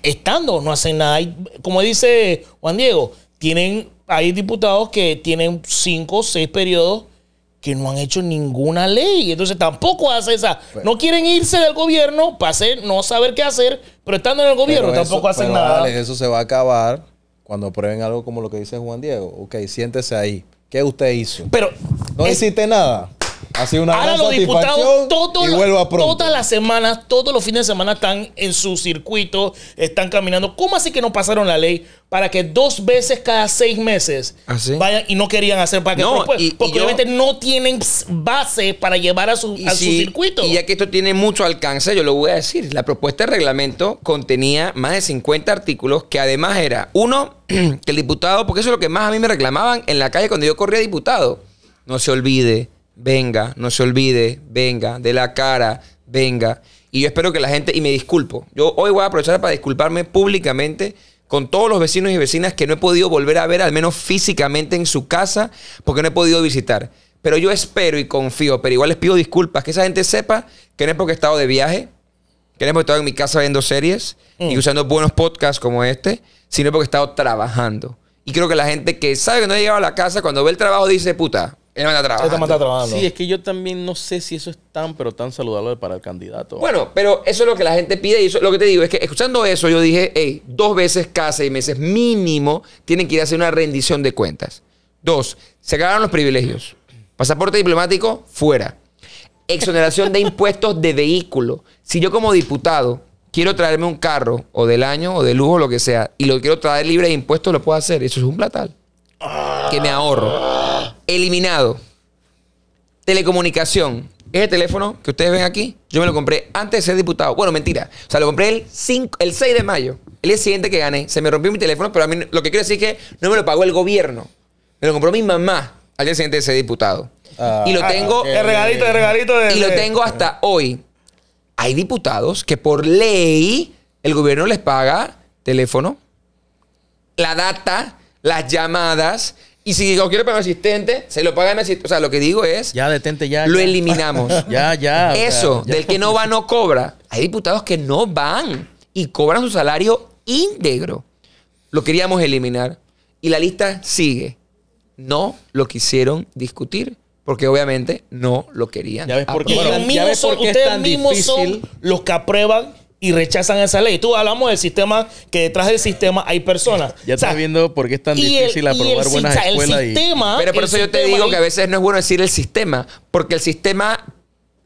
estando no hacen nada. Como dice Juan Diego, tienen, hay diputados que tienen cinco o seis periodos que no han hecho ninguna ley. Entonces tampoco hacen esa. Pues- no quieren irse del gobierno para no saber qué hacer, pero estando en el gobierno tampoco hacen nada. eso se va a acabar cuando prueben algo como lo que dice Juan Diego. Ok, siéntese ahí. ¿Qué usted hizo? Pero no hiciste nada. Ha sido una Ahora los diputados todas las semanas, todos los fines de semana están en su circuito, están caminando. ¿Cómo así que no pasaron la ley para que dos veces cada seis meses ¿Ah, vayan y no querían hacer para que pues, pues, Porque obviamente no tienen base para llevar a, su, su circuito. Y ya que esto tiene mucho alcance, yo lo voy a decir. La propuesta de reglamento contenía más de 50 artículos que además era, uno, que el diputado, porque eso es lo que más a mí me reclamaban en la calle cuando yo corría diputado. No se olvide venga, no se olvide, venga, de la cara, venga. Y yo espero que la gente, y me disculpo, yo hoy voy a aprovechar para disculparme públicamente con todos los vecinos y vecinas que no he podido volver a ver, al menos físicamente en su casa, porque no he podido visitar. Pero yo espero y confío, pero igual les pido disculpas, que esa gente sepa que no es porque he estado de viaje, que no es porque he estado en mi casa viendo series y mm. usando buenos podcasts como este, sino porque he estado trabajando. Y creo que la gente que sabe que no ha llegado a la casa, cuando ve el trabajo, dice, puta, él Sí, es que yo también no sé si eso es tan, pero tan saludable para el candidato. Bueno, pero eso es lo que la gente pide. Y lo que te digo es que escuchando eso, yo dije, hey, dos veces cada seis meses mínimo tienen que ir a hacer una rendición de cuentas. Dos, se acabaron los privilegios. Pasaporte diplomático, fuera. Exoneración de impuestos de vehículo. Si yo como diputado quiero traerme un carro o del año o de lujo, lo que sea, y lo quiero traer libre de impuestos, lo puedo hacer. Eso es un platal. Que me ahorro eliminado. Telecomunicación. Ese teléfono que ustedes ven aquí, yo me lo compré antes de ser diputado. Bueno, mentira. O sea, lo compré el, 5, el 6 de mayo. El día siguiente que gané, se me rompió mi teléfono, pero a mí lo que quiero decir es que no me lo pagó el gobierno. Me lo compró mi mamá al día siguiente de ser diputado. Ah, y lo tengo. El regalito, el regalito. De, y lo tengo hasta hoy. Hay diputados que por ley el gobierno les paga teléfono, la data, las llamadas, y si lo quiere pagar asistente, se lo pagan asistente. O sea, lo que digo es. Ya, detente, ya. Lo eliminamos. ya, ya. Eso, del que no va, no cobra. Hay diputados que no van y cobran su salario íntegro. Lo queríamos eliminar. Y la lista sigue. No lo quisieron discutir. Porque obviamente no lo querían. Ya ves por Son los que aprueban y rechazan esa ley. Tú hablamos del sistema, que detrás del sistema hay personas. Ya estás viendo por qué es tan difícil aprobar buenas escuelas. Sistema, Pero por eso yo te digo que a veces no es bueno decir el sistema, porque el sistema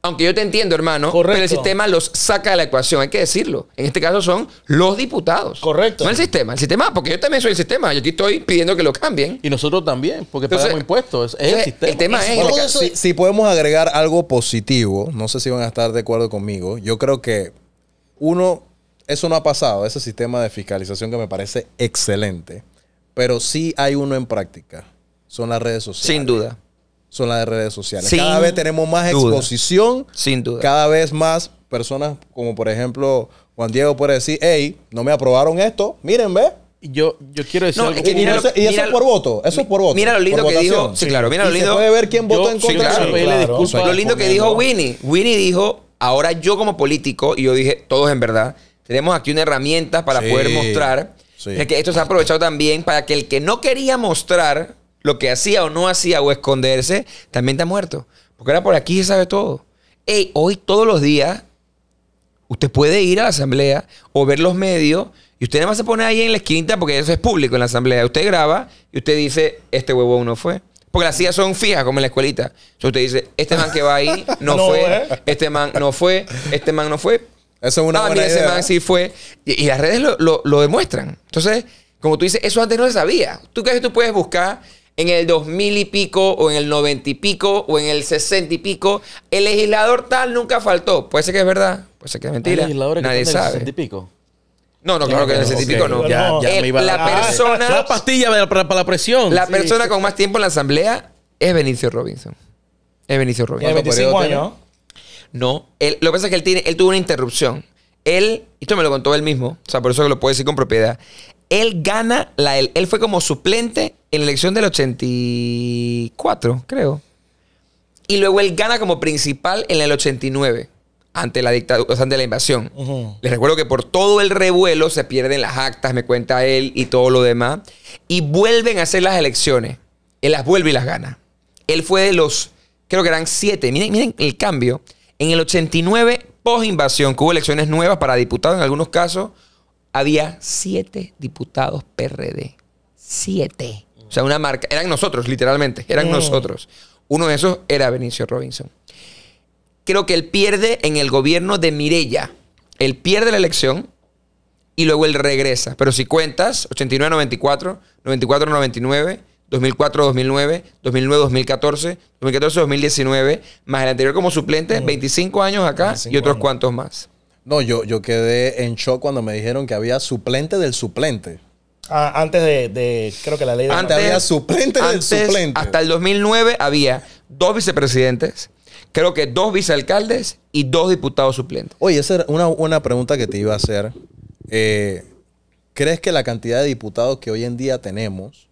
aunque yo te entiendo, hermano, pero el sistema los saca de la ecuación, hay que decirlo. En este caso son los diputados. Correcto. No el sistema, el sistema, porque yo también soy el sistema Yo aquí estoy pidiendo que lo cambien. Y nosotros también, porque pagamos impuestos, es, el sistema. El tema es... si podemos agregar algo positivo, no sé si van a estar de acuerdo conmigo, yo creo que uno, eso no ha pasado, ese sistema de fiscalización que me parece excelente, pero sí hay uno en práctica. Son las redes sociales. Sin duda. Son las redes sociales. cada vez tenemos más exposición. Sin duda. Cada vez más personas, como por ejemplo Juan Diego, puede decir, hey, no me aprobaron esto, miren, ve. Yo, yo quiero decir y, eso, es por voto. Eso es por voto. Mira lo lindo que dijo. Sí, claro. Mira lo lindo. puede ver quién votó en contra. lo lindo que dijo Winnie. Winnie dijo Ahora yo como político, y yo dije, todos en verdad, tenemos aquí una herramienta para poder mostrar. que esto se ha aprovechado también para que el que no quería mostrar lo que hacía o no hacía o esconderse, también está muerto. Porque era por aquí se sabe todo. Ey, hoy todos los días usted puede ir a la asamblea o ver los medios y usted nada más se pone ahí en la esquinita porque eso es público en la asamblea. Usted graba y usted dice, este huevo no fue. Porque las sillas son fijas, como en la escuelita. Entonces usted dice, este man que va ahí no, fue, este man no fue, este man no fue. Eso es una ah, buena ese man sí fue. Y, las redes lo, lo, demuestran. Entonces, como tú dices, eso antes no se sabía. ¿Tú crees que tú puedes buscar en el 2000 y pico, o en el 90 y pico, o en el 60 y pico? El legislador tal nunca faltó. Puede ser que es verdad, puede ser que es mentira. Nadie sabe. El 60 y pico. No, no, claro, que en ese típico no. Ya, me iba a... Eh, la ah, persona. la pastilla para, la presión. La persona con más tiempo en la asamblea es Benicio Robinson. Es Benicio Robinson. ¿Tiene 25 años? No. Él, lo que pasa es que él, tiene, él tuvo una interrupción. Él, y esto me lo contó él mismo, o sea, por eso que lo puedo decir con propiedad. Él gana la. Él, él fue como suplente en la elección del 84, creo. Y luego él gana como principal en el 89 ante la dictadura, ante la invasión. Les recuerdo que por todo el revuelo se pierden las actas, me cuenta él y todo lo demás, y vuelven a hacer las elecciones. Él las vuelve y las gana. Él fue de los, creo que eran siete, miren, el cambio. En el 89, post invasión, que hubo elecciones nuevas para diputados en algunos casos, había siete diputados PRD. Siete. O sea, una marca. Eran nosotros, literalmente. Eran mm. nosotros. Uno de esos era Benicio Robinson creo que él pierde en el gobierno de Mirella. Él pierde la elección y luego él regresa. Pero si cuentas, 89-94, 94-99, 2004-2009, 2009-2014, 2014-2019, más el anterior como suplente, 25 mm. años acá y otros cuantos más. No, yo, yo quedé en shock cuando me dijeron que había suplente del suplente. Ah, antes de, creo que la ley de... Antes, había suplente del suplente. Hasta el 2009 había dos vicepresidentes, creo que dos vicealcaldes y dos diputados suplentes. Oye, esa era una, pregunta que te iba a hacer. Eh, ¿Crees que la cantidad de diputados que hoy en día tenemos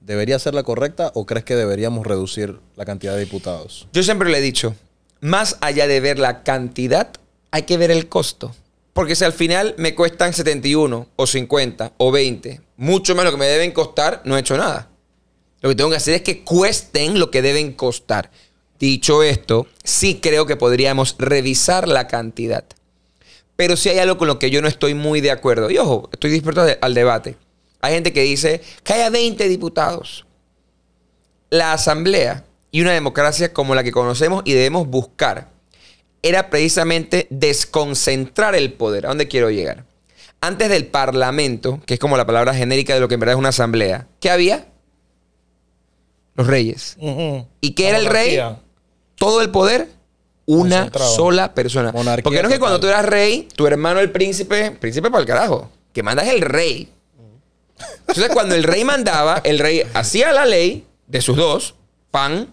debería ser la correcta o crees que deberíamos reducir la cantidad de diputados? Yo siempre le he dicho, más allá de ver la cantidad, hay que ver el costo. Porque si al final me cuestan 71 o 50 o 20, mucho menos lo que me deben costar, no he hecho nada. Lo que tengo que hacer es que cuesten lo que deben costar. Dicho esto, sí creo que podríamos revisar la cantidad. Pero sí hay algo con lo que yo no estoy muy de acuerdo. Y ojo, estoy dispuesto al debate. Hay gente que dice que haya 20 diputados. La asamblea y una democracia como la que conocemos y debemos buscar era precisamente desconcentrar el poder. ¿A dónde quiero llegar? Antes del parlamento, que es como la palabra genérica de lo que en verdad es una asamblea, ¿qué había? Los reyes. ¿Y qué era el rey? todo el poder una sola persona. Porque no es que cuando tú eras rey, tu hermano el príncipe, príncipe para el carajo, que mandas el rey. Entonces cuando el rey mandaba, el rey hacía la ley de sus dos, pan,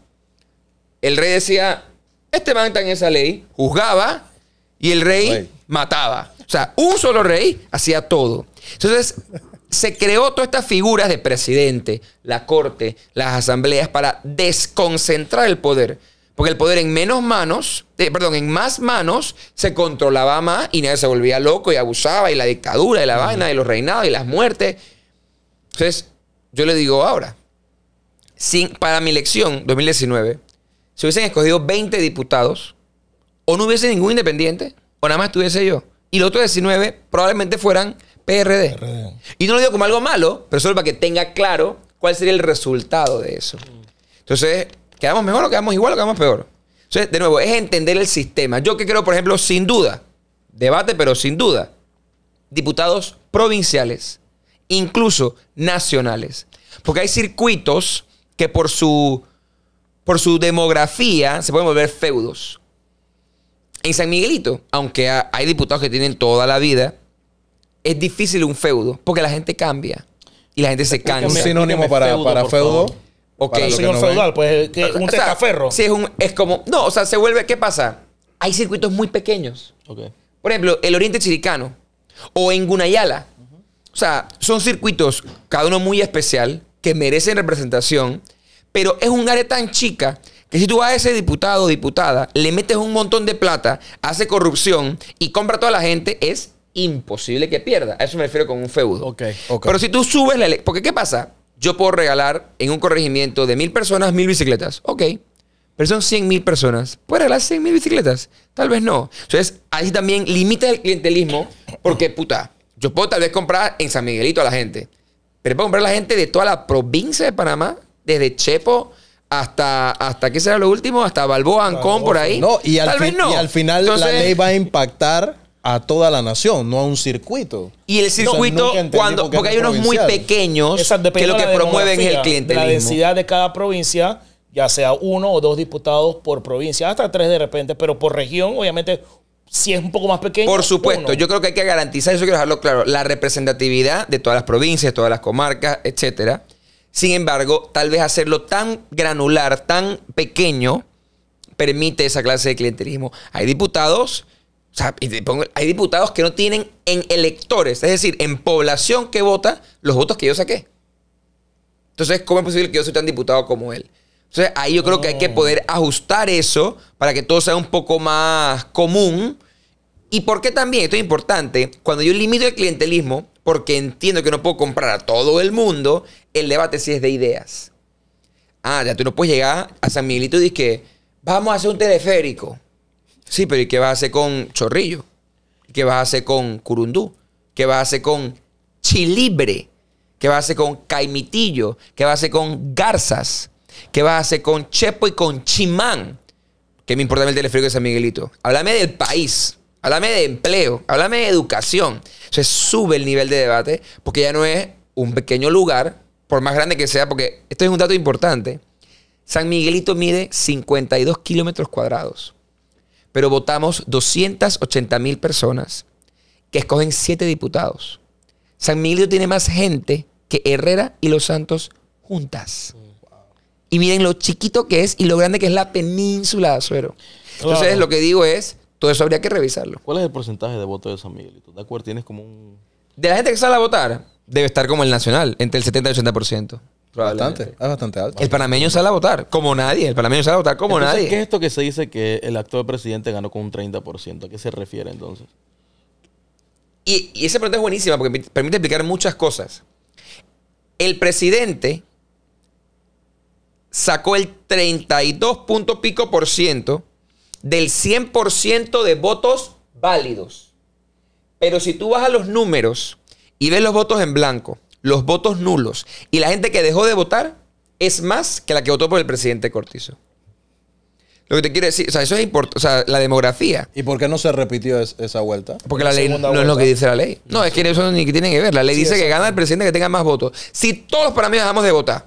el rey decía, este man está en esa ley, juzgaba y el rey, rey. mataba. O sea, un solo rey hacía todo. Entonces se creó todas estas figuras de presidente, la corte, las asambleas para desconcentrar el poder. Porque el poder en menos manos, eh, perdón, en más manos se controlaba más y nadie se volvía loco y abusaba y la dictadura y la vaina y los reinados y las muertes. Entonces, yo le digo ahora, para mi elección 2019, si hubiesen escogido 20 diputados, o no hubiese ningún independiente, o nada más estuviese yo. Y los otros 19 probablemente fueran PRD. Y no lo digo como algo malo, pero solo para que tenga claro cuál sería el resultado de eso. Mm. Entonces, ¿Quedamos mejor o quedamos igual o quedamos peor? Entonces, de nuevo, es entender el sistema. Yo que creo, por ejemplo, sin duda, debate, pero sin duda, diputados provinciales, incluso nacionales. Porque hay circuitos que por su, por su demografía se pueden volver feudos. En San Miguelito, aunque hay diputados que tienen toda la vida, es difícil un feudo, porque la gente cambia y la gente se cansa. Un sinónimo para, feudo, para feudo. Okay. Un señor feudal, pues, un o Sí, es, como. No, o sea, se vuelve. ¿Qué pasa? Hay circuitos muy pequeños. Por ejemplo, el Oriente Chiricano o en Gunayala. O sea, son circuitos, cada uno muy especial, que merecen representación, pero es un área tan chica que si tú vas a ese diputado o diputada, le metes un montón de plata, hace corrupción y compra a toda la gente, es imposible que pierda. A eso me refiero con un feudo. Pero si tú subes la... Porque ¿qué pasa? yo puedo regalar en un corregimiento de mil personas mil bicicletas. Ok. Pero son 100 mil personas. ¿Puedo regalar 100 mil bicicletas? Tal vez no. Entonces, ahí también limita el clientelismo porque, puta, yo puedo tal vez comprar en San Miguelito a la gente. Pero puedo comprar a la gente de toda la provincia de Panamá, desde Chepo hasta, hasta ¿qué será lo último? Hasta Balboa, Ancón, por ahí. No, y al, al final la ley va a impactar a toda la nación, no a un circuito. Y el circuito, cuando, porque hay unos muy pequeños que lo que promueven es el clientelismo. La densidad de cada provincia, ya sea uno o dos diputados por provincia, hasta tres de repente, pero por región, obviamente, si es un poco más pequeño. Por supuesto, yo creo que hay que garantizar, eso quiero dejarlo claro, la representatividad de todas las provincias, todas las comarcas, etcétera. Sin embargo, tal vez hacerlo tan granular, tan pequeño, permite esa clase de clientelismo. Hay diputados hay diputados que no tienen en electores, es decir, en población que vota, los votos que yo saqué. Entonces, ¿cómo es posible que yo soy tan diputado como él? Entonces, ahí yo creo que hay que oh. poder ajustar eso para que todo sea un poco más común. ¿Y por qué también? Esto es importante. Cuando yo limito el clientelismo, porque entiendo que no puedo comprar a todo el mundo, el debate sí es de ideas. Ah, ya tú no puedes llegar a San Miguelito y dices que vamos a hacer un teleférico. Sí, pero ¿y qué va a hacer con Chorrillo? ¿Qué va a hacer con Curundú? ¿Qué va a hacer con Chilibre? ¿Qué va a hacer con Caimitillo? ¿Qué va a hacer con Garzas? ¿Qué va a hacer con Chepo y con Chimán? ¿Qué me importa el teleférico de San Miguelito? Háblame del país. Háblame de empleo, háblame de educación. Se sube el nivel de debate porque ya no es un pequeño lugar, por más grande que sea, porque esto es un dato importante. San Miguelito mide 52 kilómetros cuadrados pero votamos 280 mil personas que escogen siete diputados. San Miguel tiene más gente que Herrera y Los Santos juntas. Y miren lo chiquito que es y lo grande que es la península de Azuero. Entonces, lo que digo es, todo eso habría que revisarlo. ¿Cuál es el porcentaje de votos de San Miguelito? ¿De acuerdo? Tienes como un... De la gente que sale a votar, debe estar como el nacional, entre el 70 y el 80%. Bastante, es bastante alto. El panameño sale a votar, como nadie. El panameño sale a votar como nadie. ¿Qué es esto que se dice que el actual presidente ganó con un 30%? ¿A qué se refiere entonces? Y, y esa pregunta es buenísima porque permite explicar muchas cosas. El presidente sacó el 32 punto pico por ciento del 100% de votos válidos. Pero si tú vas a los números y ves los votos en blanco, los votos nulos y la gente que dejó de votar es más que la que votó por el presidente Cortizo. Lo que te quiere decir, o sea, eso es importante, o sea, la demografía. ¿Y por qué no se repitió esa vuelta? Porque la, ley no es lo que dice la ley. No, es que eso ni tiene que ver. La ley dice que gana el presidente que tenga más votos. Si todos los mí dejamos de votar,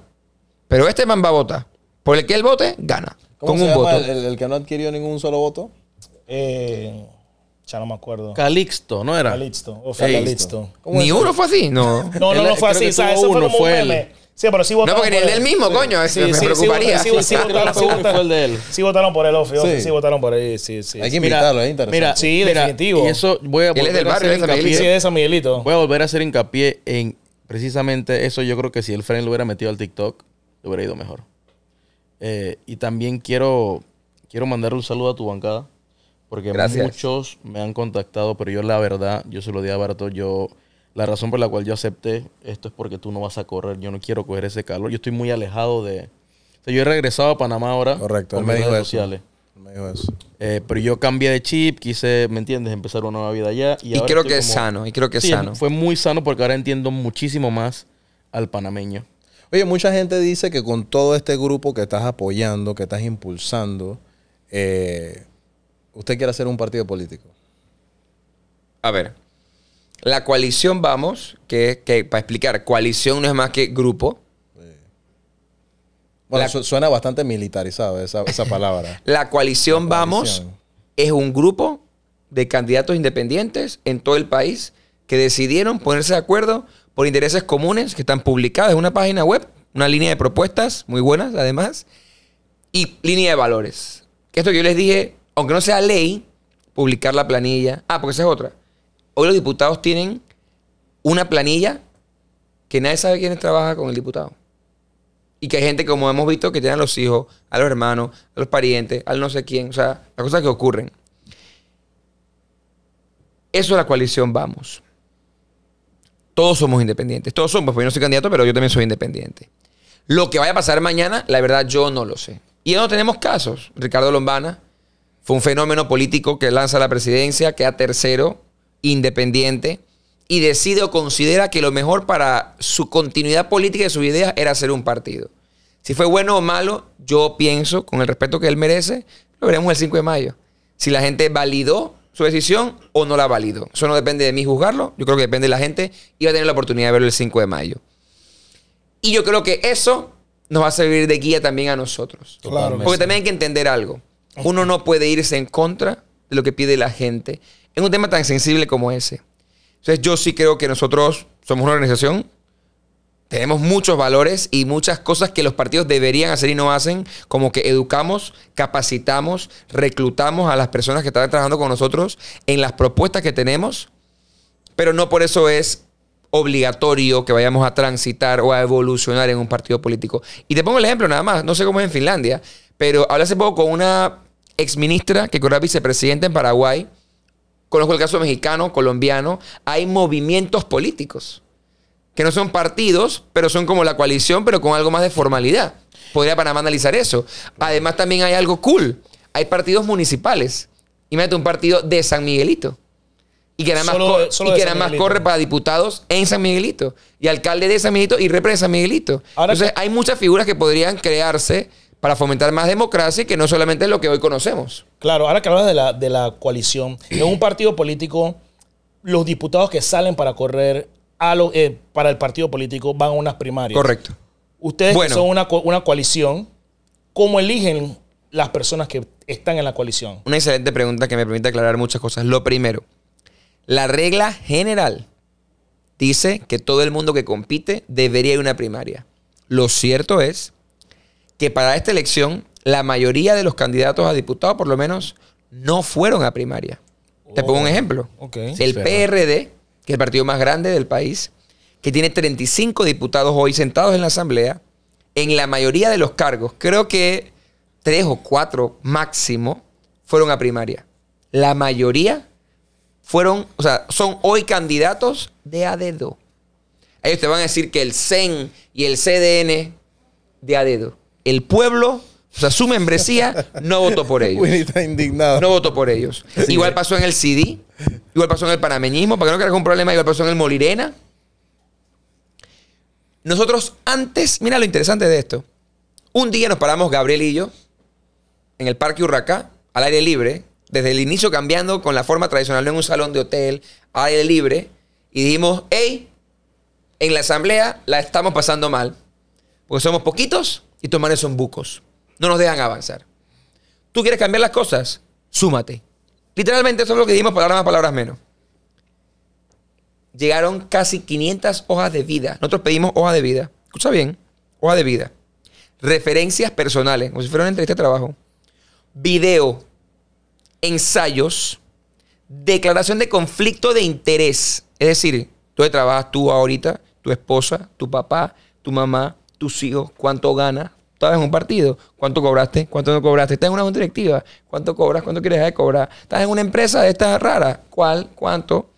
pero este man va a votar, por el que él vote, gana. con un voto. El, el, que no adquirió ningún solo voto? Eh, ya no me acuerdo. Calixto, ¿no era? Calixto. O sea, Calixto. Ni uno fue así, no. No, no, no fue así. o sea, Eso fue como un Sí, pero sí votaron. No, porque ni el mismo, coño. Sí, me preocuparía. Sí, votaron, por él. Sí votaron por él, Sí. votaron por él. Sí, sí. Hay que invitarlo, es internet. Mira, sí, definitivo. Y eso voy a del barrio, de San Miguelito. Voy a volver a hacer hincapié en precisamente eso. Yo creo que si el friend lo hubiera metido al TikTok, lo hubiera ido mejor. Eh, y también quiero, quiero mandarle un saludo a tu bancada porque muchos me han contactado, pero yo la verdad, yo se lo di a Barto. yo... La razón por la cual yo acepté esto es porque tú no vas a correr. Yo no quiero coger ese calor. Yo estoy muy alejado de... yo he regresado a Panamá ahora. Correcto. Por me sociales. Eh, pero yo cambié de chip, quise, ¿me entiendes? Empezar una nueva vida allá. Y, creo que es sano, y creo que es sano. Fue muy sano porque ahora entiendo muchísimo más al panameño. Oye, mucha gente dice que con todo este grupo que estás apoyando, que estás impulsando, eh, usted quiere hacer un partido político? A ver, la coalición Vamos, que, que para explicar, coalición no es más que grupo. Bueno, suena bastante militarizado esa, palabra. la coalición Vamos es un grupo de candidatos independientes en todo el país que decidieron ponerse de acuerdo por intereses comunes que están publicados en una página web, una línea de propuestas muy buenas además, y línea de valores. esto que yo les dije aunque no sea ley, publicar la planilla. Ah, porque esa es otra. Hoy los diputados tienen una planilla que nadie sabe quién trabaja con el diputado. Y que hay gente, como hemos visto, que tienen a los hijos, a los hermanos, a los parientes, al no sé quién. O sea, las cosas que ocurren. Eso es la coalición Vamos. Todos somos independientes. Todos somos, porque yo no soy candidato, pero yo también soy independiente. Lo que vaya a pasar mañana, la verdad, yo no lo sé. Y ya no tenemos casos. Ricardo Lombana, fue un fenómeno político que lanza la presidencia, queda tercero, independiente, y decide o considera que lo mejor para su continuidad política y sus ideas era hacer un partido. Si fue bueno o malo, yo pienso, con el respeto que él merece, lo veremos el 5 de mayo. Si la gente validó su decisión o no la validó. Eso no depende de mí juzgarlo, yo creo que depende de la gente y va a tener la oportunidad de verlo el 5 de mayo. Y yo creo que eso nos va a servir de guía también a nosotros. Porque también hay que entender algo. Uno no puede irse en contra de lo que pide la gente en un tema tan sensible como ese. Entonces yo sí creo que nosotros somos una organización, tenemos muchos valores y muchas cosas que los partidos deberían hacer y no hacen, como que educamos, capacitamos, reclutamos a las personas que están trabajando con nosotros en las propuestas que tenemos, pero no por eso es obligatorio que vayamos a transitar o a evolucionar en un partido político. Y te pongo el ejemplo nada más, no sé cómo es en Finlandia, pero hablé hace poco con una exministra que corrió vicepresidente en Paraguay. Conozco el caso mexicano, colombiano. Hay movimientos políticos que no son partidos, pero son como la coalición, pero con algo más de formalidad. Podría Panamá analizar eso. Además, también hay algo cool. Hay partidos municipales. Imagínate un partido de San Miguelito. Y que nada más, más corre para diputados en San Miguelito. Y alcalde de San Miguelito y represa de San Miguelito. Entonces, hay muchas figuras que podrían crearse para fomentar más democracia y que no solamente es lo que hoy conocemos. Claro, ahora que hablas de la, coalición, en un partido político, los diputados que salen para correr a lo, eh, para el partido político van a unas primarias. Correcto. Ustedes son una, una coalición, ¿cómo eligen las personas que están en la coalición? Una excelente pregunta que me permite aclarar muchas cosas. Lo primero, la regla general dice que todo el mundo que compite debería ir a una primaria. Lo cierto es que para esta elección la mayoría de los candidatos a diputados, por lo menos, no fueron a primaria. Te pongo un oh, ejemplo. El PRD, que es el partido más grande del país, que tiene 35 diputados hoy sentados en la Asamblea, en la mayoría de los cargos, creo que tres o cuatro máximo, fueron a primaria. La mayoría fueron, o sea, son hoy candidatos de a dedo. Ellos te van a decir que el CEN y el CDN de a dedo el pueblo, o sea, su membresía, no votó por ellos. está indignado. No votó por ellos. igual pasó en el CD, igual pasó en el panameñismo, para que no creas un problema, igual pasó en el Molirena. Nosotros antes, mira lo interesante de esto. Un día nos paramos Gabriel y yo en el Parque Urraca, al aire libre, desde el inicio cambiando con la forma tradicional, no en un salón de hotel, al aire libre, y dijimos, hey, en la asamblea la estamos pasando mal, porque somos poquitos y tus manes son bucos. No nos dejan avanzar. Tú quieres cambiar las cosas, súmate. Literalmente eso es lo que dijimos, palabras más, palabras menos. Llegaron casi 500 hojas de vida. Nosotros pedimos hojas de vida. Escucha bien, hoja de vida. Referencias personales, como si fuera una entrevista de trabajo. Video, ensayos, declaración de conflicto de interés. Es decir, tú trabajas tú ahorita, tu esposa, tu papá, tu mamá, tus hijos, cuánto ganas, estás en un partido, cuánto cobraste, cuánto no cobraste, estás en una directiva, cuánto cobras, cuánto quieres dejar de cobrar, estás en una empresa de estas raras, cuál, cuánto.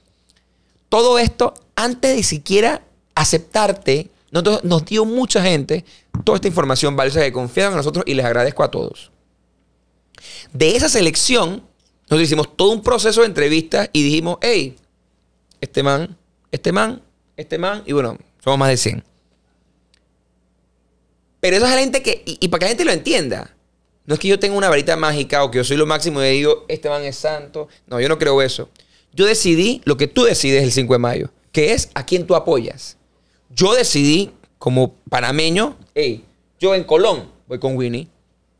Todo esto, antes de siquiera aceptarte, nos, dio mucha gente toda esta información valiosa que confían en nosotros y les agradezco a todos. De esa selección, nosotros hicimos todo un proceso de entrevistas y dijimos, hey, este man, este man, este man, y bueno, somos más de 100. Pero eso es la gente que, y, para que la gente lo entienda, no es que yo tenga una varita mágica o que yo soy lo máximo y digo, este es santo. No, yo no creo eso. Yo decidí lo que tú decides el 5 de mayo, que es a quién tú apoyas. Yo decidí, como panameño, hey, yo en Colón voy con Winnie.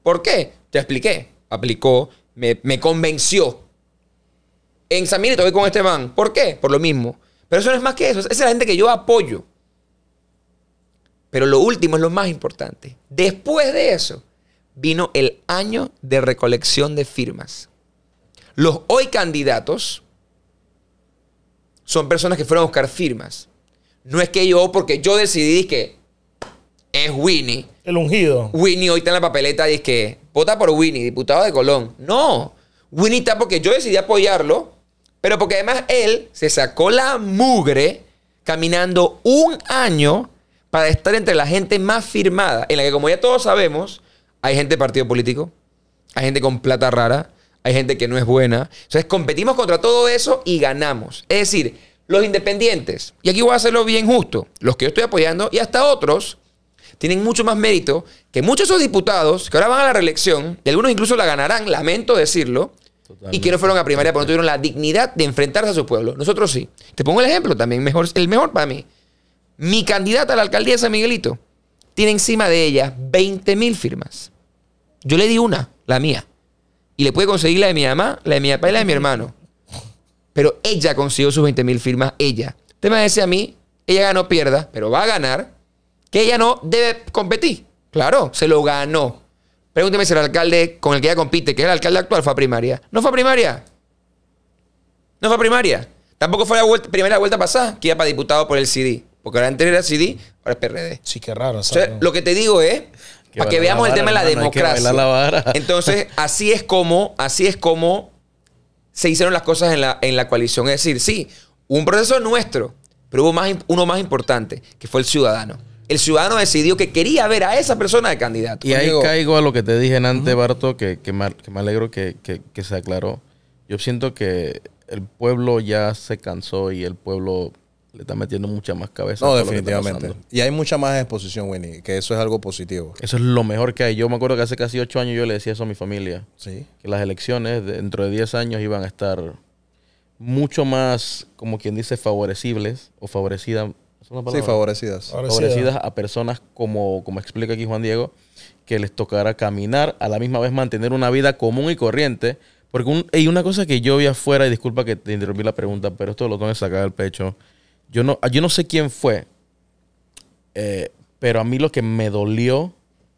¿Por qué? Te expliqué. Aplicó, me, convenció. En San Mirito voy con este man. ¿Por qué? Por lo mismo. Pero eso no es más que eso. Esa es la gente que yo apoyo. Pero lo último es lo más importante. Después de eso, vino el año de recolección de firmas. Los hoy candidatos son personas que fueron a buscar firmas. No es que yo, porque yo decidí que es Winnie. El ungido. Winnie hoy está en la papeleta y dice que vota por Winnie, diputado de Colón. No, Winnie está porque yo decidí apoyarlo, pero porque además él se sacó la mugre caminando un año para estar entre la gente más firmada, en la que como ya todos sabemos, hay gente de partido político, hay gente con plata rara, hay gente que no es buena. Entonces competimos contra todo eso y ganamos. Es decir, los independientes, y aquí voy a hacerlo bien justo, los que yo estoy apoyando y hasta otros, tienen mucho más mérito que muchos de esos diputados que ahora van a la reelección, y algunos incluso la ganarán, lamento decirlo, y que no fueron a primaria porque no tuvieron la dignidad de enfrentarse a su pueblo. Nosotros sí. Te pongo el ejemplo también, mejor, el mejor para mí. Mi candidata a la alcaldía de San Miguelito tiene encima de ella 20 mil firmas. Yo le di una, la mía. Y le puede conseguir la de mi mamá, la de mi papá y la de mi hermano. Pero ella consiguió sus 20 mil firmas, ella. Usted me dice a mí, ella ganó, pierda, pero va a ganar, que ella no debe competir. Claro, se lo ganó. Pregúnteme si el alcalde con el que ella compite, que es el alcalde actual, fue a primaria. No fue a primaria. No fue a primaria. Tampoco fue la primera vuelta pasada, que iba para diputado por el CD. Porque ahora antes era CD, ahora es PRD. Sí, qué raro. lo que te digo es, ¿eh? para que veamos el tema de la democracia. Entonces, así es como, así es como se hicieron las cosas en la, coalición. Es decir, sí, un proceso nuestro, pero hubo más, uno más importante, que fue el ciudadano. El ciudadano decidió que quería ver a esa persona de candidato. Y ahí caigo a lo que te dije antes, Barto, que, me, alegro que, que se aclaró. Yo siento que el pueblo ya se cansó y el pueblo le está metiendo mucha más cabeza. No, definitivamente. Y hay mucha más exposición, Winnie, que eso es algo positivo. Eso es lo mejor que hay. Yo me acuerdo que hace casi ocho años yo le decía eso a mi familia. Sí. Que las elecciones dentro de diez años iban a estar mucho más, como quien dice, favorecibles o favorecidas. Sí, favorecidas. Favorecidas a personas como, como explica aquí Juan Diego, que les tocará caminar, a la misma vez mantener una vida común y corriente. Porque hay una cosa que yo vi afuera, y disculpa que te interrumpí la pregunta, pero esto lo tengo que sacar del pecho yo no, yo no sé quién fue, eh, pero a mí lo que me dolió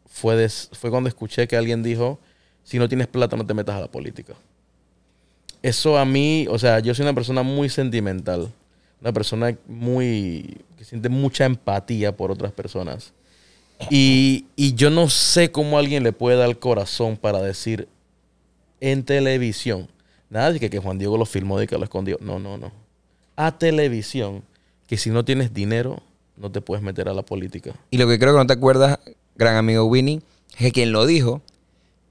fue, fue cuando escuché que alguien dijo, si no tienes plata no te metas a la política. Eso a mí, o sea, yo soy una persona muy sentimental, una persona muy que siente mucha empatía por otras personas. Y, yo no sé cómo alguien le puede dar el corazón para decir en televisión, nada de que, que Juan Diego lo filmó y que lo escondió, no, no, no. A televisión que si no tienes dinero, no te puedes meter a la política. Y lo que creo que no te acuerdas, gran amigo Winnie, es que quien lo dijo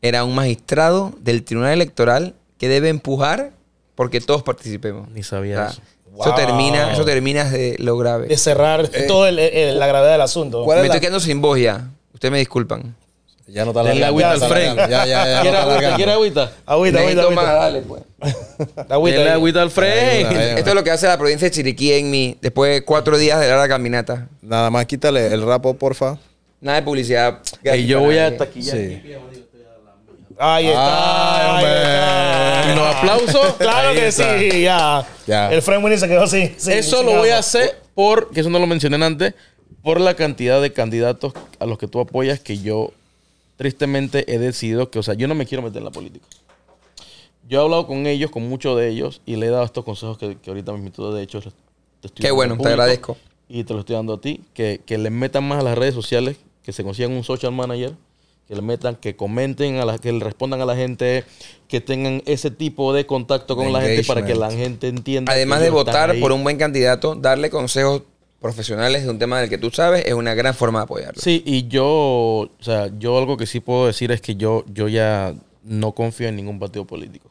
era un magistrado del Tribunal Electoral que debe empujar porque todos participemos. Ni sabía eso. termina, eso termina de lo grave. De cerrar eh, todo toda la gravedad del asunto. Me estoy quedando sin voz ya. Ustedes me disculpan. Ya no está la agüita al frente. Ya, ya, ya. ¿Quieres agüita? agüita? Agüita, agüita. dale, pues. agüita. la agüita al frente. Esto es lo que hace la provincia de Chiriquí en mí después de cuatro días de larga caminata. Nada más quítale el rapo, porfa. Nada de publicidad. Y yo voy a taquillar. Ahí está. Ay, aplauso. Claro que sí, ya. El Frank Winnie se quedó así. Eso lo voy a hacer por, que eso no lo mencioné antes, por la cantidad de candidatos a los que tú apoyas que yo tristemente he decidido que, o sea, yo no me quiero meter en la política. Yo he hablado con ellos, con muchos de ellos, y le he dado estos consejos que, que ahorita mismo, de hecho, te estoy Qué bueno, te agradezco. Y te lo estoy dando a ti, que, que le metan más a las redes sociales, que se consigan un social manager, que le metan, que comenten, a la, que le respondan a la gente, que tengan ese tipo de contacto con la gente para que la gente entienda. Además de votar por un buen candidato, darle consejos profesionales de un tema del que tú sabes, es una gran forma de apoyarlo. Sí, y yo, o sea, yo algo que sí puedo decir es que yo, yo ya no confío en ningún partido político.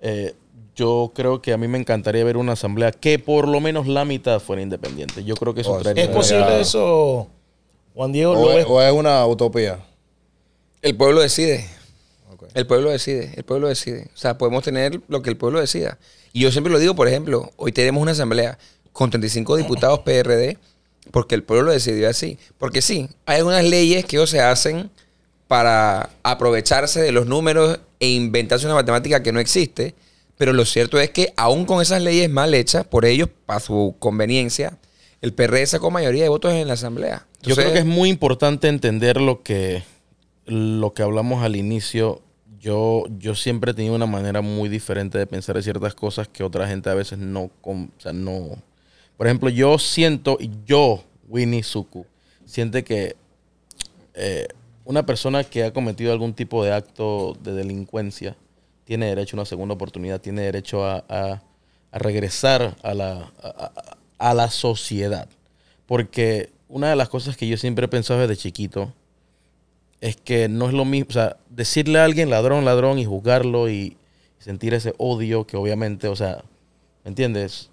Eh, yo creo que a mí me encantaría ver una asamblea que por lo menos la mitad fuera independiente. Yo creo que eso oh, ¿Es posible eso, Juan Diego? O, es, una utopía? El pueblo decide. El pueblo decide. El pueblo decide. O sea, podemos tener lo que el pueblo decida. Y yo siempre lo digo, por ejemplo, hoy tenemos una asamblea con 35 diputados PRD, porque el pueblo lo decidió así. Porque sí, hay algunas leyes que ellos se hacen para aprovecharse de los números e inventarse una matemática que no existe, pero lo cierto es que aún con esas leyes mal hechas, por ellos, para su conveniencia, el PRD sacó mayoría de votos en la Asamblea. Yo creo que es muy importante entender lo que, lo que hablamos al inicio yo, yo siempre he tenido una manera muy diferente de pensar en ciertas cosas que otra gente a veces no, o sea, no, por ejemplo, yo siento, y yo, Winnie Suku, siente que eh, una persona que ha cometido algún tipo de acto de delincuencia tiene derecho a una segunda oportunidad, tiene derecho a, regresar a la, a, a la sociedad. Porque una de las cosas que yo siempre he pensado desde chiquito es que no es lo mismo, o sea, decirle a alguien ladrón, ladrón y juzgarlo y sentir ese odio que obviamente, o sea, ¿me entiendes?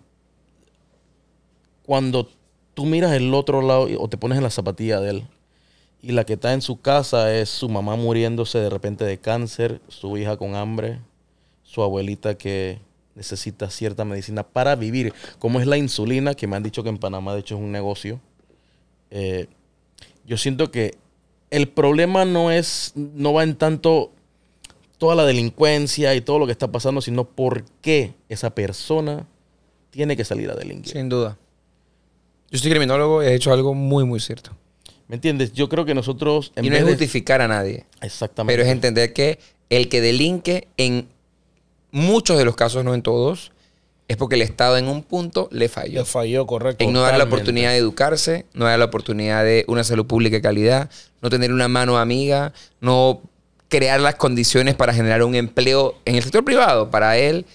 cuando tú miras el otro lado o te pones en la zapatilla de él y la que está en su casa es su mamá muriéndose de repente de cáncer, su hija con hambre, su abuelita que necesita cierta medicina para vivir, como es la insulina, que me han dicho que en Panamá de hecho es un negocio. Eh, yo siento que el problema no es, no va en tanto toda la delincuencia y todo lo que está pasando, sino por qué esa persona tiene que salir a delinquir. Sin duda. Yo soy criminólogo y he hecho algo muy, muy cierto. ¿Me entiendes? Yo creo que nosotros... y no es justificar a nadie. Exactamente. Pero es entender que el que delinque en muchos de los casos, no en todos, es porque el Estado en un punto le falló. Le falló, correcto. En no dar la oportunidad de educarse, no dar la oportunidad de una salud pública de calidad, no tener una mano amiga, no crear las condiciones para generar un empleo en el sector privado para él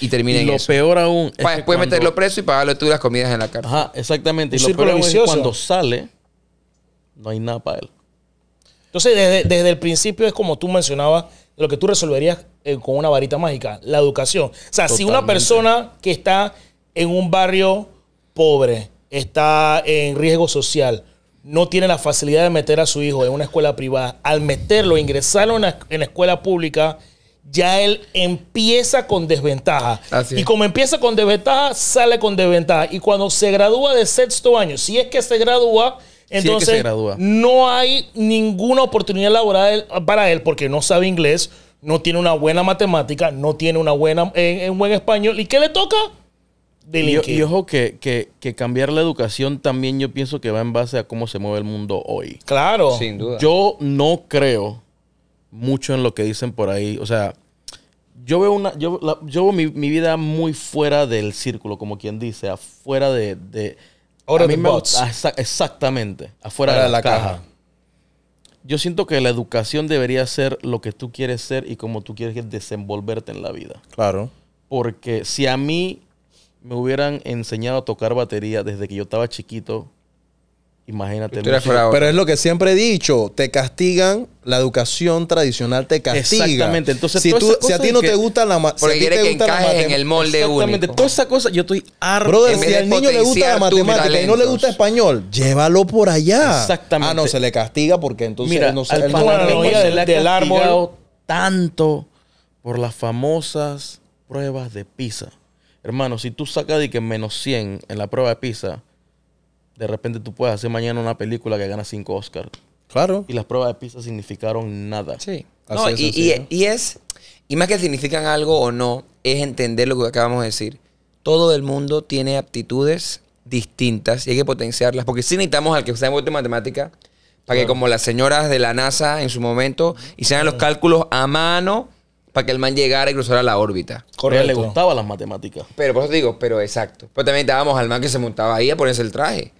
y termina y lo peor aún. para después meterlo preso y pagarle tú las comidas en la cárcel. Ajá, exactamente. y lo peor es cuando sale, no hay nada para él. Entonces, desde, el principio es como tú mencionabas, lo que tú resolverías eh, con una varita mágica, la educación. O sea, si una persona que está en un barrio pobre, está en riesgo social, no tiene la facilidad de meter a su hijo en una escuela privada, al meterlo, ingresarlo en la escuela pública, ya él empieza con desventaja. y como empieza con desventaja, sale con desventaja. Y cuando se gradúa de sexto año, si es que se gradúa, entonces no hay ninguna oportunidad laboral para él porque no sabe inglés, no tiene una buena matemática, no tiene una buena, eh, un buen español. ¿Y qué le toca? Y, ojo que, que, cambiar la educación también yo pienso que va en base a cómo se mueve el mundo hoy. Claro. Sin duda. Yo no creo mucho en lo que dicen por ahí. O sea, yo veo una. Yo, mi, vida muy fuera del círculo, como quien dice, afuera de. Ahora mismo, exactamente, afuera de la, caja. caja. Yo siento que la educación debería ser lo que tú quieres ser y como tú quieres desenvolverte en la vida. Claro. Porque si a mí me hubieran enseñado a tocar batería desde que yo estaba chiquito, Imagínate. Pero es lo que siempre he dicho, te castigan, la educación tradicional te castiga. Exactamente. Entonces, si, tú, si a ti no te gusta la matemática, si quiere que encaje en el molde Exactamente. Toda esa cosa, yo estoy harto. Brother, si al niño le gusta la matemática y no le gusta español, llévalo por allá. Exactamente. Ah, no, se le castiga porque entonces Mira, no se al le del árbol tanto por las famosas pruebas de PISA. Hermano, si tú sacas de que menos 100 en la prueba de PISA, de repente tú puedes hacer mañana una película que gana cinco Oscars. Claro. Y las pruebas de pista significaron nada. Sí. No, y, y, es, y más que significan algo o no, es entender lo que acabamos de decir. Todo el mundo tiene aptitudes distintas y hay que potenciarlas, porque sí necesitamos al que sea en matemática, para que como las señoras de la NASA en su momento hicieran los cálculos a mano para que el man llegara y cruzara la órbita. Correcto. le gustaban las matemáticas. Pero por eso digo, pero exacto. Pero también estábamos al man que se montaba ahí a ponerse el traje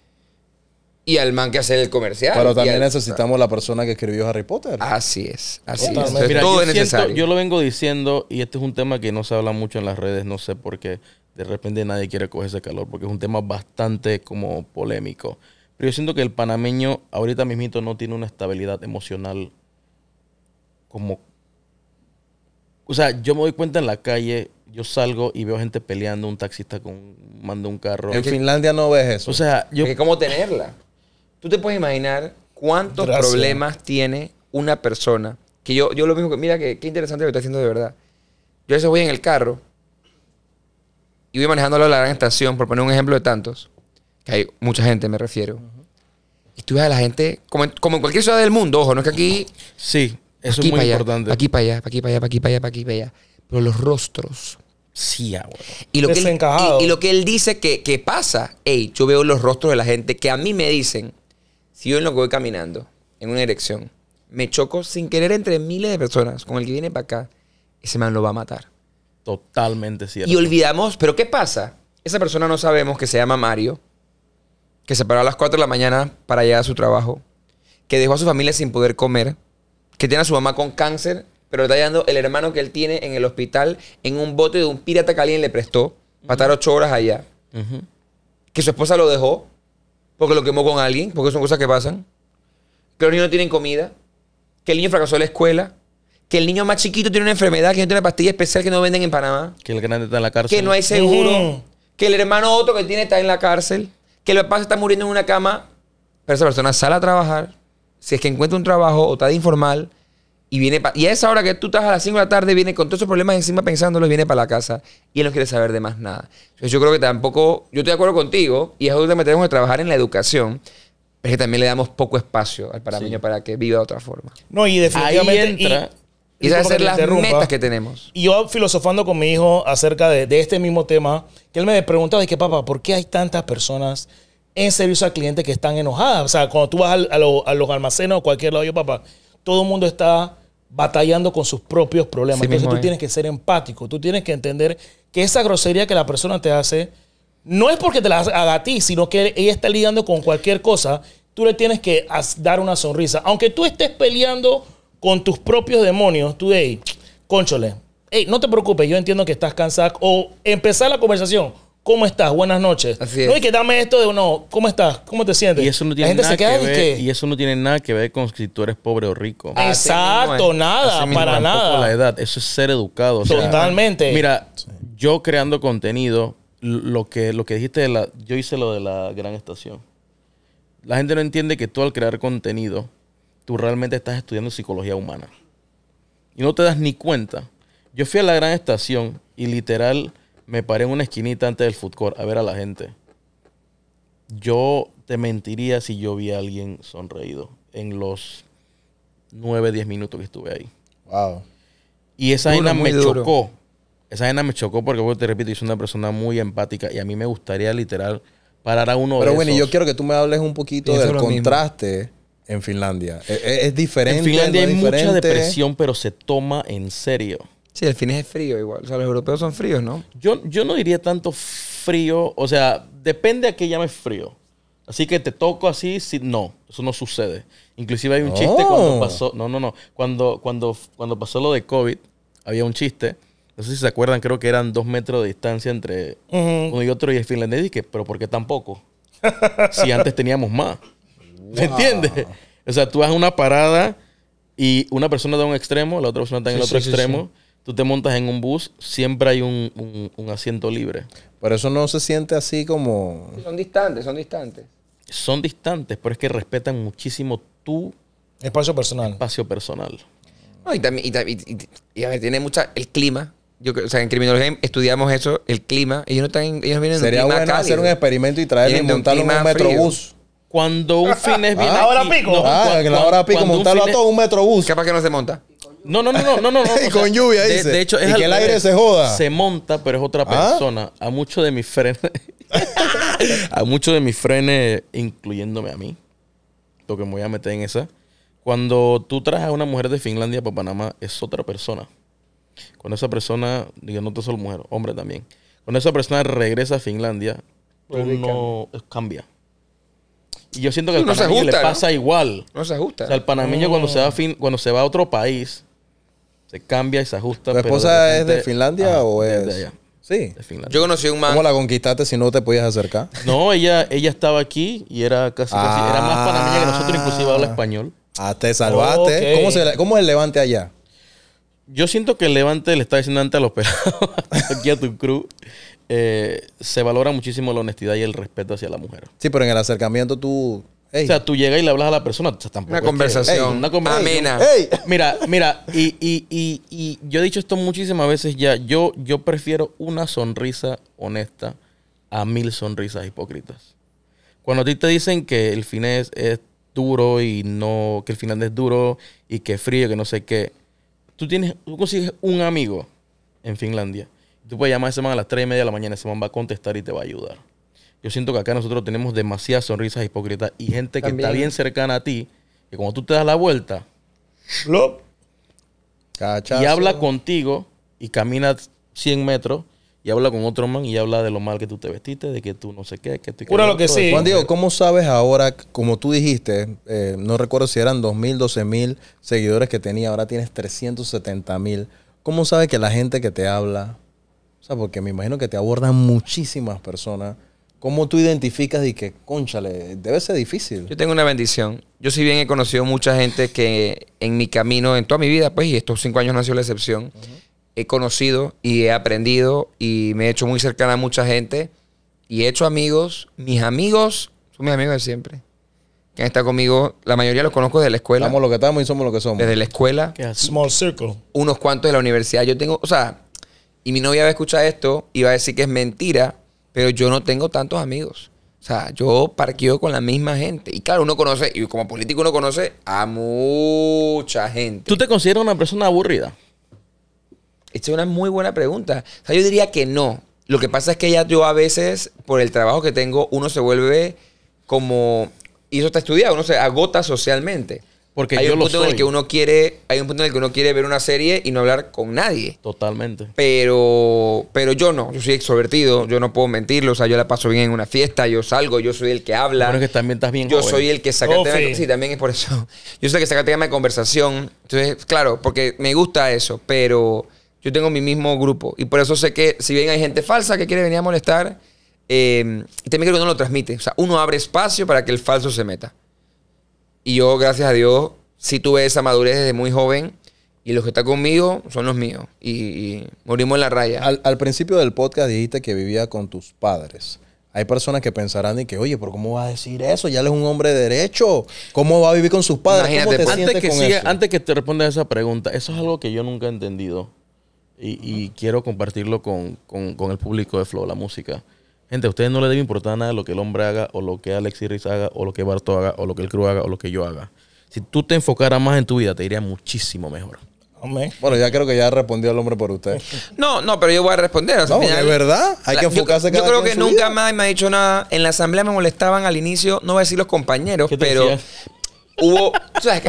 y al man que hace el comercial. Pero también necesitamos la persona que escribió Harry Potter. Así es, así es. todo yo lo vengo diciendo, y este es un tema que no se habla mucho en las redes, no sé por qué de repente nadie quiere coger ese calor, porque es un tema bastante como polémico. Pero yo siento que el panameño ahorita mismito no tiene una estabilidad emocional como... O sea, yo me doy cuenta en la calle, yo salgo y veo gente peleando, un taxista con manda un carro. En Finlandia no ves eso. O sea, yo... ¿Cómo tenerla? Tú te puedes imaginar cuántos problemas tiene una persona. Que yo, yo lo mismo que, mira, qué interesante lo que está haciendo de verdad. Yo a veces voy en el carro y voy manejando a la gran estación, por poner un ejemplo de tantos, que hay mucha gente, me refiero. Y tú ves a la gente, como en, cualquier ciudad del mundo, ojo, no es que aquí. Sí, eso es muy importante. aquí para allá, aquí para allá, aquí para allá, aquí para allá. Pero los rostros. Sí, Y lo, que él, y, lo que él dice que, pasa, Ey, yo veo los rostros de la gente que a mí me dicen, si yo en lo que voy caminando, en una dirección, me choco sin querer entre miles de personas con el que viene para acá, ese man lo va a matar. Totalmente cierto. Y olvidamos, pero ¿qué pasa? Esa persona no sabemos que se llama Mario, que se paró a las 4 de la mañana para llegar a su trabajo, que dejó a su familia sin poder comer, que tiene a su mamá con cáncer, pero le está el hermano que él tiene en el hospital en un bote de un pirata que alguien le prestó, para estar 8 horas allá, que su esposa lo dejó porque lo quemó con alguien, porque son cosas que pasan, que los niños no tienen comida, que el niño fracasó en la escuela, que el niño más chiquito tiene una enfermedad, que no tiene una pastilla especial que no venden en Panamá, que el grande está en la cárcel, que no hay seguro, que el hermano otro que tiene está en la cárcel, que el papá está muriendo en una cama, pero esa persona sale a trabajar, si es que encuentra un trabajo o está de informal, y, viene y a esa hora que tú estás a las 5 de la tarde, viene con todos esos problemas encima pensándolo, viene para la casa y él no quiere saber de más nada. Entonces, yo creo que tampoco, yo estoy de acuerdo contigo, y es donde tenemos que trabajar en la educación, es que también le damos poco espacio al parameño para que viva de otra forma. No, y definitivamente. Ahí entra. Y, esas ser las metas que tenemos. Y yo filosofando con mi hijo acerca de, este mismo tema, que él me preguntaba, de que papá, ¿por qué hay tantas personas en servicio al cliente que están enojadas? O sea, cuando tú vas a, a los almacenes o cualquier lado, yo, papá, todo el mundo está batallando con sus propios problemas. Entonces tú tienes que ser empático, tú tienes que entender que esa grosería que la persona te hace no es porque te la haga a ti, sino que ella está lidiando con cualquier cosa. Tú le tienes que dar una sonrisa. Aunque tú estés peleando con tus propios demonios, tú, hey, conchole, hey, no te preocupes, yo entiendo que estás cansado. O empezar la conversación ¿Cómo estás? Buenas noches. Así es. No hay que dame esto de uno, ¿cómo estás? ¿Cómo te sientes? Y eso no tiene, nada, que ver, eso no tiene nada que ver con si tú eres pobre o rico. Ah, exacto, nada, para nada. La edad, eso es ser educado. Totalmente. mira, yo creando contenido, lo que, lo que dijiste de la, yo hice lo de la gran estación. La gente no entiende que tú al crear contenido, tú realmente estás estudiando psicología humana. Y no te das ni cuenta. Yo fui a la gran estación y literal me paré en una esquinita antes del food court a ver a la gente. Yo te mentiría si yo vi a alguien sonreído en los 9, diez minutos que estuve ahí. Wow. Y esa me chocó. Esa gana me chocó porque, te repito, es una persona muy empática y a mí me gustaría literal parar a uno Pero bueno, y yo quiero que tú me hables un poquito del contraste en Finlandia. E, e, es, diferente. En Finlandia hay mucha depresión, pero se toma en serio. Sí, el fin es frío igual. O sea, los europeos son fríos, ¿no? Yo, yo no diría tanto frío. O sea, depende a qué llames frío. Así que te toco así, si, no, eso no sucede. Inclusive hay un chiste cuando oh. pasó, no, no, no, cuando, cuando, cuando pasó lo de COVID, había un chiste, no sé si se acuerdan, creo que eran dos metros de distancia entre uno y otro y el finlandés dije, pero ¿por qué tan poco? si antes teníamos más. ¿Me entiendes? O sea, tú vas una parada y una persona da un extremo, la otra persona está en el otro extremo tú te montas en un bus, siempre hay un, asiento libre. Pero eso no se siente así como... son distantes, son distantes. Son distantes, pero es que respetan muchísimo tu... Espacio personal. Espacio personal. No, y también, y, y, a ver, tiene mucha... El clima, yo, o sea, en criminología estudiamos eso, el clima. Ellos no están, ellos vienen Sería de un bueno hacer un experimento y traerlo y montarlo en un, metrobús. Cuando un fines viene. ¿Ahora pico? No, ah, la hora pico, montarlo a todo un metrobús. pasa que no se monta. No, no, no, no, no, no. y con lluvia, de, dice. De hecho, es que el aire se joda. Se monta, pero es otra ah. persona. A muchos de mis frenes, a muchos de mis frenes, incluyéndome a mí, lo que me voy a meter en esa. Cuando tú traes a una mujer de Finlandia para Panamá, es otra persona. Cuando esa persona, digo, no te solo mujer, hombre también. Cuando esa persona regresa a Finlandia, tú no cambia. Y yo siento que al le pasa igual. No se ajusta. O sea, al panameño cuando, se va a fin, cuando se va a otro país, se cambia y se ajusta. ¿Tu esposa es de Finlandia o es...? De Sí. De Finlandia. Yo conocí un man. ¿Cómo la conquistaste si no te podías acercar? No, ella, ella estaba aquí y era casi, casi era más panameña que nosotros, inclusive habla ah. español. Ah, te salvaste. ¿Cómo, es el levante allá? Yo siento que el levante le está diciendo antes a los pelados, aquí a tu crew, eh, se valora muchísimo la honestidad y el respeto hacia la mujer. Sí, pero en el acercamiento tú o sea, tú llegas y le hablas a la persona. una, conversación. una ah, conversación. Mira, mira, y, yo he dicho esto muchísimas veces ya. Yo, yo prefiero una sonrisa honesta a mil sonrisas hipócritas. Cuando a ti te dicen que el finés es duro y no, que el finlandés es duro y que es frío, que no sé qué. Tú tienes, tú consigues un amigo en Finlandia. Tú puedes llamar a ese man a las 3 y media de la mañana, ese man va a contestar y te va a ayudar. Yo siento que acá nosotros tenemos demasiadas sonrisas hipócritas y gente que está bien cercana a ti, que cuando tú te das la vuelta y habla contigo y camina 100 metros y habla con otro man y habla de lo mal que tú te vestiste, de que tú no sé qué, que tú... lo que sí. Juan Diego, ¿cómo sabes ahora, como tú dijiste, eh, no recuerdo si eran 2.000, 12.000 seguidores que tenía, ahora tienes 370.000. ¿Cómo sabes que la gente que te habla, o sea, porque me imagino que te abordan muchísimas personas, ¿Cómo tú identificas y que, conchale, debe ser difícil? Yo tengo una bendición. Yo si bien he conocido mucha gente que en mi camino, en toda mi vida, pues, y estos cinco años no ha sido la excepción, he conocido y he aprendido y me he hecho muy cercana a mucha gente y he hecho amigos. Mis amigos son mis amigos de siempre. Que han estado conmigo, la mayoría los conozco desde la escuela. Somos lo que estamos y somos lo que somos. Desde la escuela. small circle. Unos cuantos de la universidad. Yo tengo, o sea, y mi novia va a escuchar esto y va a decir que es mentira, pero yo no tengo tantos amigos. O sea, yo parqueo con la misma gente. Y claro, uno conoce, y como político uno conoce a mucha gente. ¿Tú te consideras una persona aburrida? Esta es una muy buena pregunta. O sea, yo diría que no. Lo que pasa es que ya yo a veces, por el trabajo que tengo, uno se vuelve como... Y eso está estudiado, uno se agota socialmente. Porque hay un punto en el que uno quiere, hay un punto el que uno quiere ver una serie y no hablar con nadie. Totalmente. Pero, pero yo no, yo soy extrovertido, yo no puedo mentirlo, o sea, yo la paso bien en una fiesta, yo salgo, yo soy el que habla. Bueno, que también estás bien. Yo soy el que saca oh, sí, también es por eso. Yo soy el que saca tema de conversación. Entonces, claro, porque me gusta eso, pero yo tengo mi mismo grupo y por eso sé que si bien hay gente falsa que quiere venir a molestar, eh, también creo que uno lo transmite, o sea, uno abre espacio para que el falso se meta. Y yo, gracias a Dios, sí tuve esa madurez desde muy joven. Y los que están conmigo son los míos. Y, morimos en la raya. Al, principio del podcast dijiste que vivía con tus padres. Hay personas que pensarán y que, oye, pero ¿cómo va a decir eso? Ya él es un hombre de derecho. ¿Cómo va a vivir con sus padres? Pues. antes, que antes que te responda esa pregunta, eso es algo que yo nunca he entendido. Y, quiero compartirlo con, con, con el público de Flow, la música. Gente, a ustedes no le debe importar nada lo que el hombre haga, o lo que Alexis Riz haga, o lo que Barto haga, o lo que el crew haga, o lo que yo haga. Si tú te enfocaras más en tu vida, te iría muchísimo mejor. Bueno, ya creo que ya respondió el hombre por usted. No, no, pero yo voy a responder. no, verdad. Hay que enfocarse Yo, yo creo que nunca más me ha dicho nada. En la asamblea me molestaban al inicio, no voy a decir los compañeros, pero hubo. ¿Sabes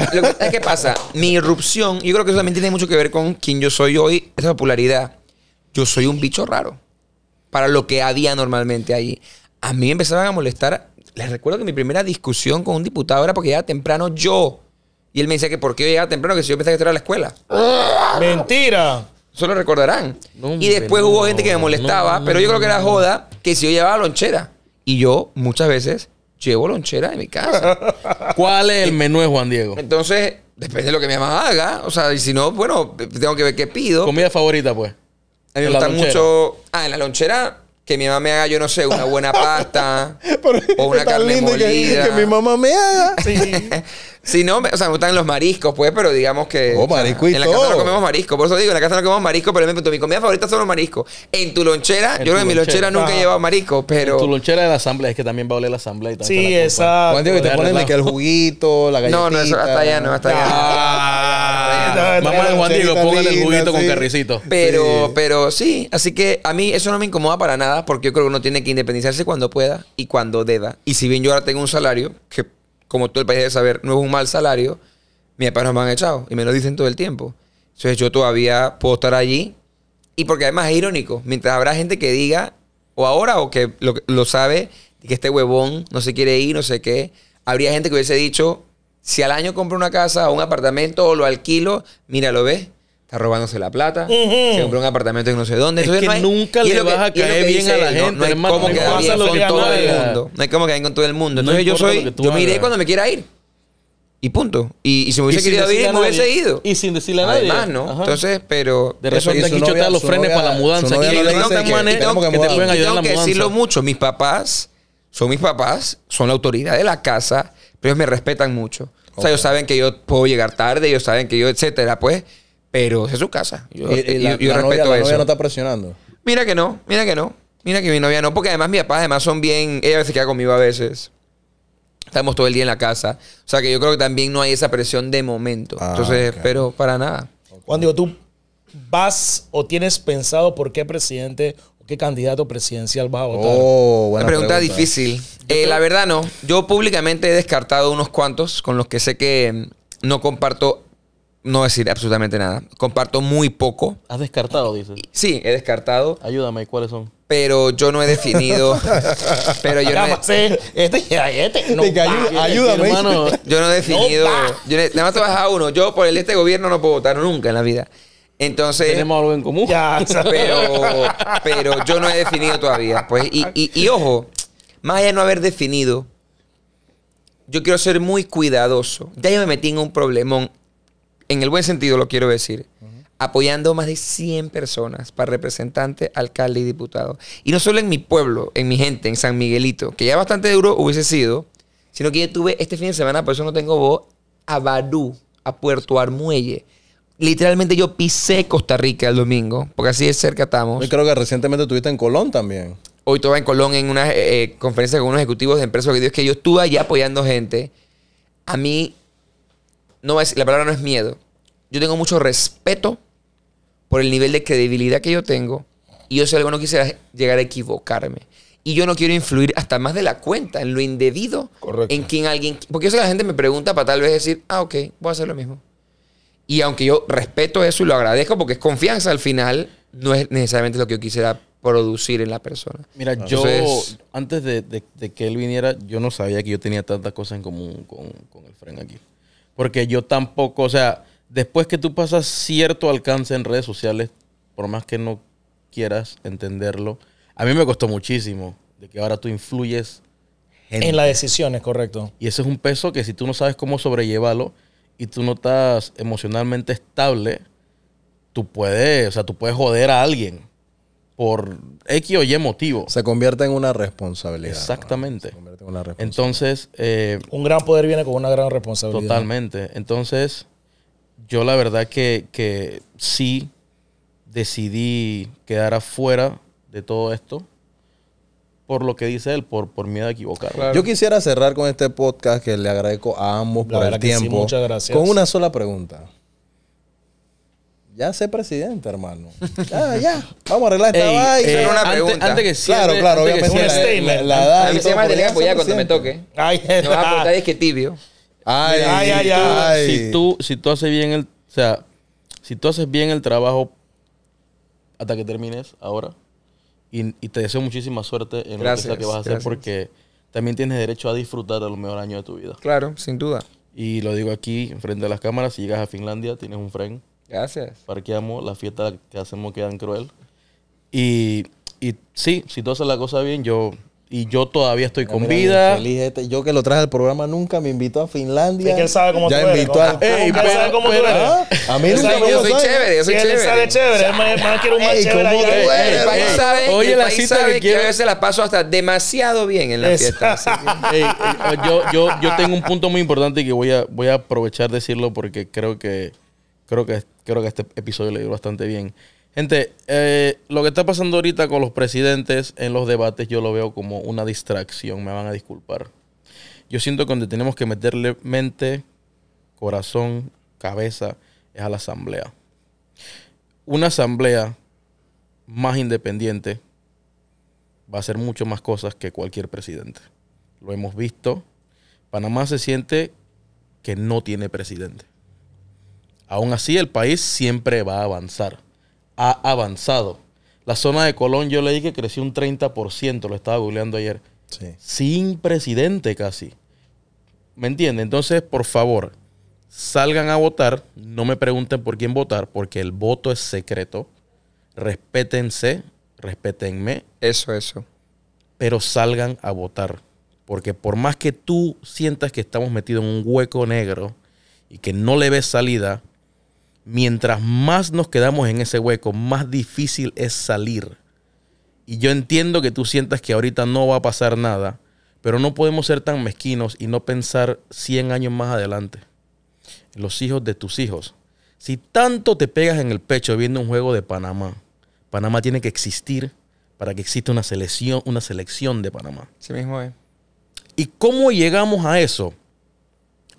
qué pasa? Mi irrupción, yo creo que eso también tiene mucho que ver con quién yo soy hoy, esa popularidad. Yo soy un bicho raro para lo que había normalmente ahí. A mí empezaban a molestar. Les recuerdo que mi primera discusión con un diputado era porque llegaba temprano yo. Y él me decía que por qué yo llegaba temprano, que si yo pensaba que esto era la escuela. ¡Mentira! Solo recordarán. y después hubo gente que me molestaba, pero yo creo que era joda que si yo llevaba lonchera. Y yo muchas veces llevo lonchera en mi casa. ¿Cuál es el menú de Juan Diego? Entonces, depende de lo que mi mamá haga. O sea, y si no, bueno, tengo que ver qué pido. Comida favorita, pues. A mí me gusta mucho. Ah, en la lonchera. Que mi mamá me haga, yo no sé, una buena pasta o una carne molida. Que, que, mi mamá me haga. Sí. Si no, o sea, me gustan los mariscos, pues, pero digamos que. Oh, marisco y En la casa no comemos marisco. Por eso digo, en la casa no comemos marisco, pero mi comida favorita son los mariscos. En tu lonchera, yo creo que en mi lonchera nunca he llevado marisco, pero. En tu lonchera de la asamblea, es que también va a oler la asamblea y tal. Sí, exacto. Cuando digo que te ponen el juguito, la galletita. No, no, eso hasta allá, no, hasta allá. Ah, Mamá a Juan Diego, póngale el juguito con carricito. Pero, pero sí, así que a mí eso no me incomoda para nada, porque yo creo que uno tiene que independizarse cuando pueda y cuando deba. Y si bien yo ahora tengo un salario que como todo el país debe saber, no es un mal salario, mis papás me han echado y me lo dicen todo el tiempo. Entonces yo todavía puedo estar allí y porque además es irónico, mientras habrá gente que diga, o ahora, o que lo, lo sabe, que este huevón no se quiere ir, no sé qué, habría gente que hubiese dicho, si al año compro una casa o un apartamento o lo alquilo, mira, lo ves, está robándose la plata, se compró un apartamento en no sé dónde. Entonces, es que nunca le vas a caer bien a la gente, no, no hay que cómo bien con todo el mundo. No como que hay con todo el mundo. Entonces yo soy, yo me iré cuando me quiera ir. Y punto. Y, si me hubiese querido ir, me hubiese ido. Y sin decirle a nadie. ¿no? Entonces, pero... De repente aquí chota los frenes para la mudanza. Y tengo que que decirlo mucho. Mis papás son mis papás, son la autoridad de la casa, pero ellos me respetan mucho. O sea, ellos saben que yo puedo llegar tarde, ellos saben que yo, etcétera, pues... Pero es su casa. Yo, eh, la, respeto novia, novia no está presionando? Mira que no, mira que no. Mira que mi novia no, porque además mi papá, además son bien... Ella se queda conmigo a veces. Estamos todo el día en la casa. O sea que yo creo que también no hay esa presión de momento. Ah, Entonces, pero para nada. Juan, digo, tú vas o tienes pensado por qué presidente o qué candidato presidencial vas a votar? Oh, buena pregunta, difícil. Eh, la verdad no. Yo públicamente he descartado unos cuantos con los que sé que mm, no comparto no decir absolutamente nada. Comparto muy poco. ¿Has descartado, dices? Sí, he descartado. Ayúdame, ¿cuáles son? Pero yo no he definido. pero yo no. He, este, este, no ayúdame. Hermano. Yo no he definido. nada más te vas a uno. Yo por el este gobierno no puedo votar nunca en la vida. Entonces. Tenemos algo en común. Ya, pero, pero yo no he definido todavía. Pues, y, y ojo, más allá de no haber definido, yo quiero ser muy cuidadoso. Ya yo me metí en un problemón en el buen sentido lo quiero decir, apoyando más de 100 personas para representante, alcalde y diputado. Y no solo en mi pueblo, en mi gente, en San Miguelito, que ya bastante duro hubiese sido, sino que yo tuve este fin de semana, por eso no tengo voz, a Barú, a Puerto Armuelle. Literalmente yo pisé Costa Rica el domingo, porque así de cerca estamos. Yo creo que recientemente estuviste en Colón también. Hoy estaba en Colón en una eh, eh, conferencia con unos ejecutivos de empresas que Dios que yo estuve allá apoyando gente. A mí no es, la palabra no es miedo. Yo tengo mucho respeto por el nivel de credibilidad que yo tengo y yo si algo no quisiera llegar a equivocarme. Y yo no quiero influir hasta más de la cuenta en lo indebido en quien alguien... Porque eso la gente me pregunta para tal vez decir, ah, ok, voy a hacer lo mismo. Y aunque yo respeto eso y lo agradezco porque es confianza al final, no es necesariamente lo que yo quisiera producir en la persona. Mira, yo antes de, que él viniera, yo no sabía que yo tenía tantas cosas en común con, con el Fren aquí. Porque yo tampoco, o sea, después que tú pasas cierto alcance en redes sociales, por más que no quieras entenderlo, a mí me costó muchísimo de que ahora tú influyes en las decisiones, correcto. Y ese es un peso que si tú no sabes cómo sobrellevarlo y tú no estás emocionalmente estable, tú puedes, o sea, tú puedes joder a alguien por X o Y motivo. Se convierte en una responsabilidad. Exactamente. Entonces. Eh, un gran poder viene con una gran responsabilidad. Totalmente. Entonces, yo la verdad que, sí decidí quedar afuera de todo esto por lo que dice él, por, por miedo a equivocar. Yo quisiera cerrar con este podcast que le agradezco a ambos por el tiempo. muchas gracias. Con una sola pregunta ya sé presidente, hermano. Ya, ya. Vamos a arreglar esta eh, Antes, que sí. claro, claro, obviamente. que statement. La, edad. A mí se me ya cuando me toque. Ay, no a es que tibio. Ay, ay, ay, Si tú, si tú haces bien el, o sea, si tú haces bien el trabajo hasta que termines ahora, y, te deseo muchísima suerte en lo que, que vas a hacer porque también tienes derecho a disfrutar de los mejores años de tu vida. Claro, sin duda. Y lo digo aquí, frente a las cámaras, si llegas a Finlandia, tienes un friend Gracias. Parqueamos, la fiesta que hacemos quedan cruel. Y, y sí, si tú haces la cosa bien, yo y yo todavía estoy con vida. Este. Yo que lo traje al programa nunca me invitó a Finlandia. sabe cómo ya tú a... él sabe cómo pero, tú eres. Ah, a mí nunca sabe, me Yo soy chévere, yo soy chévere. Él sabe chévere, él más, más un más chévere. sabe, oye, el la país cita sabe que, quiero... que, yo se la paso hasta demasiado bien en la Exacto. fiesta. yo, yo, yo tengo un punto muy importante que voy a, voy a aprovechar decirlo porque creo que, creo que creo que este episodio le dio bastante bien. Gente, eh, lo que está pasando ahorita con los presidentes en los debates yo lo veo como una distracción, me van a disculpar. Yo siento que donde tenemos que meterle mente, corazón, cabeza, es a la asamblea. Una asamblea más independiente va a hacer mucho más cosas que cualquier presidente. Lo hemos visto. Panamá se siente que no tiene presidente. Aún así, el país siempre va a avanzar. Ha avanzado. La zona de Colón, yo le dije que creció un 30%, lo estaba googleando ayer. Sí. Sin presidente casi. ¿Me entiende? Entonces, por favor, salgan a votar. No me pregunten por quién votar, porque el voto es secreto. Respétense, respétenme. Eso, eso. Pero salgan a votar. Porque por más que tú sientas que estamos metidos en un hueco negro y que no le ves salida, mientras más nos quedamos en ese hueco, más difícil es salir. Y yo entiendo que tú sientas que ahorita no va a pasar nada, pero no podemos ser tan mezquinos y no pensar 100 años más adelante. Los hijos de tus hijos. Si tanto te pegas en el pecho viendo un juego de Panamá, Panamá tiene que existir para que exista una selección, una selección de Panamá. Sí mismo es. Eh. ¿Y cómo llegamos a eso?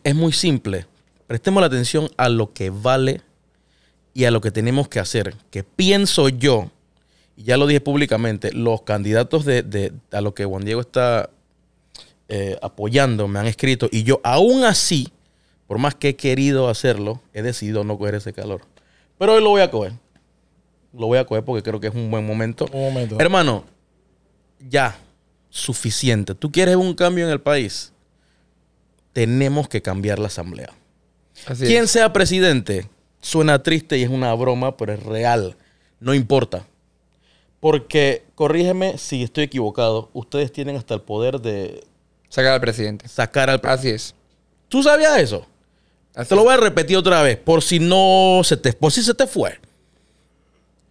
Es muy simple. Prestemos la atención a lo que vale y a lo que tenemos que hacer, que pienso yo, y ya lo dije públicamente, los candidatos de, a lo que Juan Diego está eh, apoyando me han escrito y yo aún así, por más que he querido hacerlo, he decidido no coger ese calor. Pero hoy lo voy a coger. Lo voy a coger porque creo que es un buen momento. Hermano, ya, suficiente. Tú quieres un cambio en el país. Tenemos que cambiar la asamblea. quién sea presidente, Suena triste y es una broma, pero es real. No importa. Porque, corrígeme si estoy equivocado, ustedes tienen hasta el poder de... Sacar al presidente. Sacar al presidente. Así es. ¿Tú sabías eso? te lo voy a repetir otra vez, por si no se te, por se te fue.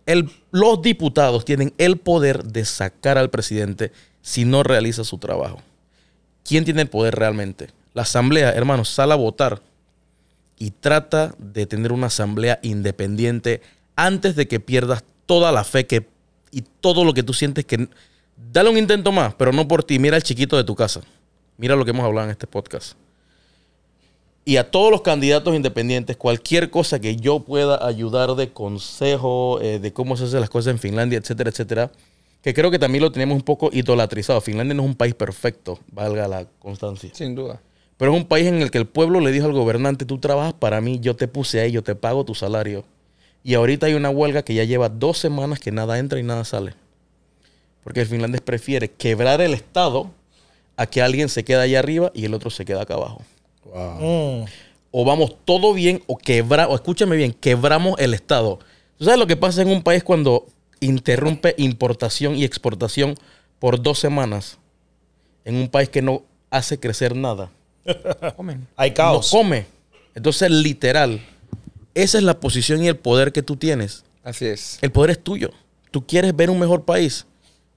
El, los diputados tienen el poder de sacar al presidente si no realiza su trabajo. ¿Quién tiene el poder realmente? La asamblea, hermano, sale a votar y trata de tener una asamblea independiente antes de que pierdas toda la fe que, y todo lo que tú sientes que... Dale un intento más, pero no por ti. Mira al chiquito de tu casa. Mira lo que hemos hablado en este podcast. Y a todos los candidatos independientes, cualquier cosa que yo pueda ayudar de consejo, eh, de cómo se hacen las cosas en Finlandia, etcétera, etcétera, que creo que también lo tenemos un poco idolatrizado. Finlandia no es un país perfecto, valga la constancia. Sin duda. Pero es un país en el que el pueblo le dijo al gobernante, tú trabajas para mí, yo te puse ahí, yo te pago tu salario. Y ahorita hay una huelga que ya lleva dos semanas que nada entra y nada sale. Porque el finlandés prefiere quebrar el Estado a que alguien se quede allá arriba y el otro se queda acá abajo. O vamos todo bien o quebramos, escúchame bien, quebramos el Estado. ¿Tú sabes lo que pasa en un país cuando interrumpe importación y exportación por dos semanas? En un país que no hace crecer nada. Hay caos. No come. Entonces, literal, esa es la posición y el poder que tú tienes. Así es. El poder es tuyo. Tú quieres ver un mejor país.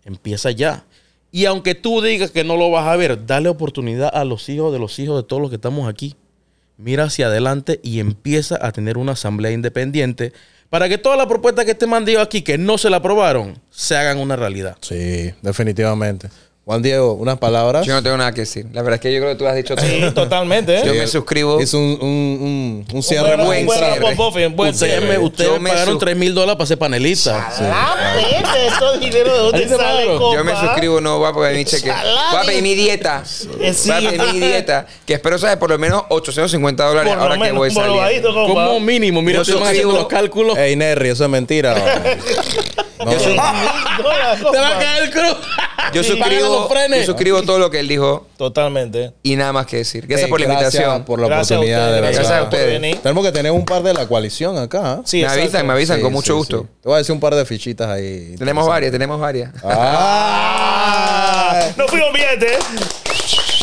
Empieza ya. Y aunque tú digas que no lo vas a ver, dale oportunidad a los hijos de los hijos de todos los que estamos aquí. Mira hacia adelante y empieza a tener una asamblea independiente para que todas las propuestas que te este mandé aquí, que no se la aprobaron, se hagan una realidad. Sí, definitivamente. Juan Diego, unas palabras. Yo no tengo nada que decir. La verdad es que yo creo que tú has dicho todo. Sí, totalmente. ¿eh? Yo me suscribo. Es un, un, un, un cierre buen, cierre. Ustedes, me, pagaron 3 mil dólares para ser panelista. Eso dinero de dónde sale, Yo me suscribo, no, va a mi cheque. Va a mi dieta. Va a pedir mi dieta. Que espero, saber Por lo menos 850 dólares ahora que voy saliendo. Como mínimo. Mira, yo haciendo los cálculos. Ey, Nerry, eso es mentira. Yo Te va a caer el cruz. yo suscribo, todo lo que él dijo. Totalmente. Y nada más que decir. Gracias por la invitación. por la oportunidad. A de gracias a ustedes. Tenemos que tener un par de la coalición acá. Sí, me avisan, me avisan, con mucho gusto. Te voy a decir un par de fichitas ahí. Tenemos varias, tenemos varias. Ah. no fui un ¿eh?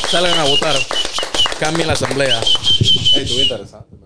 Salgan a votar. Cambien la asamblea. Hey, estuvo interesante.